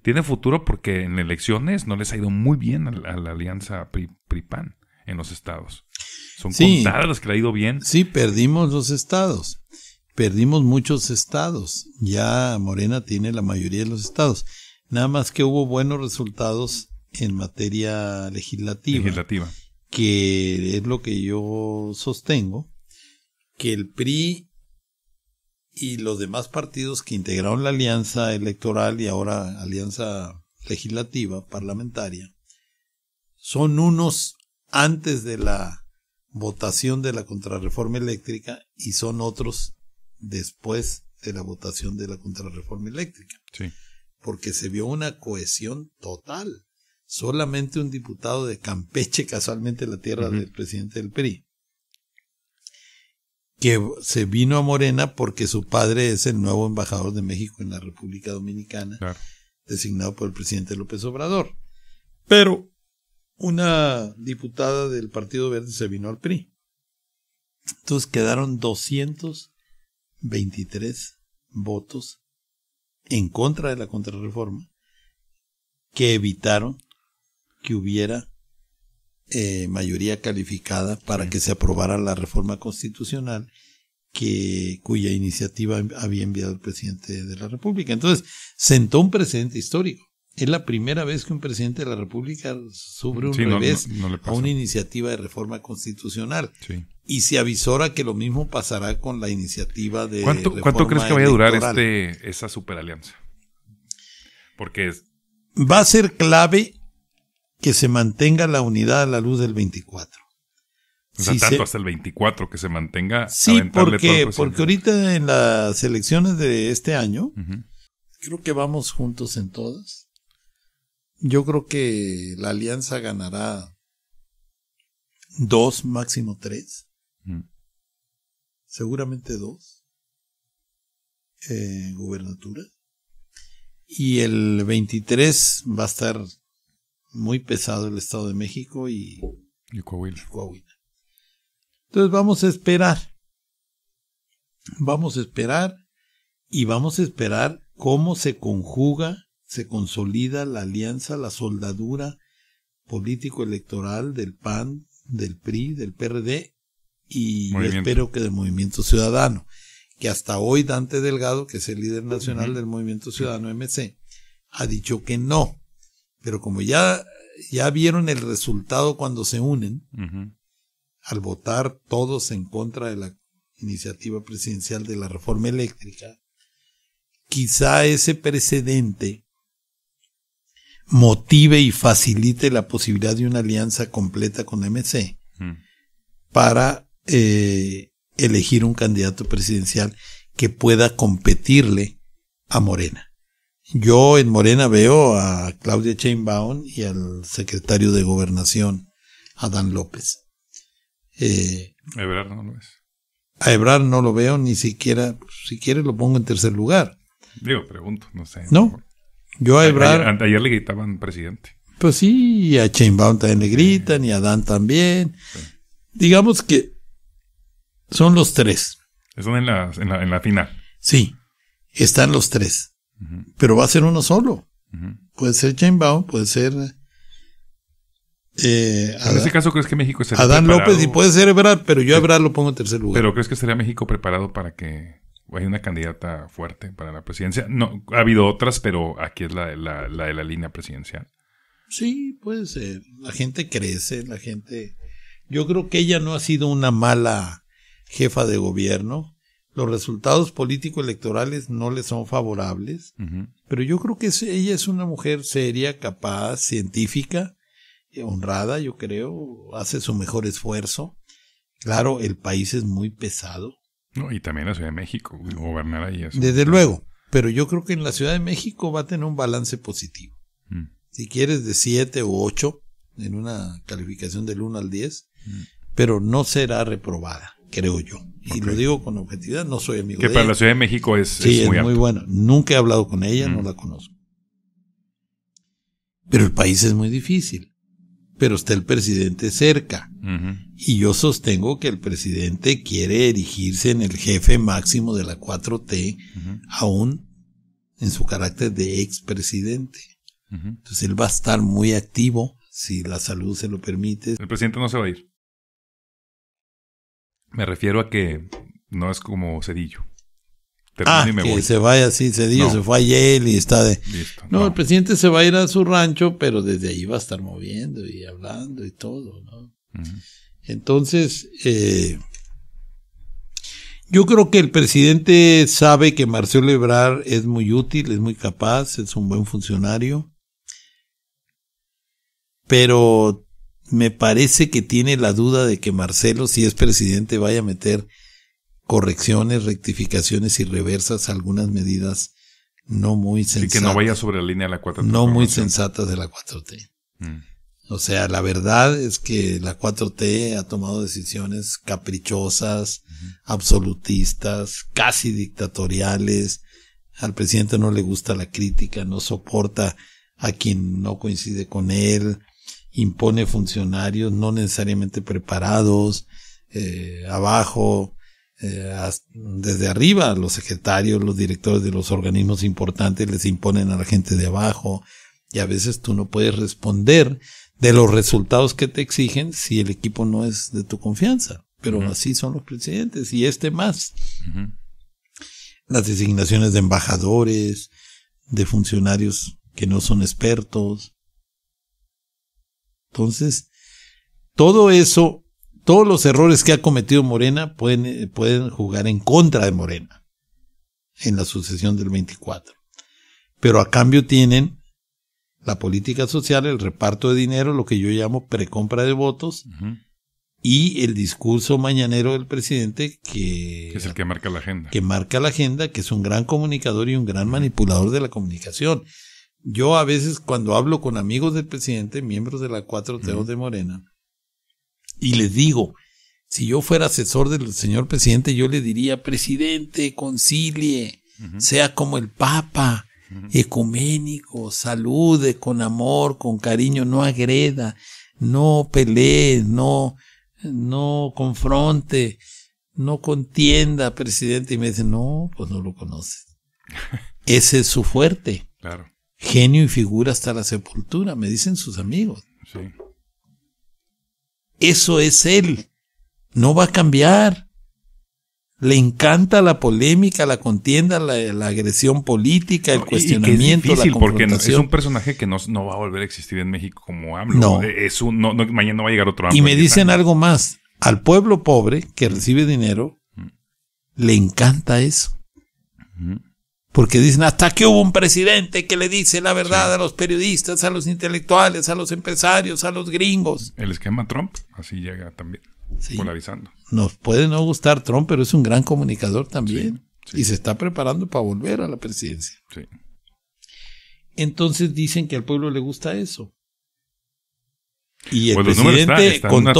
¿Tiene futuro porque en elecciones no les ha ido muy bien a, la, alianza PRI, pan en los estados? Son contadas las que le ha ido bien. Sí, perdimos los estados. Perdimos muchos estados. Ya Morena tiene la mayoría de los estados. Nada más que hubo buenos resultados en materia legislativa. Legislativa que es lo que yo sostengo, que el PRI y los demás partidos que integraron la alianza electoral y ahora alianza legislativa, parlamentaria, son unos antes de la votación de la contrarreforma eléctrica y son otros después de la votación de la contrarreforma eléctrica. Porque se vio una cohesión total solamente un diputado de Campeche, casualmente la tierra del presidente del PRI, que se vino a Morena porque su padre es el nuevo embajador de México en la República Dominicana, designado por el presidente López Obrador. Pero una diputada del Partido Verde se vino al PRI. Entonces quedaron 223 votos en contra de la contrarreforma que evitaron que hubiera eh, mayoría calificada para que se aprobara la reforma constitucional que, cuya iniciativa había enviado el presidente de la República. Entonces, sentó un precedente histórico. Es la primera vez que un presidente de la República sube un a una iniciativa de reforma constitucional. Y se avisora que lo mismo pasará con la iniciativa de. ¿Cuánto, ¿cuánto crees que vaya a durar este, esa superalianza? Porque va a ser clave que se mantenga la unidad a la luz del 24. O sea, tanto hasta el 24 que se mantenga. Sí, porque, ahorita en las elecciones de este año, creo que vamos juntos en todas. Yo creo que la alianza ganará dos, máximo tres. Seguramente dos. Eh, gubernatura. Y el 23 va a estar muy pesado el Estado de México y, Coahuila. Entonces vamos a esperar. Vamos a esperar y vamos a esperar cómo se conjuga, se consolida la alianza, la soldadura político-electoral del PAN, del PRI, del PRD y espero que del Movimiento Ciudadano, que hasta hoy Dante Delgado, que es el líder nacional del Movimiento Ciudadano MC, ha dicho que no, pero como ya, ya vieron el resultado cuando se unen, al votar todos en contra de la iniciativa presidencial de la reforma eléctrica, quizá ese precedente motive y facilite la posibilidad de una alianza completa con MC para eh, elegir un candidato presidencial que pueda competirle a Morena. Yo en Morena veo a Claudia Chainbaum y al secretario de Gobernación, Adán López. Eh, a Ebrard no lo A no lo veo ni siquiera, si quiere lo pongo en tercer lugar. Digo, pregunto, no sé. No, yo a Ebrar. Ayer, le gritaban presidente. Pues sí, a Chainbaum también le gritan, y a Adán también. Digamos que son los tres. Están en en la, en la final. Sí, están los tres. Pero va a ser uno solo. Puede ser Jane puede ser. Eh, en ese caso, ¿crees que México estaría Adán López y puede ser Ebrard, pero yo a Ebrard lo pongo en tercer lugar. ¿Pero crees que estaría México preparado para que haya una candidata fuerte para la presidencia? No, ha habido otras, pero aquí es la, de la, la línea presidencial. Sí, puede ser. La gente crece, la gente... Yo creo que ella no ha sido una mala jefa de gobierno los resultados político electorales no le son favorables, pero yo creo que ella es una mujer seria, capaz, científica, eh, honrada, yo creo, hace su mejor esfuerzo. Claro, el país es muy pesado. No, y también la Ciudad de México, gobernar ahí eso. Desde luego, pero yo creo que en la Ciudad de México va a tener un balance positivo. Mm. Si quieres de 7 o 8 en una calificación del 1 al 10, mm. pero no será reprobada, creo yo y lo digo con objetividad, no soy amigo. Que para la Ciudad de México es, muy, es bueno. Nunca he hablado con ella, no mm. la conozco. Pero el país es muy difícil. Pero está el presidente cerca. Y yo sostengo que el presidente quiere erigirse en el jefe máximo de la 4T, aún en su carácter de expresidente. Entonces él va a estar muy activo si la salud se lo permite. El presidente no se va a ir. Me refiero a que no es como Cedillo. ah, me que se vaya así, Cedillo se fue a y está de... no, el presidente se va a ir a su rancho, pero desde ahí va a estar moviendo y hablando y todo, ¿no? Entonces, eh, yo creo que el presidente sabe que Marcelo Ebrar es muy útil, es muy capaz, es un buen funcionario, pero me parece que tiene la duda de que Marcelo, si es presidente, vaya a meter correcciones, rectificaciones y reversas a algunas medidas no muy sensatas. Y que no vaya sobre la línea de la 4T. No muy sensatas de la 4T. Mm. O sea, la verdad es que la 4T ha tomado decisiones caprichosas, absolutistas, casi dictatoriales. Al presidente no le gusta la crítica, no soporta a quien no coincide con él impone funcionarios no necesariamente preparados, eh, abajo, eh, desde arriba, los secretarios, los directores de los organismos importantes les imponen a la gente de abajo y a veces tú no puedes responder de los resultados que te exigen si el equipo no es de tu confianza. Pero así son los presidentes y este más. Las designaciones de embajadores, de funcionarios que no son expertos, entonces, todo eso, todos los errores que ha cometido Morena pueden, eh, jugar en contra de Morena en la sucesión del 24. Pero a cambio tienen la política social, el reparto de dinero, lo que yo llamo precompra de votos, y el discurso mañanero del presidente que, que, es el que marca la agenda. Que marca la agenda, que es un gran comunicador y un gran manipulador de la comunicación. Yo a veces cuando hablo con amigos del presidente, miembros de la 4T de Morena, y les digo, si yo fuera asesor del señor presidente, yo le diría, presidente, concilie, sea como el Papa, ecuménico, salude con amor, con cariño, no agreda, no pelee, no, no confronte, no contienda, presidente. Y me dice, no, pues no lo conoces. Ese es su fuerte. Claro genio y figura hasta la sepultura, me dicen sus amigos. Sí. Eso es él, no va a cambiar. Le encanta la polémica, la contienda, la, agresión política, el cuestionamiento, Porque es un personaje que no, va a volver a existir en México como AMLO. No. Eh, es mañana no va a llegar otro AMLO. Y me dicen algo más. Al pueblo pobre que recibe dinero, le encanta eso. Porque dicen, hasta que hubo un presidente que le dice la verdad a los periodistas, a los intelectuales, a los empresarios, a los gringos. El esquema Trump, así llega también, polarizando. Nos puede no gustar Trump, pero es un gran comunicador también. y se está preparando para volver a la presidencia. Sí. Entonces dicen que al pueblo le gusta eso. Y el pues presidente, está, con una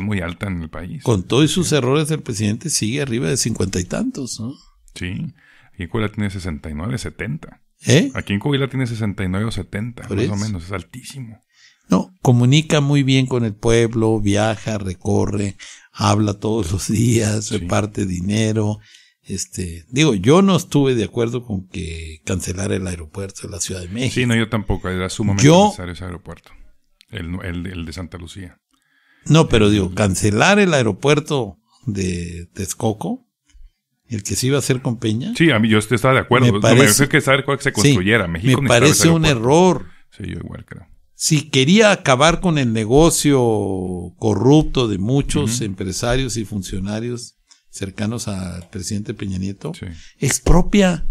muy alta en el país. Con todos sus errores, el presidente sigue arriba de cincuenta y tantos, ¿no? Sí. Aquí en Coahuila tiene 69, 70. ¿Eh? Aquí en Coahuila tiene 69 o 70, más o menos, es altísimo. No, comunica muy bien con el pueblo, viaja, recorre, habla todos los días, reparte dinero. Este, digo, yo no estuve de acuerdo con que cancelar el aeropuerto de la Ciudad de México. Sí, no, yo tampoco, era sumamente necesario ese aeropuerto, el, el, de Santa Lucía. No, pero digo, cancelar el aeropuerto de Texcoco, el que se iba a hacer con Peña. Sí, a mí yo estaba de acuerdo. Me parece, que saber cuál se construyera. me parece un error. Si quería acabar con el negocio corrupto de muchos empresarios y funcionarios cercanos al presidente Peña Nieto, expropia.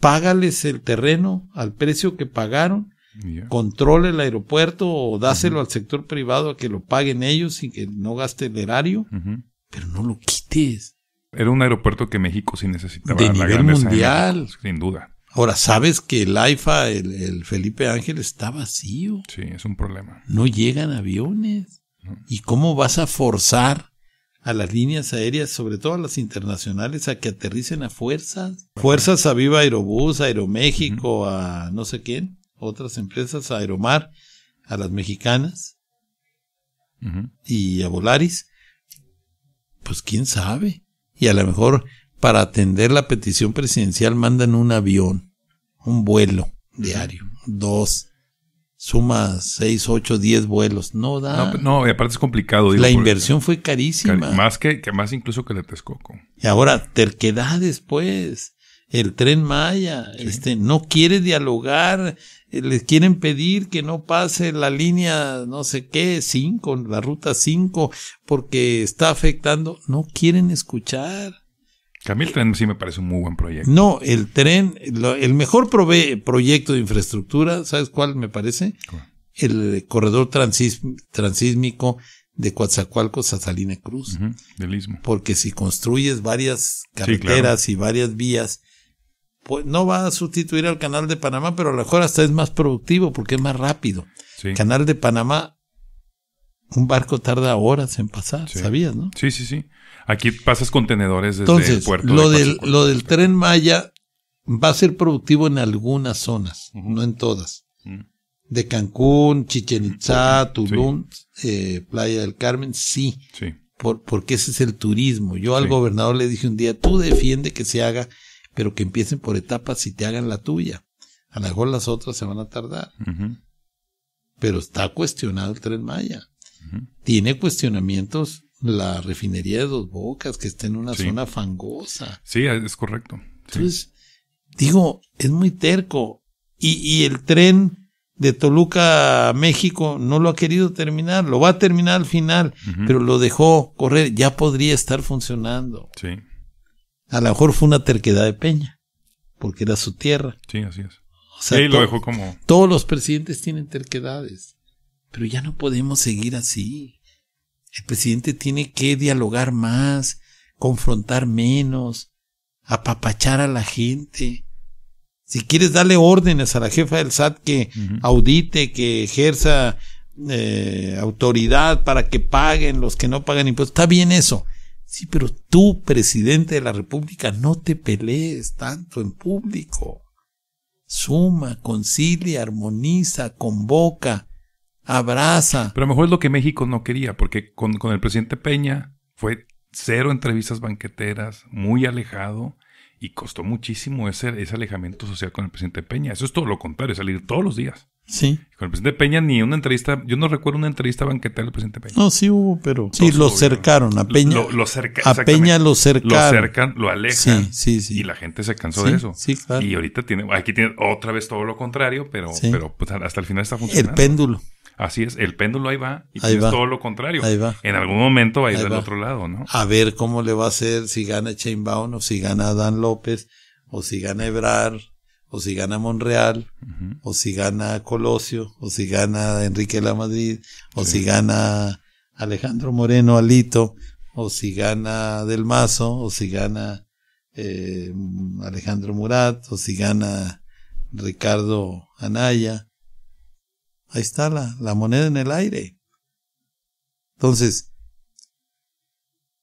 Págales el terreno al precio que pagaron. controla Controle el aeropuerto o dáselo al sector privado a que lo paguen ellos y que no gaste el erario, pero no lo quites. Era un aeropuerto que México sí necesitaba. De nivel mundial. sin duda. Ahora, sabes que el AIFA, el, Felipe Ángel, está vacío. Sí, es un problema. No llegan aviones. ¿Y cómo vas a forzar a las líneas aéreas, sobre todo a las internacionales, a que aterricen a fuerzas? Fuerzas a Viva Aerobús, a Aeroméxico, a no sé quién, otras empresas, a Aeromar, a las mexicanas y a Volaris. Pues quién sabe y a lo mejor para atender la petición presidencial mandan un avión, un vuelo diario, dos, suma seis, ocho, diez vuelos, no da. No, pues, y aparte es complicado. la inversión fue carísima. más que, que, más incluso que le Texcoco. Y ahora, terquedad después El tren Maya, este, no quiere dialogar, eh, les quieren pedir que no pase la línea no sé qué, 5, la ruta 5, porque está afectando. No quieren escuchar. el tren sí me parece un muy buen proyecto. No, el tren, el mejor prove proyecto de infraestructura, ¿sabes cuál me parece? El corredor transísmico de Coatzacoalcos a Salina Cruz. del Istmo. Porque si construyes varias carreteras y varias vías, pues no va a sustituir al canal de Panamá, pero a lo mejor hasta es más productivo porque es más rápido. canal de Panamá, un barco tarda horas en pasar, ¿sabías, no? Sí, sí, sí. Aquí pasas contenedores desde Entonces, puerto. Lo, del, lo del tren Maya va a ser productivo en algunas zonas, no en todas. Mm. De Cancún, Chichen Itza, Tulum, eh, Playa del Carmen, sí. sí. porque ese es el turismo. Yo al gobernador le dije un día, tú defiende que se haga pero que empiecen por etapas y te hagan la tuya. A lo mejor las otras se van a tardar. Pero está cuestionado el Tren Maya. Tiene cuestionamientos la refinería de Dos Bocas, que está en una zona fangosa. Sí, es correcto. Entonces, digo, es muy terco. Y, y el tren de Toluca a México no lo ha querido terminar, lo va a terminar al final, pero lo dejó correr, ya podría estar funcionando. Sí. A lo mejor fue una terquedad de Peña, porque era su tierra. Sí, así es. lo dejó como... Todos los presidentes tienen terquedades, pero ya no podemos seguir así. El presidente tiene que dialogar más, confrontar menos, apapachar a la gente. Si quieres darle órdenes a la jefa del SAT que audite, que ejerza eh, autoridad para que paguen los que no pagan impuestos, está bien eso. Sí, pero tú, presidente de la República, no te pelees tanto en público. Suma, concilia, armoniza, convoca, abraza. Pero a lo mejor es lo que México no quería, porque con, el presidente Peña fue cero entrevistas banqueteras, muy alejado, y costó muchísimo ese, ese alejamiento social con el presidente Peña. Eso es todo lo contrario, salir todos los días. Con el presidente Peña ni una entrevista, yo no recuerdo una entrevista banquetera del presidente Peña. No, sí hubo, pero sí, lo cercaron a Peña. Lo, Peña lo cercaron. Lo cercan, lo alejan. Sí, sí, sí. Y la gente se cansó de eso. Sí, Y ahorita tiene, aquí tiene otra vez todo lo contrario, pero, pero pues, hasta el final está funcionando. El péndulo. Así es, el péndulo ahí va y ahí va. todo lo contrario. Ahí va. En algún momento va a ir del otro lado, ¿no? A ver cómo le va a hacer si gana Chainbaum o si gana Dan López o si gana Ebrard o si gana Monreal, o si gana Colosio, o si gana Enrique La Madrid, o si gana Alejandro Moreno Alito, o si gana Del Mazo, o si gana eh, Alejandro Murat, o si gana Ricardo Anaya. Ahí está la, la moneda en el aire. Entonces,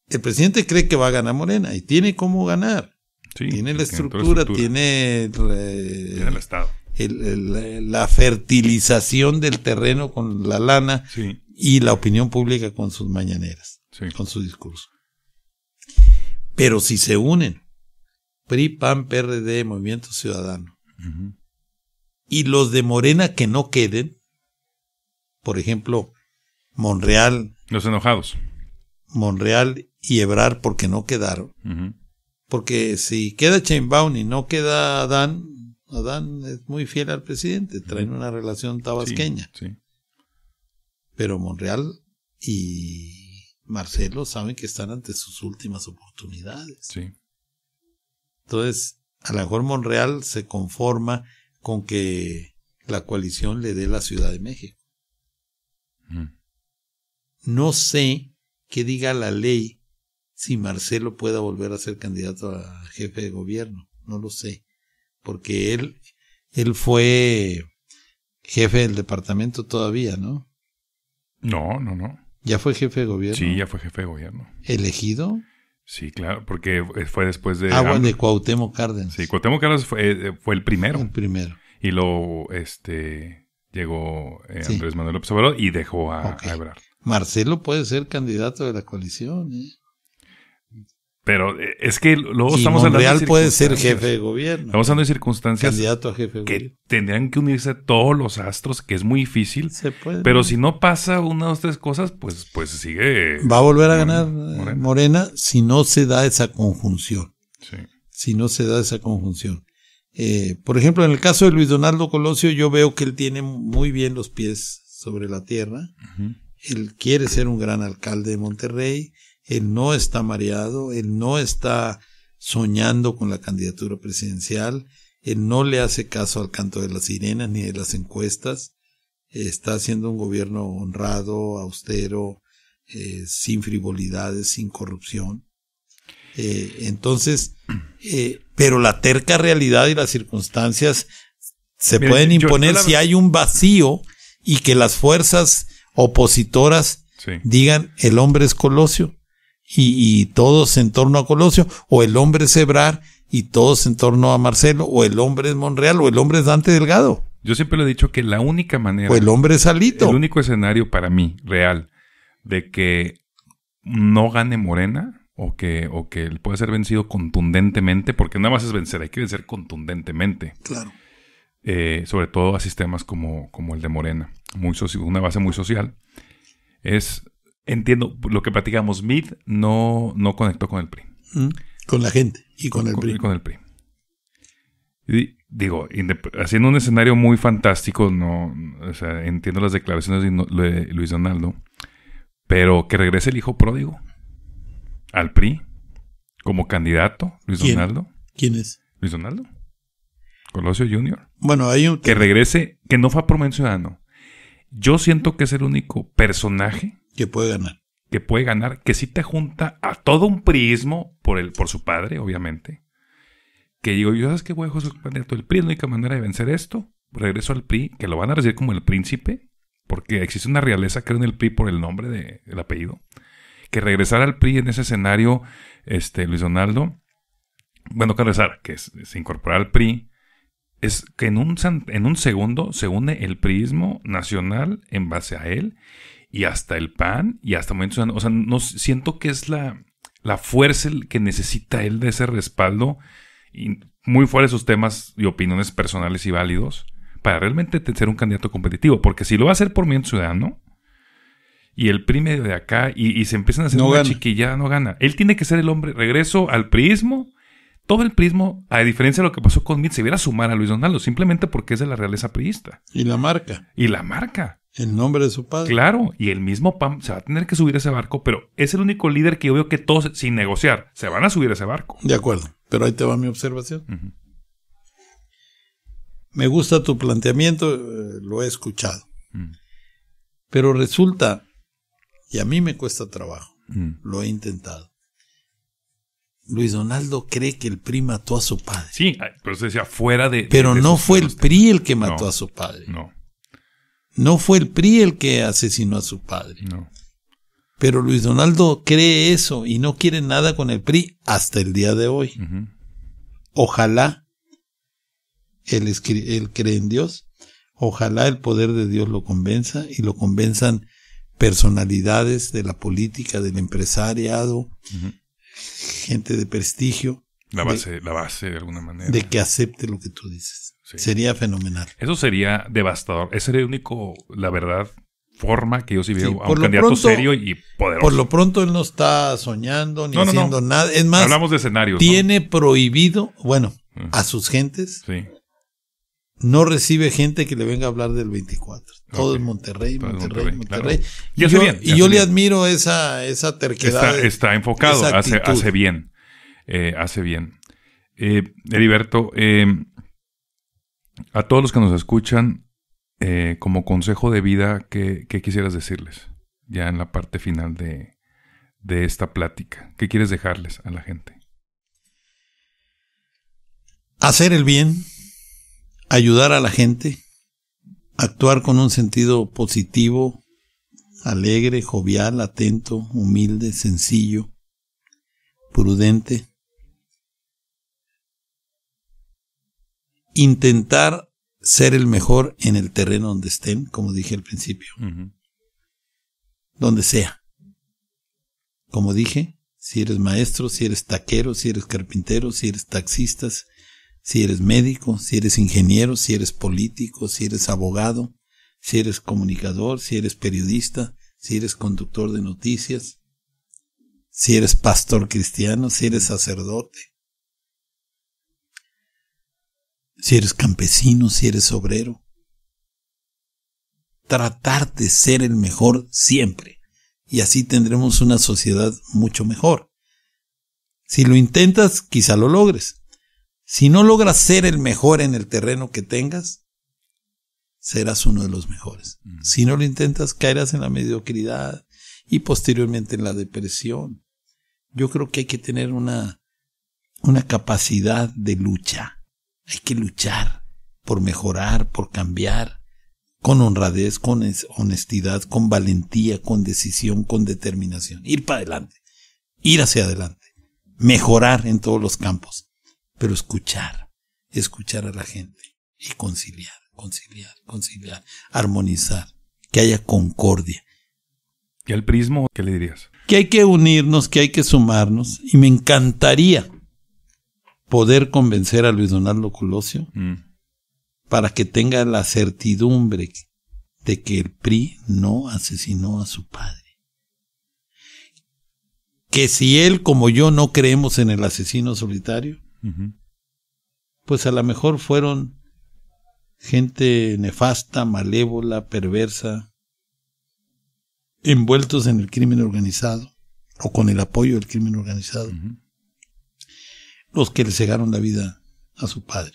el presidente cree que va a ganar Morena y tiene cómo ganar tiene la estructura, eh, tiene, el Estado. la fertilización del terreno con la lana y la opinión pública con sus mañaneras, con su discurso. Pero si se unen, PRI, PAN, PRD, Movimiento Ciudadano, y los de Morena que no queden, por ejemplo, Monreal. Los enojados. Monreal y Ebrar porque no quedaron. Porque si queda Chainbaum y no queda Adán, Adán es muy fiel al presidente, traen una relación tabasqueña. Sí, Pero Monreal y Marcelo saben que están ante sus últimas oportunidades. Sí. Entonces, a lo mejor Monreal se conforma con que la coalición le dé la Ciudad de México. No sé qué diga la ley si Marcelo pueda volver a ser candidato a jefe de gobierno, no lo sé, porque él, él fue jefe del departamento todavía, ¿no? No, no, no. ¿Ya fue jefe de gobierno? Sí, ya fue jefe de gobierno. ¿Elegido? Sí, claro, porque fue después de... ah, de Cuauhtémoc Cárdenas. Sí, Cuauhtémoc Cárdenas fue, eh, el primero. El primero. Y luego este, llegó eh, Andrés Manuel López Obrador y dejó a, okay. Marcelo puede ser candidato de la coalición, ¿eh? Pero eh, es que luego estamos Monreal hablando. de puede ser jefe de gobierno. Estamos hablando de circunstancias. Candidato que tendrían que unirse todos los astros, que es muy difícil. Se puede. Pero si no pasa una o tres cosas, pues, pues sigue. Va a volver a ganar eh, Morena. si no se da esa conjunción. Sí. Si no se da esa conjunción. Eh, por ejemplo, en el caso de Luis Donaldo Colosio, yo veo que él tiene muy bien los pies sobre la tierra. Él quiere ser un gran alcalde de Monterrey él no está mareado, él no está soñando con la candidatura presidencial, él no le hace caso al canto de las sirenas ni de las encuestas, está haciendo un gobierno honrado, austero, eh, sin frivolidades, sin corrupción. Eh, entonces, eh, pero la terca realidad y las circunstancias se pueden imponer si hay un vacío y que las fuerzas opositoras digan el hombre es Colosio y, todos en torno a Colosio, o el hombre es Ebrar y todos en torno a Marcelo, o el hombre es Monreal, o el hombre es Dante Delgado. Yo siempre le he dicho que la única manera. O el hombre es Alito. El único escenario para mí, real, de que no gane Morena o que, o que él pueda ser vencido contundentemente, porque nada más es vencer, hay que vencer contundentemente. Claro. Eh, sobre todo a sistemas como, como el de Morena, muy una base muy social, es Entiendo, lo que platicamos, Mid no, no conectó con el PRI. Con la gente y con, el PRI. Con el PRI. digo, haciendo un escenario muy fantástico, no, o sea, entiendo las declaraciones de Luis Donaldo, pero que regrese el hijo pródigo al PRI como candidato, Luis ¿Quién? Donaldo. ¿Quién es? Luis Donaldo. Colosio Jr. Bueno, hay un... Que regrese, que no fue a Yo siento que es el único personaje que puede ganar. Que puede ganar, que sí te junta a todo un prismo por, el, por su padre, obviamente. Que digo, yo sabes que voy el PRI es la única manera de vencer esto. Regreso al PRI, que lo van a recibir como el príncipe, porque existe una realeza, creo, en el PRI por el nombre del apellido. Que regresar al PRI en ese escenario, este, Luis Donaldo, bueno, que regresar, que se incorpora al PRI, es que en un, en un segundo se une el prismo nacional en base a él y hasta el pan y hasta ciudadano o sea, no, siento que es la, fuerza que necesita él de ese respaldo y muy fuera de sus temas y opiniones personales y válidos para realmente ser un candidato competitivo, porque si lo va a hacer por Movimiento Ciudadano y el prime de acá y, se empiezan a hacer no una no gana. Él tiene que ser el hombre, regreso al prismo. todo el prismo, a diferencia de lo que pasó con Mitt, se viera sumar a Luis Donaldo, simplemente porque es de la realeza priista. Y la marca. Y la marca. El nombre de su padre. Claro, y el mismo Pam se va a tener que subir a ese barco, pero es el único líder que yo veo que todos, sin negociar, se van a subir a ese barco. De acuerdo, pero ahí te va mi observación. Me gusta tu planteamiento, eh, lo he escuchado. Mm. Pero resulta, y a mí me cuesta trabajo, mm. lo he intentado. Luis Donaldo cree que el PRI mató a su padre. Sí, pero decía fuera de. Pero no fue el PRI el que mató a su padre. No. No fue el PRI el que asesinó a su padre. No. Pero Luis Donaldo cree eso y no quiere nada con el PRI hasta el día de hoy. Ojalá él, cree en Dios, ojalá el poder de Dios lo convenza y lo convenzan personalidades de la política, del empresariado, gente de prestigio. La base, la base de alguna manera. De que acepte lo que tú dices. Sería fenomenal. Eso sería devastador. Esa sería la único, la verdad, forma que yo sí veo a un candidato serio y poderoso. Por lo pronto él no está soñando ni haciendo nada. Es más, hablamos de escenarios. Tiene prohibido, bueno, mm. a sus gentes. Sí. No recibe gente que le venga a hablar del 24. Todo es Monterrey, Monterrey, Monterrey. Y, yo, le admiro esa, esa terquedad. Está, enfocado, eh, hace, bien. hace eh, bien. Heriberto, eh, a todos los que nos escuchan, eh, como consejo de vida, ¿qué, quisieras decirles? Ya en la parte final de, de esta plática. ¿Qué quieres dejarles a la gente? Hacer el bien, ayudar a la gente, actuar con un sentido positivo, alegre, jovial, atento, humilde, sencillo, prudente intentar ser el mejor en el terreno donde estén, como dije al principio. Donde sea. Como dije, si eres maestro, si eres taquero, si eres carpintero, si eres taxista, si eres médico, si eres ingeniero, si eres político, si eres abogado, si eres comunicador, si eres periodista, si eres conductor de noticias, si eres pastor cristiano, si eres sacerdote, si eres campesino, si eres obrero. Tratar de ser el mejor siempre. Y así tendremos una sociedad mucho mejor. Si lo intentas, quizá lo logres. Si no logras ser el mejor en el terreno que tengas, serás uno de los mejores. Si no lo intentas, caerás en la mediocridad y posteriormente en la depresión. Yo creo que hay que tener una, una capacidad de lucha hay que luchar por mejorar, por cambiar, con honradez, con honestidad, con valentía, con decisión, con determinación. Ir para adelante, ir hacia adelante, mejorar en todos los campos, pero escuchar, escuchar a la gente y conciliar, conciliar, conciliar, armonizar, que haya concordia. ¿Y al prismo qué le dirías? Que hay que unirnos, que hay que sumarnos, y me encantaría poder convencer a Luis Donaldo Colosio mm. para que tenga la certidumbre de que el PRI no asesinó a su padre. Que si él como yo no creemos en el asesino solitario, pues a lo mejor fueron gente nefasta, malévola, perversa, envueltos en el crimen organizado o con el apoyo del crimen organizado los que le cegaron la vida a su padre.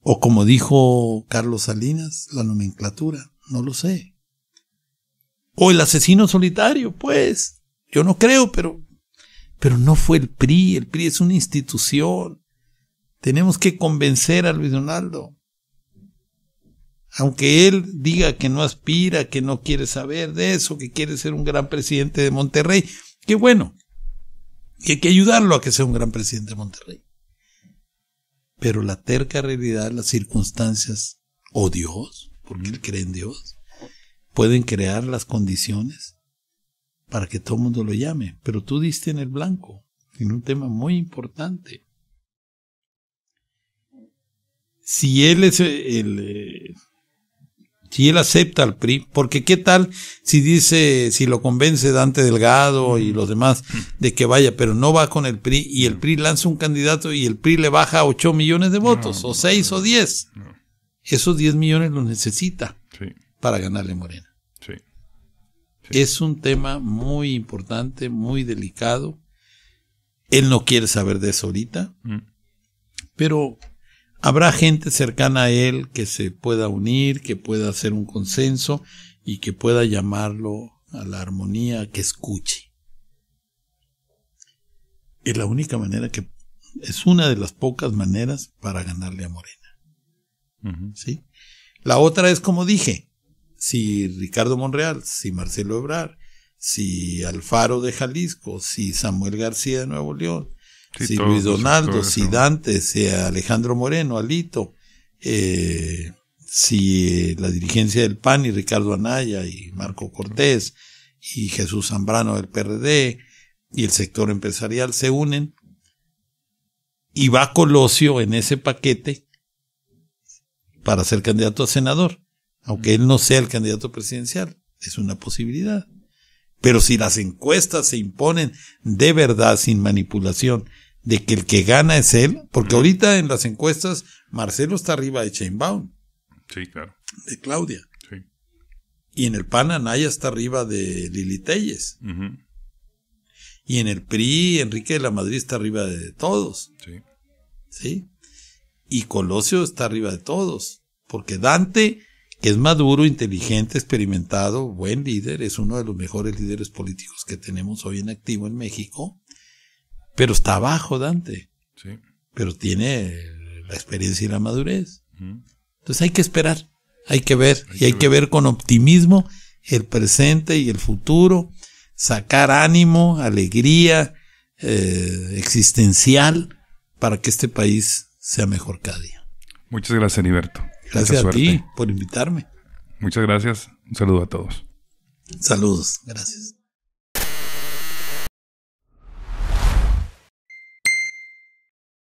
O como dijo Carlos Salinas, la nomenclatura, no lo sé. O el asesino solitario, pues, yo no creo, pero, pero no fue el PRI, el PRI es una institución. Tenemos que convencer a Luis Donaldo. Aunque él diga que no aspira, que no quiere saber de eso, que quiere ser un gran presidente de Monterrey, que bueno, y hay que ayudarlo a que sea un gran presidente de Monterrey. Pero la terca realidad, las circunstancias, o Dios, porque él cree en Dios, pueden crear las condiciones para que todo el mundo lo llame. Pero tú diste en el blanco, en un tema muy importante. Si él es el, eh, si él acepta al PRI, porque qué tal si dice, si lo convence Dante Delgado y los demás de que vaya, pero no va con el PRI y el PRI lanza un candidato y el PRI le baja 8 millones de votos, o 6 o 10. Esos 10 millones los necesita para ganarle Morena. Es un tema muy importante, muy delicado. Él no quiere saber de eso ahorita, mm. pero Habrá gente cercana a él que se pueda unir, que pueda hacer un consenso y que pueda llamarlo a la armonía, que escuche. Es la única manera que es una de las pocas maneras para ganarle a Morena. ¿Sí? La otra es como dije, si Ricardo Monreal, si Marcelo Ebrar, si Alfaro de Jalisco, si Samuel García de Nuevo León, si Luis Donaldo, si Dante, si Alejandro Moreno, Alito, eh, si eh, la dirigencia del PAN y Ricardo Anaya y Marco Cortés y Jesús Zambrano del PRD y el sector empresarial se unen y va Colosio en ese paquete para ser candidato a senador, aunque él no sea el candidato presidencial, es una posibilidad. Pero si las encuestas se imponen de verdad sin manipulación de que el que gana es él, porque ahorita en las encuestas Marcelo está arriba de Chainbaum. Sí, claro. De Claudia. Sí. Y en el PAN Anaya está arriba de Lili Telles. Y en el PRI Enrique de la Madrid está arriba de todos. Sí. ¿Sí? Y Colosio está arriba de todos. Porque Dante, que es maduro, inteligente, experimentado, buen líder, es uno de los mejores líderes políticos que tenemos hoy en activo en México pero está abajo Dante. Pero tiene la experiencia y la madurez. Entonces hay que esperar, hay que ver, y hay que ver con optimismo el presente y el futuro, sacar ánimo, alegría eh, existencial para que este país sea mejor cada día. Muchas gracias, Heriberto. Gracias a ti por invitarme. Muchas gracias. Un saludo a todos. Saludos. Gracias.